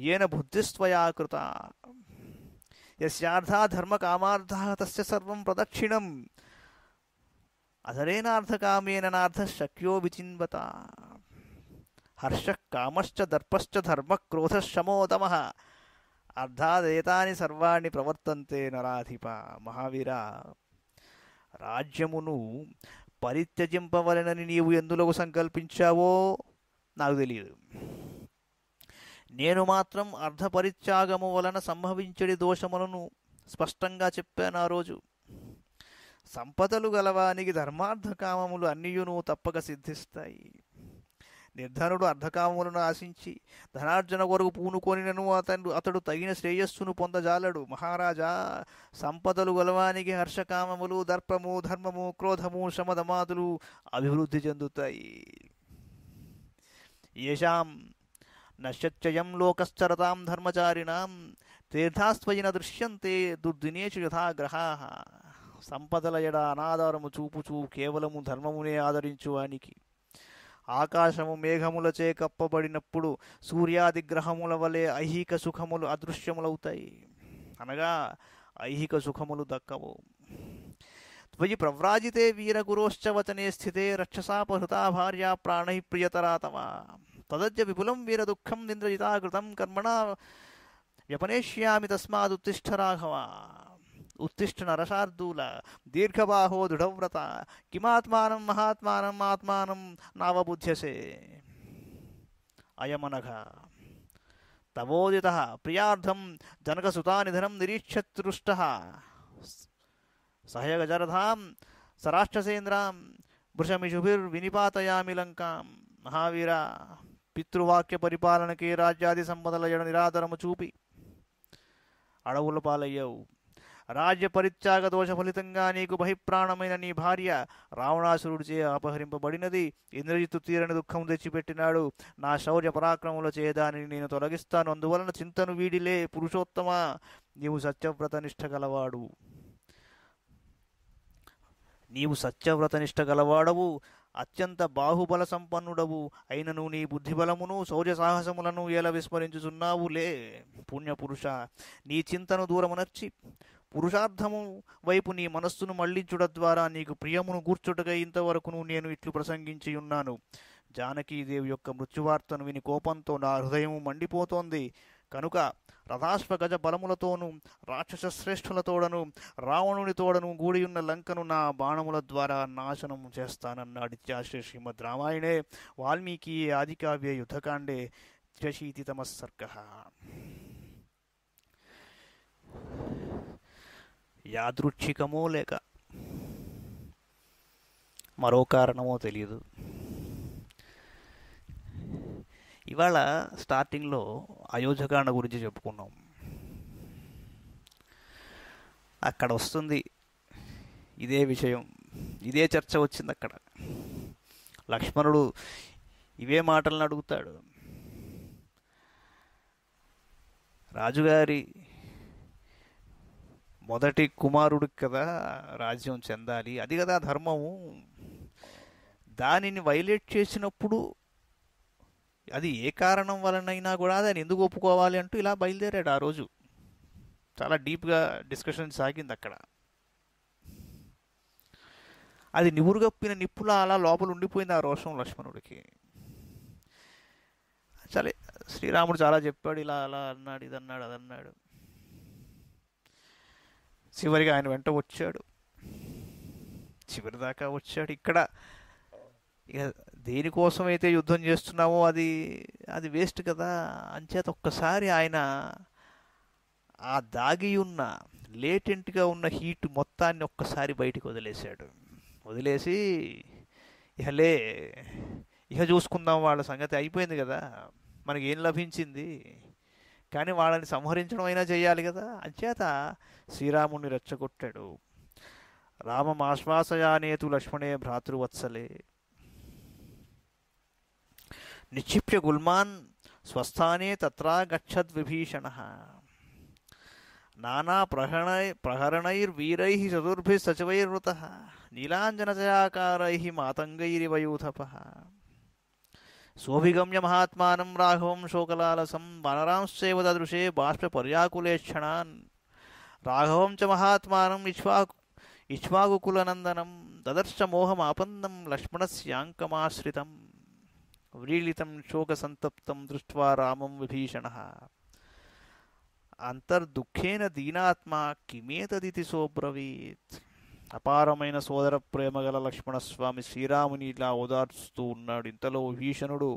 येन बुद्धिस्वया कृता धर्म धर्मकामार्थः तस्य सर्वं प्रदक्षिणम् अधरेनार्थकामेन नार्थशक्यो विचिन्वता हर्षः कामश्च दर्पश्च धर्मक्रोधशमोदमः अर्धादेतानि सर्वाणि प्रवर्तन्ते नराधिपा महावीरा రాజ్యమును పరిత్యజింపవలనని నీవు ఎందులో సంకల్పించావో నాకు తెలియదు నేను మాత్రం అర్ధపరిత్యాగము వలన సంభవించడి దోషములను స్పష్టంగా చెప్పాను ఆ రోజు సంపదలు గలవానికి ధర్మార్థకామములు అన్నియును తప్పక సిద్ధిస్తాయి నిర్ధనుడు అర్ధకామములను ఆశించి ధనార్జన కొరకు పూనుకొనినను అతడు అతడు తగిన శ్రేయస్సును పొందజాలడు మహారాజా సంపదలు గొలవానికి హర్షకామములు దర్పము ధర్మము క్రోధము శమధమాదులు అభివృద్ధి చెందుతాయి ఏషాం నశ్యత్యయం లోకశ్చరతాం ధర్మచారిణాం తీర్థాస్వయిన దృశ్యంతే దుర్దినేషు యథా గ్రహా సంపదల ఎడ అనాదారము చూపుచూ కేవలము ధర్మమునే ఆదరించువానికి ఆకాశము మేఘములచే కప్పబడినప్పుడు సూర్యాదిగ్రహముల వలె ఐహిక సుఖములు అదృశ్యములవుతాయి అనగా ఐహిక సుఖములు దక్కవు త్వయి ప్రవ్రాజితే వీరగురోశ్చవచనే స్థితే రక్షసాపహృతా భార్య ప్రాణై ప్రియతరాతమ తదద్య విపులం దుఃఖం నింద్రజితాకృతం కర్మణ వ్యపనేష్యామి తస్మాదుత్తిష్ట రాఘవా उत्तिष्ठ नरशार्दूल दीर्घबाहो दृढव्रत किमात्मानं महात्मानम् आत्मानं नावबुध्यसे अयमनघ तवोदितः प्रियार्थं जनकसुतानिधनं निरीक्ष्यतृष्टः सहयगजरथां सराष्ट्रसेन्द्रां वृषमिषुभिर्विनिपातयामि लंका महावीरा పితృవాక్య के రాజ్యాది సంపదల ఎడ నిరాదరము చూపి అడవుల రాజ్య పరిత్యాగ దోష ఫలితంగా నీకు బహిప్రాణమైన నీ భార్య చే అపహరింపబడినది ఇంద్రజిత్తు తీరని దుఃఖం తెచ్చిపెట్టినాడు నా శౌర్య పరాక్రమముల చేదానిని నేను తొలగిస్తాను అందువలన చింతను వీడిలే పురుషోత్తమ నీవు సత్యవ్రత నిష్ఠ గలవాడు నీవు సత్యవ్రత నిష్ట గలవాడవు అత్యంత బాహుబల సంపన్నుడవు అయినను నీ బుద్ధిబలమును శౌర్య సాహసములను ఎలా విస్మరించుచున్నావులే పుణ్యపురుష నీ చింతను దూరమునర్చి పురుషార్థము వైపు నీ మనస్సును మళ్లించుట ద్వారా నీకు ప్రియమును కూర్చుటగా ఇంతవరకు నేను ఇట్లు ప్రసంగించి ఉన్నాను జానకీదేవి యొక్క మృత్యువార్తను విని కోపంతో నా హృదయం మండిపోతోంది కనుక రథాశ్వ గజ బలములతోనూ రాక్షస శ్రేష్ఠులతోడను రావణుని తోడను గూడియున్న లంకను నా బాణముల ద్వారా నాశనం చేస్తానన్నాడు అడిత్యాశ్రీ శ్రీమద్ రామాయణే వాల్మీకి ఆదికావ్య యుద్ధకాండే తమ సర్గ యాదృచ్ఛికమో లేక మరో కారణమో తెలియదు ఇవాళ స్టార్టింగ్లో అయోధ్యకాండ గురించి చెప్పుకున్నాం అక్కడ వస్తుంది ఇదే విషయం ఇదే చర్చ వచ్చింది అక్కడ లక్ష్మణుడు ఇవే మాటలను అడుగుతాడు రాజుగారి మొదటి కుమారుడికి కదా రాజ్యం చెందాలి అది కదా ధర్మము దానిని వైలేట్ చేసినప్పుడు అది ఏ కారణం వలనైనా కూడా దాన్ని ఎందుకు ఒప్పుకోవాలి అంటూ ఇలా బయలుదేరాడు ఆ రోజు చాలా డీప్గా డిస్కషన్ సాగింది అక్కడ అది నివురుగప్పిన నిప్పుల అలా లోపల ఉండిపోయింది ఆ రోషం లక్ష్మణుడికి సరే శ్రీరాముడు చాలా చెప్పాడు ఇలా అలా అన్నాడు ఇది అన్నాడు అది అన్నాడు చివరిగా ఆయన వెంట వచ్చాడు చివరి దాకా వచ్చాడు ఇక్కడ ఇక దేనికోసం అయితే యుద్ధం చేస్తున్నామో అది అది వేస్ట్ కదా అంచేత ఒక్కసారి ఆయన ఆ దాగి ఉన్న లేటెంట్గా ఉన్న హీట్ మొత్తాన్ని ఒక్కసారి బయటికి వదిలేశాడు వదిలేసి ఇహలే ఇక చూసుకుందాం వాళ్ళ సంగతి అయిపోయింది కదా మనకి ఏం లభించింది కానీ వాళ్ళని సంహరించడం అయినా చేయాలి కదా అంచేత శ్రీరాముణ్ణి రెచ్చగొట్టాడు రామం ఆశ్వాసయానేతు లక్ష్మణే భ్రాతృవత్సలే నిక్షిప్య గుల్మాన్ స్వస్థానే తత్రా గచ్చద్ విభీషణ నానా ప్రహణ ప్రహరణైర్వీరై చతుర్భి సచివైర్వృత నీలాంజనచయాకారై మాతంగైరివయూధప सोभिगम्य महात्मानं राघवं शोकलालसं वानरांश्चैव ददृशे बाष्पपर्याकुलेक्षणान् రాఘవంచ చ మహాత్మానం ఇక్ష్వాకు మోహమాపందం దదర్శమోహమాపన్నం లక్ష్మణస్యాంకమాశ్రితం వ్రీళితం శోకసంతప్తం దృష్ట్వా రామం విభీషణ అంతర్దుఃఖేన దీనాత్మా కిమేతదితి సోబ్రవీత్ అపారమైన సోదర ప్రేమ గల లక్ష్మణస్వామి శ్రీరాముని ఇలా ఓదార్చుతూ ఉన్నాడు ఇంతలో భీషణుడు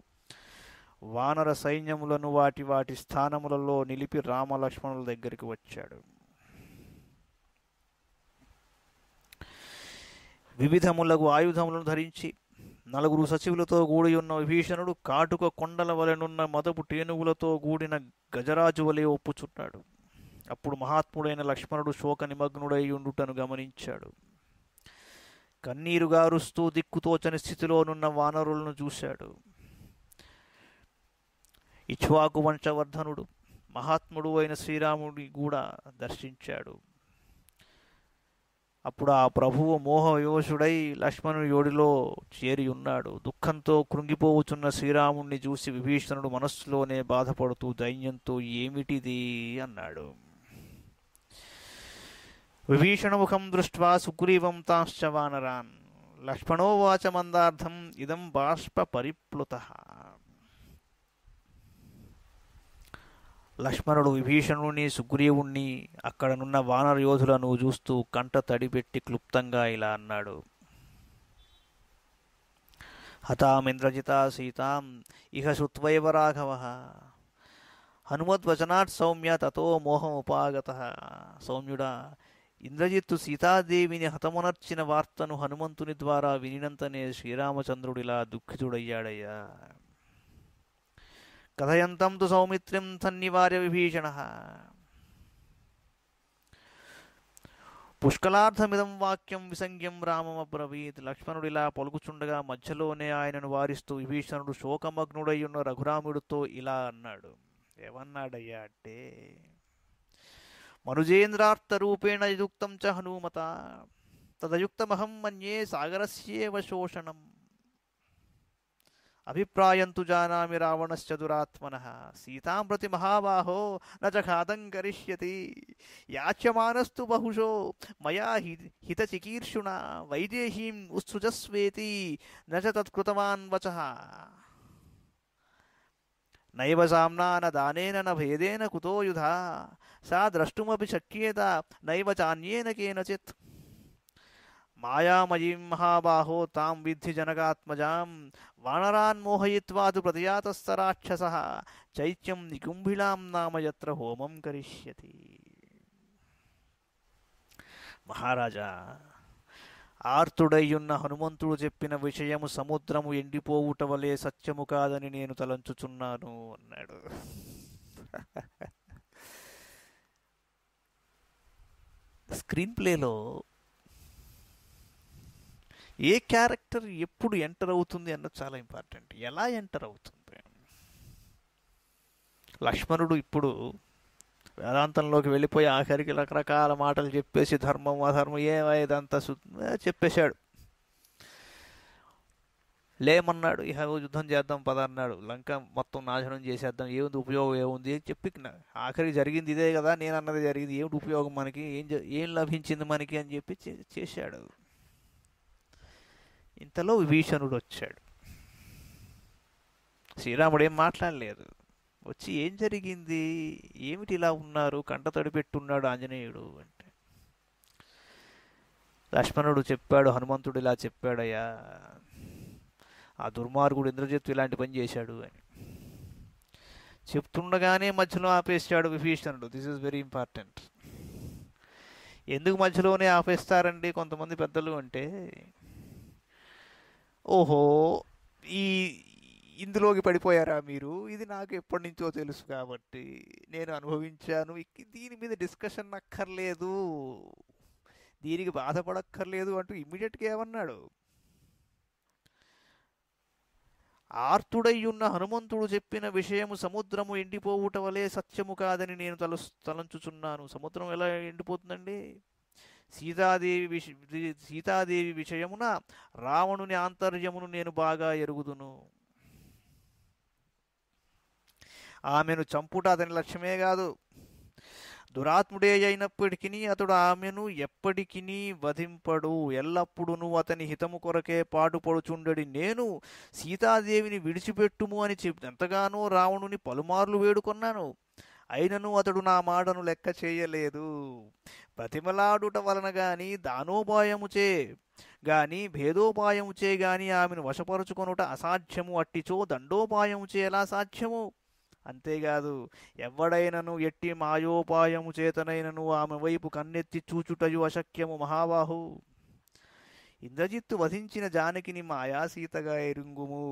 వానర సైన్యములను వాటి వాటి స్థానములలో నిలిపి రామ లక్ష్మణుల దగ్గరికి వచ్చాడు వివిధములకు ఆయుధములను ధరించి నలుగురు సచివులతో కూడి ఉన్న విభీషణుడు కాటుక కొండల వలెనున్న మదపు టేనుగులతో కూడిన గజరాజు వలె ఒప్పుచున్నాడు అప్పుడు మహాత్ముడైన లక్ష్మణుడు శోక నిమగ్నుడై ఉండుటను గమనించాడు కన్నీరు గారుస్తూ దిక్కుతోచని స్థితిలోనున్న వానరులను చూశాడు ఇచ్వాకు వంశవర్ధనుడు మహాత్ముడు అయిన శ్రీరాముడి కూడా దర్శించాడు అప్పుడు ఆ ప్రభువు మోహ వివశుడై లక్ష్మణుని యోడిలో చేరి ఉన్నాడు దుఃఖంతో కృంగిపోవుచున్న శ్రీరాముణ్ణి చూసి విభీషణుడు మనస్సులోనే బాధపడుతూ దైన్యంతో ఏమిటిది అన్నాడు విభీషణముఖం దృష్ట్వా సుగ్రీవం తాశ్చవానరాన్ వానరాన్ లక్ష్మణోవాచమందార్థం ఇదం బాష్ప పరిప్లుతః లక్ష్మణుడు విభీషణుణ్ణి సుగ్రీవుణ్ణి అక్కడనున్న వానర యోధులను చూస్తూ కంట తడిపెట్టి క్లుప్తంగా ఇలా అన్నాడు హతామింద్రజిత సీతాం ఇహ శృత్వైవ రాఘవ హనుమద్వచనాత్ సౌమ్య తతో మోహం ఉపాగత సౌమ్యుడా ఇంద్రజిత్తు సీతాదేవిని హతమునర్చిన వార్తను హనుమంతుని ద్వారా వినినంతనే శ్రీరామచంద్రుడిలా దుఃఖితుడయ్యాడయ్యా కథయంతం తు సౌమిత్రిం సన్నివార్య విభీషణ పుష్కలార్థమిదం వాక్యం విసంగ్యం రామమబ్రవీత్ లక్ష్మణుడు ఇలా పలుకుచుండగా మధ్యలోనే ఆయనను వారిస్తూ విభీషణుడు శోకమగ్నుడై ఉన్న రఘురాముడితో ఇలా అన్నాడు ఏమన్నాడయ్యా అంటే మనుజేంద్రార్థ రూపేణ యుక్తం చ హనుమత తదయుక్తమహం మన్యే సాగరస్యేవ శోషణం अभिप्रायन्तु जानामि रावणश्चतुरात्मन सीतां प्रति महाबाहो न च घातं बहुशो मया हितचिकीर्षुणा वैदेही उत्सृजस्वेति न च नैव साम्ना न दानेन न भेदेन कुतो युधा सा द्रष्टुमपि शक्येत नैव चान्येन केनचित् మాయామయీం మహాబాహో తాం విద్ధి జనకాత్మజాం వానరాన్మోహయిత్వాదు ప్రతియాతస్థ రాక్షస చైత్యం నికుంభిలాం నామ యత్ర హోమం కరిష్యతి మహారాజా ఆర్తుడయ్యున్న హనుమంతుడు చెప్పిన విషయము సముద్రము ఎండిపోవుట వలె సత్యము కాదని నేను తలంచుచున్నాను అన్నాడు స్క్రీన్ ప్లేలో ఏ క్యారెక్టర్ ఎప్పుడు ఎంటర్ అవుతుంది అన్నది చాలా ఇంపార్టెంట్ ఎలా ఎంటర్ అవుతుంది లక్ష్మణుడు ఇప్పుడు వేదాంతంలోకి వెళ్ళిపోయి ఆఖరికి రకరకాల మాటలు చెప్పేసి ధర్మం అధర్మం ఏమైదంతా చెప్పేశాడు లేమన్నాడు ఇహ యుద్ధం చేద్దాం పద అన్నాడు లంక మొత్తం నాశనం చేసేద్దాం ఏముంది ఉపయోగం ఏముంది అని చెప్పి ఆఖరికి జరిగింది ఇదే కదా నేను అన్నది జరిగింది ఏమిటి ఉపయోగం మనకి ఏం ఏం లభించింది మనకి అని చెప్పి చేశాడు ఇంతలో విభీషణుడు వచ్చాడు శ్రీరాముడు ఏం మాట్లాడలేదు వచ్చి ఏం జరిగింది ఏమిటి ఇలా ఉన్నారు కంట తడిపెట్టున్నాడు ఆంజనేయుడు అంటే లక్ష్మణుడు చెప్పాడు హనుమంతుడు ఇలా చెప్పాడయ్యా ఆ దుర్మార్గుడు ఇంద్రజిత్తు ఇలాంటి పని చేశాడు అని చెప్తుండగానే మధ్యలో ఆపేశాడు విభీషణుడు దిస్ ఈజ్ వెరీ ఇంపార్టెంట్ ఎందుకు మధ్యలోనే ఆపేస్తారండి కొంతమంది పెద్దలు అంటే ఓహో ఈ ఇందులోకి పడిపోయారా మీరు ఇది నాకు ఎప్పటి నుంచో తెలుసు కాబట్టి నేను అనుభవించాను దీని మీద డిస్కషన్ అక్కర్లేదు దీనికి బాధపడక్కర్లేదు అంటూ ఇమ్మీడియట్గా ఏమన్నాడు ఆర్తుడై ఉన్న హనుమంతుడు చెప్పిన విషయము సముద్రము ఎండిపోవుట వలె సత్యము కాదని నేను తల తలంచుచున్నాను సముద్రం ఎలా ఎండిపోతుందండి సీతాదేవి విష సీతాదేవి విషయమున రావణుని ఆంతర్యమును నేను బాగా ఎరుగుదును ఆమెను చంపుట అతని లక్ష్యమే కాదు దురాత్ముడే అయినప్పటికీ అతడు ఆమెను ఎప్పటికీ వధింపడు ఎల్లప్పుడూ అతని హితము కొరకే పాటుపడుచుండడి నేను సీతాదేవిని విడిచిపెట్టుము అని చెప్ ఎంతగానో రావణుని పలుమార్లు వేడుకొన్నాను అయినను అతడు నా మాటను లెక్క చేయలేదు ప్రతిమలాడుట వలన గాని దానోపాయముచే గాని భేదోపాయముచే గాని ఆమెను వశపరుచుకొనుట అసాధ్యము అట్టిచో దండోపాయముచే ఎలా సాధ్యము అంతేకాదు ఎవడైనను ఎట్టి మాయోపాయము చేతనైనను ఆమె వైపు కన్నెత్తి చూచుటయు అశక్యము మహాబాహు ఇంద్రజిత్తు వధించిన జానకిని మాయాసీతగా ఎరుంగుము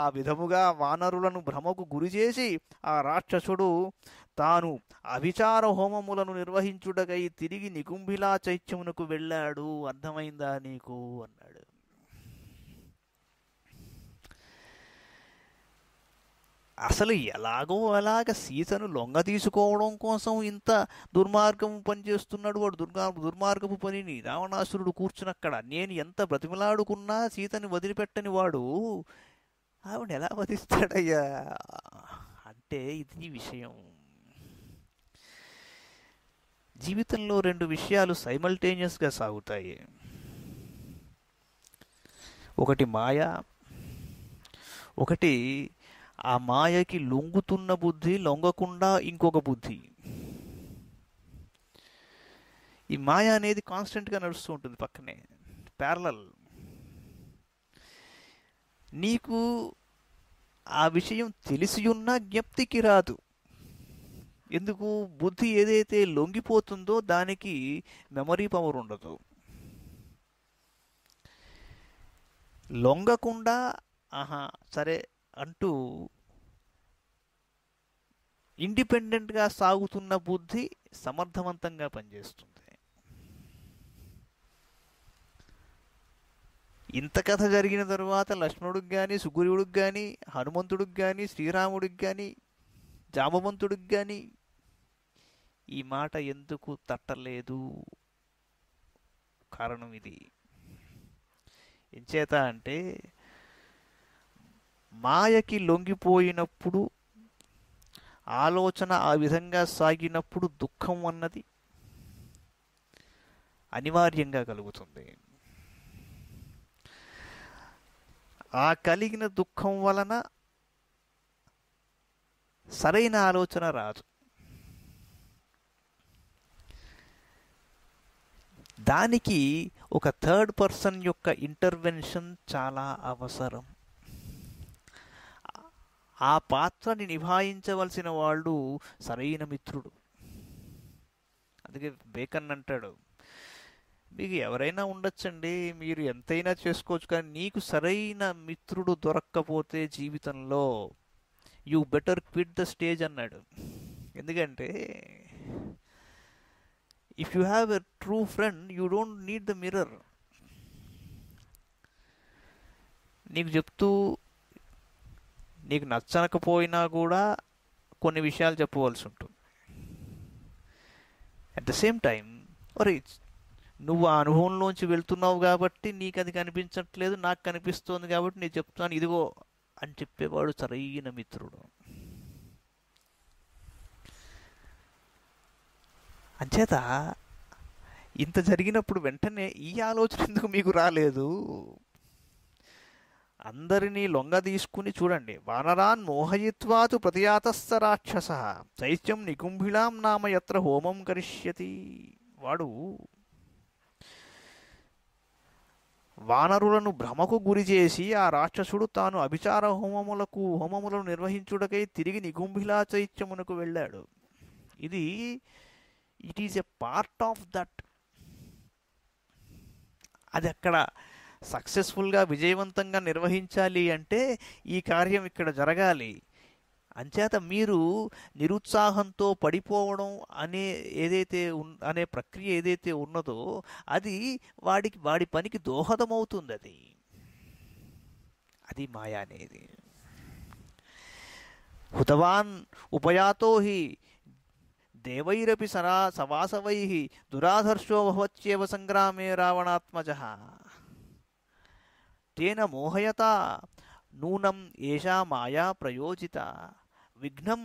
ఆ విధముగా వానరులను భ్రమకు గురిచేసి ఆ రాక్షసుడు తాను అభిచార హోమములను నిర్వహించుడకై తిరిగి నికుంభిలా చైత్యమునకు వెళ్ళాడు అర్థమైందా నీకు అన్నాడు అసలు ఎలాగో అలాగ సీతను లొంగ తీసుకోవడం కోసం ఇంత దుర్మార్గము పనిచేస్తున్నాడు వాడు దుర్గా దుర్మార్గపు పనిని రావణాసురుడు కూర్చునక్కడ నేను ఎంత బ్రతిమలాడుకున్నా సీతని వదిలిపెట్టని వాడు ఆవిడ ఎలా వదిస్తాడయ్యా అంటే ఇది విషయం జీవితంలో రెండు విషయాలు సైమల్టేనియస్గా సాగుతాయి ఒకటి మాయ ఒకటి ఆ మాయకి లొంగుతున్న బుద్ధి లొంగకుండా ఇంకొక బుద్ధి ఈ మాయ అనేది కాన్స్టెంట్గా నడుస్తూ ఉంటుంది పక్కనే ప్యారలల్ నీకు ఆ విషయం తెలిసి ఉన్నా జ్ఞప్తికి రాదు ఎందుకు బుద్ధి ఏదైతే లొంగిపోతుందో దానికి మెమరీ పవర్ ఉండదు లొంగకుండా ఆహా సరే అంటూ ఇండిపెండెంట్గా సాగుతున్న బుద్ధి సమర్థవంతంగా పనిచేస్తుంది ఇంత కథ జరిగిన తరువాత లక్ష్మణుడికి కానీ సుగ్రీవుడికి కానీ హనుమంతుడికి కానీ శ్రీరాముడికి కానీ జామవంతుడికి కానీ ఈ మాట ఎందుకు తట్టలేదు కారణం ఇది ఎంచేత అంటే మాయకి లొంగిపోయినప్పుడు ఆలోచన ఆ విధంగా సాగినప్పుడు దుఃఖం అన్నది అనివార్యంగా కలుగుతుంది ఆ కలిగిన దుఃఖం వలన సరైన ఆలోచన రాదు దానికి ఒక థర్డ్ పర్సన్ యొక్క ఇంటర్వెన్షన్ చాలా అవసరం ఆ పాత్రని నిభాయించవలసిన వాళ్ళు సరైన మిత్రుడు అందుకే బేకన్ అంటాడు మీకు ఎవరైనా ఉండొచ్చండి మీరు ఎంతైనా చేసుకోవచ్చు కానీ నీకు సరైన మిత్రుడు దొరక్కపోతే జీవితంలో you better quit the stage అన్నాడు ఎందుకంటే if you have a true friend you don't need the mirror నీకు చెప్తూ నీకు నచ్చనకపోయినా కూడా కొన్ని విషయాలు చెప్పవలసి ఉంటుంది అట్ ద సేమ్ టైం అరే నువ్వు ఆ అనుభవంలోంచి వెళ్తున్నావు కాబట్టి నీకు అది కనిపించట్లేదు నాకు కనిపిస్తోంది కాబట్టి నేను చెప్తాను ఇదిగో అని చెప్పేవాడు సరైన మిత్రుడు అంచేత ఇంత జరిగినప్పుడు వెంటనే ఈ ఆలోచన ఎందుకు మీకు రాలేదు అందరినీ లొంగ తీసుకుని చూడండి వానరాన్ మోహయిత్వాతు ప్రతియాతస్థ రాక్షస చైత్యం నికుంభిళాం నామ ఎత్ర హోమం కరిష్యతి వాడు వానరులను భ్రమకు గురి చేసి ఆ రాక్షసుడు తాను అభిచార హోమములకు హోమములను నిర్వహించుడకై తిరిగి నిగుంభిలా చైత్యమునకు వెళ్ళాడు ఇది it is a part of that అది అక్కడ సక్సెస్ఫుల్గా విజయవంతంగా నిర్వహించాలి అంటే ఈ కార్యం ఇక్కడ జరగాలి అంచేత మీరు నిరుత్సాహంతో పడిపోవడం అనే ఏదైతే ఉన్ అనే ప్రక్రియ ఏదైతే ఉన్నదో అది వాడికి వాడి పనికి దోహదమవుతుంది అది అది మాయ అనేది హుతవాన్ ఉపయాతో హి దేవైరపి సరా సవాసవై దురాధర్షో సంగ్రామే రావణాత్మజ तेन मोहयता नूनम् एषा माया प्रयोजिता विघ्नम्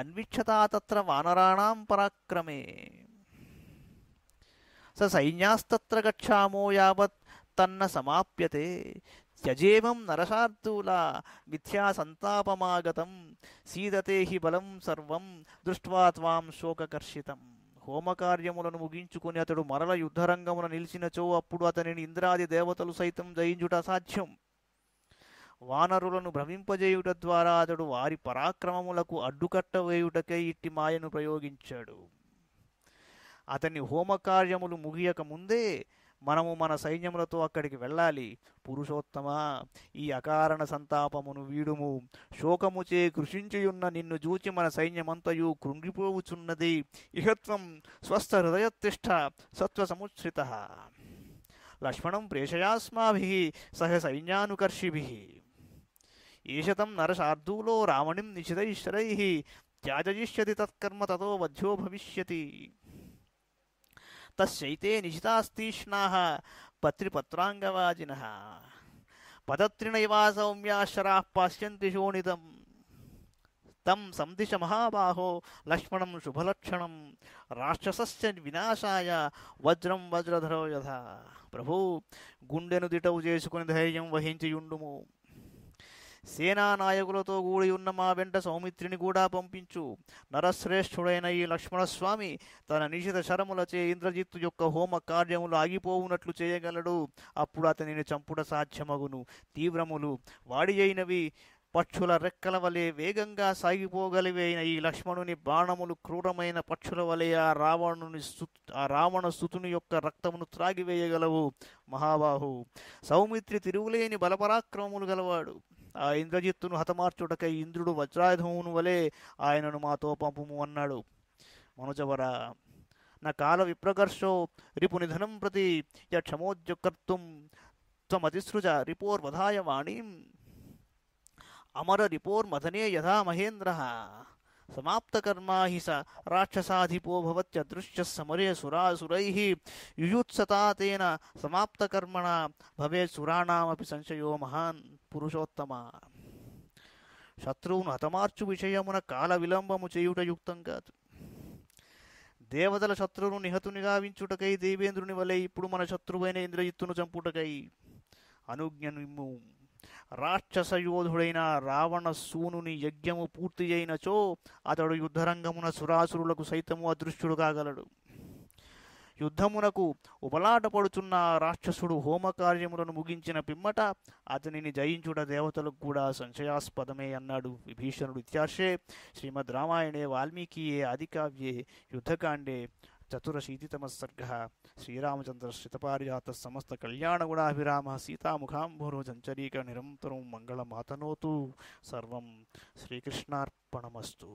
अन्विक्षता तत्र वानराणां पराक्रमे स सैन्यास्तत्र गच्छामो यावत् तन्न समाप्यते यजेवं नरशार्दूला मिथ्या सन्तापमागतं सीदते हि बलं सर्वं दृष्ट्वा त्वां शोककर्षितम् హోమకార్యములను ముగించుకుని అతడు మరల యుద్ధరంగమున నిలిచినచో అప్పుడు అతనిని ఇంద్రాది దేవతలు సైతం జయించుట అసాధ్యం వానరులను భ్రమింపజేయుట ద్వారా అతడు వారి పరాక్రమములకు అడ్డుకట్ట వేయుటకై ఇట్టి మాయను ప్రయోగించాడు అతని హోమకార్యములు ముగియక ముందే మనము మన సైన్యములతో అక్కడికి వెళ్ళాలి పురుషోత్తమా ఈ అకారణ సంతాపమును వీడుము శోకముచే కృషించియున్న నిన్ను చూచి మన సైన్యమంతయు కృంగిపోవుచున్నది ఇహత్వం స్వస్థ హృదయత్తిష్ట సత్వ సముచ్రిత లక్ష్మణం ప్రేషయాస్మాభి సహ సైన్యానుకర్షిభి ఈశతం నరశార్దూలో రావణిం నిశితైశ్వరై త్యాజయిష్యతి తత్కర్మ తదో వధ్యో భవిష్యతి तस्यैते निशितास्तीष्णाः पत्रिपत्राङ्गवाजिनः पदत्रिणैवासौम्या शराः पाश्यन्ति शोणितम् तं संदिश लक्ष्मणं शुभलक्षणं राक्षसस्य विनाशाय वज्रं वज्रधरो यथा प्रभो गुण्डे दिटौ चेकं वहञ्च సేనానాయకులతో కూడి ఉన్న మా వెంట సౌమిత్రిని కూడా పంపించు నరశ్రేష్ఠుడైన ఈ లక్ష్మణస్వామి తన నిషిత శరములచే ఇంద్రజిత్తు యొక్క హోమ కార్యములు ఆగిపోవునట్లు చేయగలడు అప్పుడు అతనిని చంపుట సాధ్యమగును తీవ్రములు వాడి అయినవి పక్షుల రెక్కల వలె వేగంగా సాగిపోగలివైన ఈ లక్ష్మణుని బాణములు క్రూరమైన పక్షుల వలె ఆ రావణుని ఆ రావణ స్థుతుని యొక్క రక్తమును త్రాగివేయగలవు మహాబాహు సౌమిత్రి తిరుగులేని బలపరాక్రమములు గలవాడు ఆ ఇంద్రజిత్తును హతమార్చుటకై ఇంద్రుడు వజ్రాయుధమును వలె ఆయనను మాతో పంపుము అన్నాడు మనుజవర నా కాల విప్రకర్షో రిపు నిధనం ప్రతి యక్షమోజ్జకర్తుం త్వమతిసృజ రిపోర్వధాయ వాణీం అమర రిపోర్మధనే యథా మహేంద్ర समाप्तकर्मा हि स राक्षसाधिपो भवत्यदृश्यः समरे सुरासुरैः युयुत्सता तेन समाप्तकर्मणा भवेत् सुराणामपि संशयो महान् पुरुषोत्तमा శత్రువును హతమార్చు విషయమున కాల విలంబము చేయుట యుక్తం కాదు దేవతల శత్రువును నిహతునిగా వించుటకై దేవేంద్రుని వలె ఇప్పుడు మన శత్రువైన ఇంద్రజిత్తును చంపుటకై అనుజ్ఞను రాక్షస యోధుడైన రావణ సూనుని యజ్ఞము పూర్తి అయినచో అతడు యుద్ధరంగమున సురాసురులకు సైతము అదృశ్యుడు కాగలడు యుద్ధమునకు ఉపలాటపడుచున్న రాక్షసుడు హోమకార్యములను ముగించిన పిమ్మట అతనిని జయించుట దేవతలకు కూడా సంశయాస్పదమే అన్నాడు విభీషణుడు ఇత్యార్షే శ్రీమద్ రామాయణే వాల్మీకియే ఆదికావ్యే యుద్ధకాండే चतुरशीतितमः श्रीरामचन्द्रश्रितपारिजातः समस्तकल्याणगुणाभिरामः सीतामुखाम्भोरोजञ्चरीकनिरन्तरं मङ्गलमातनोतु सर्वं श्रीकृष्णार्पणमस्तु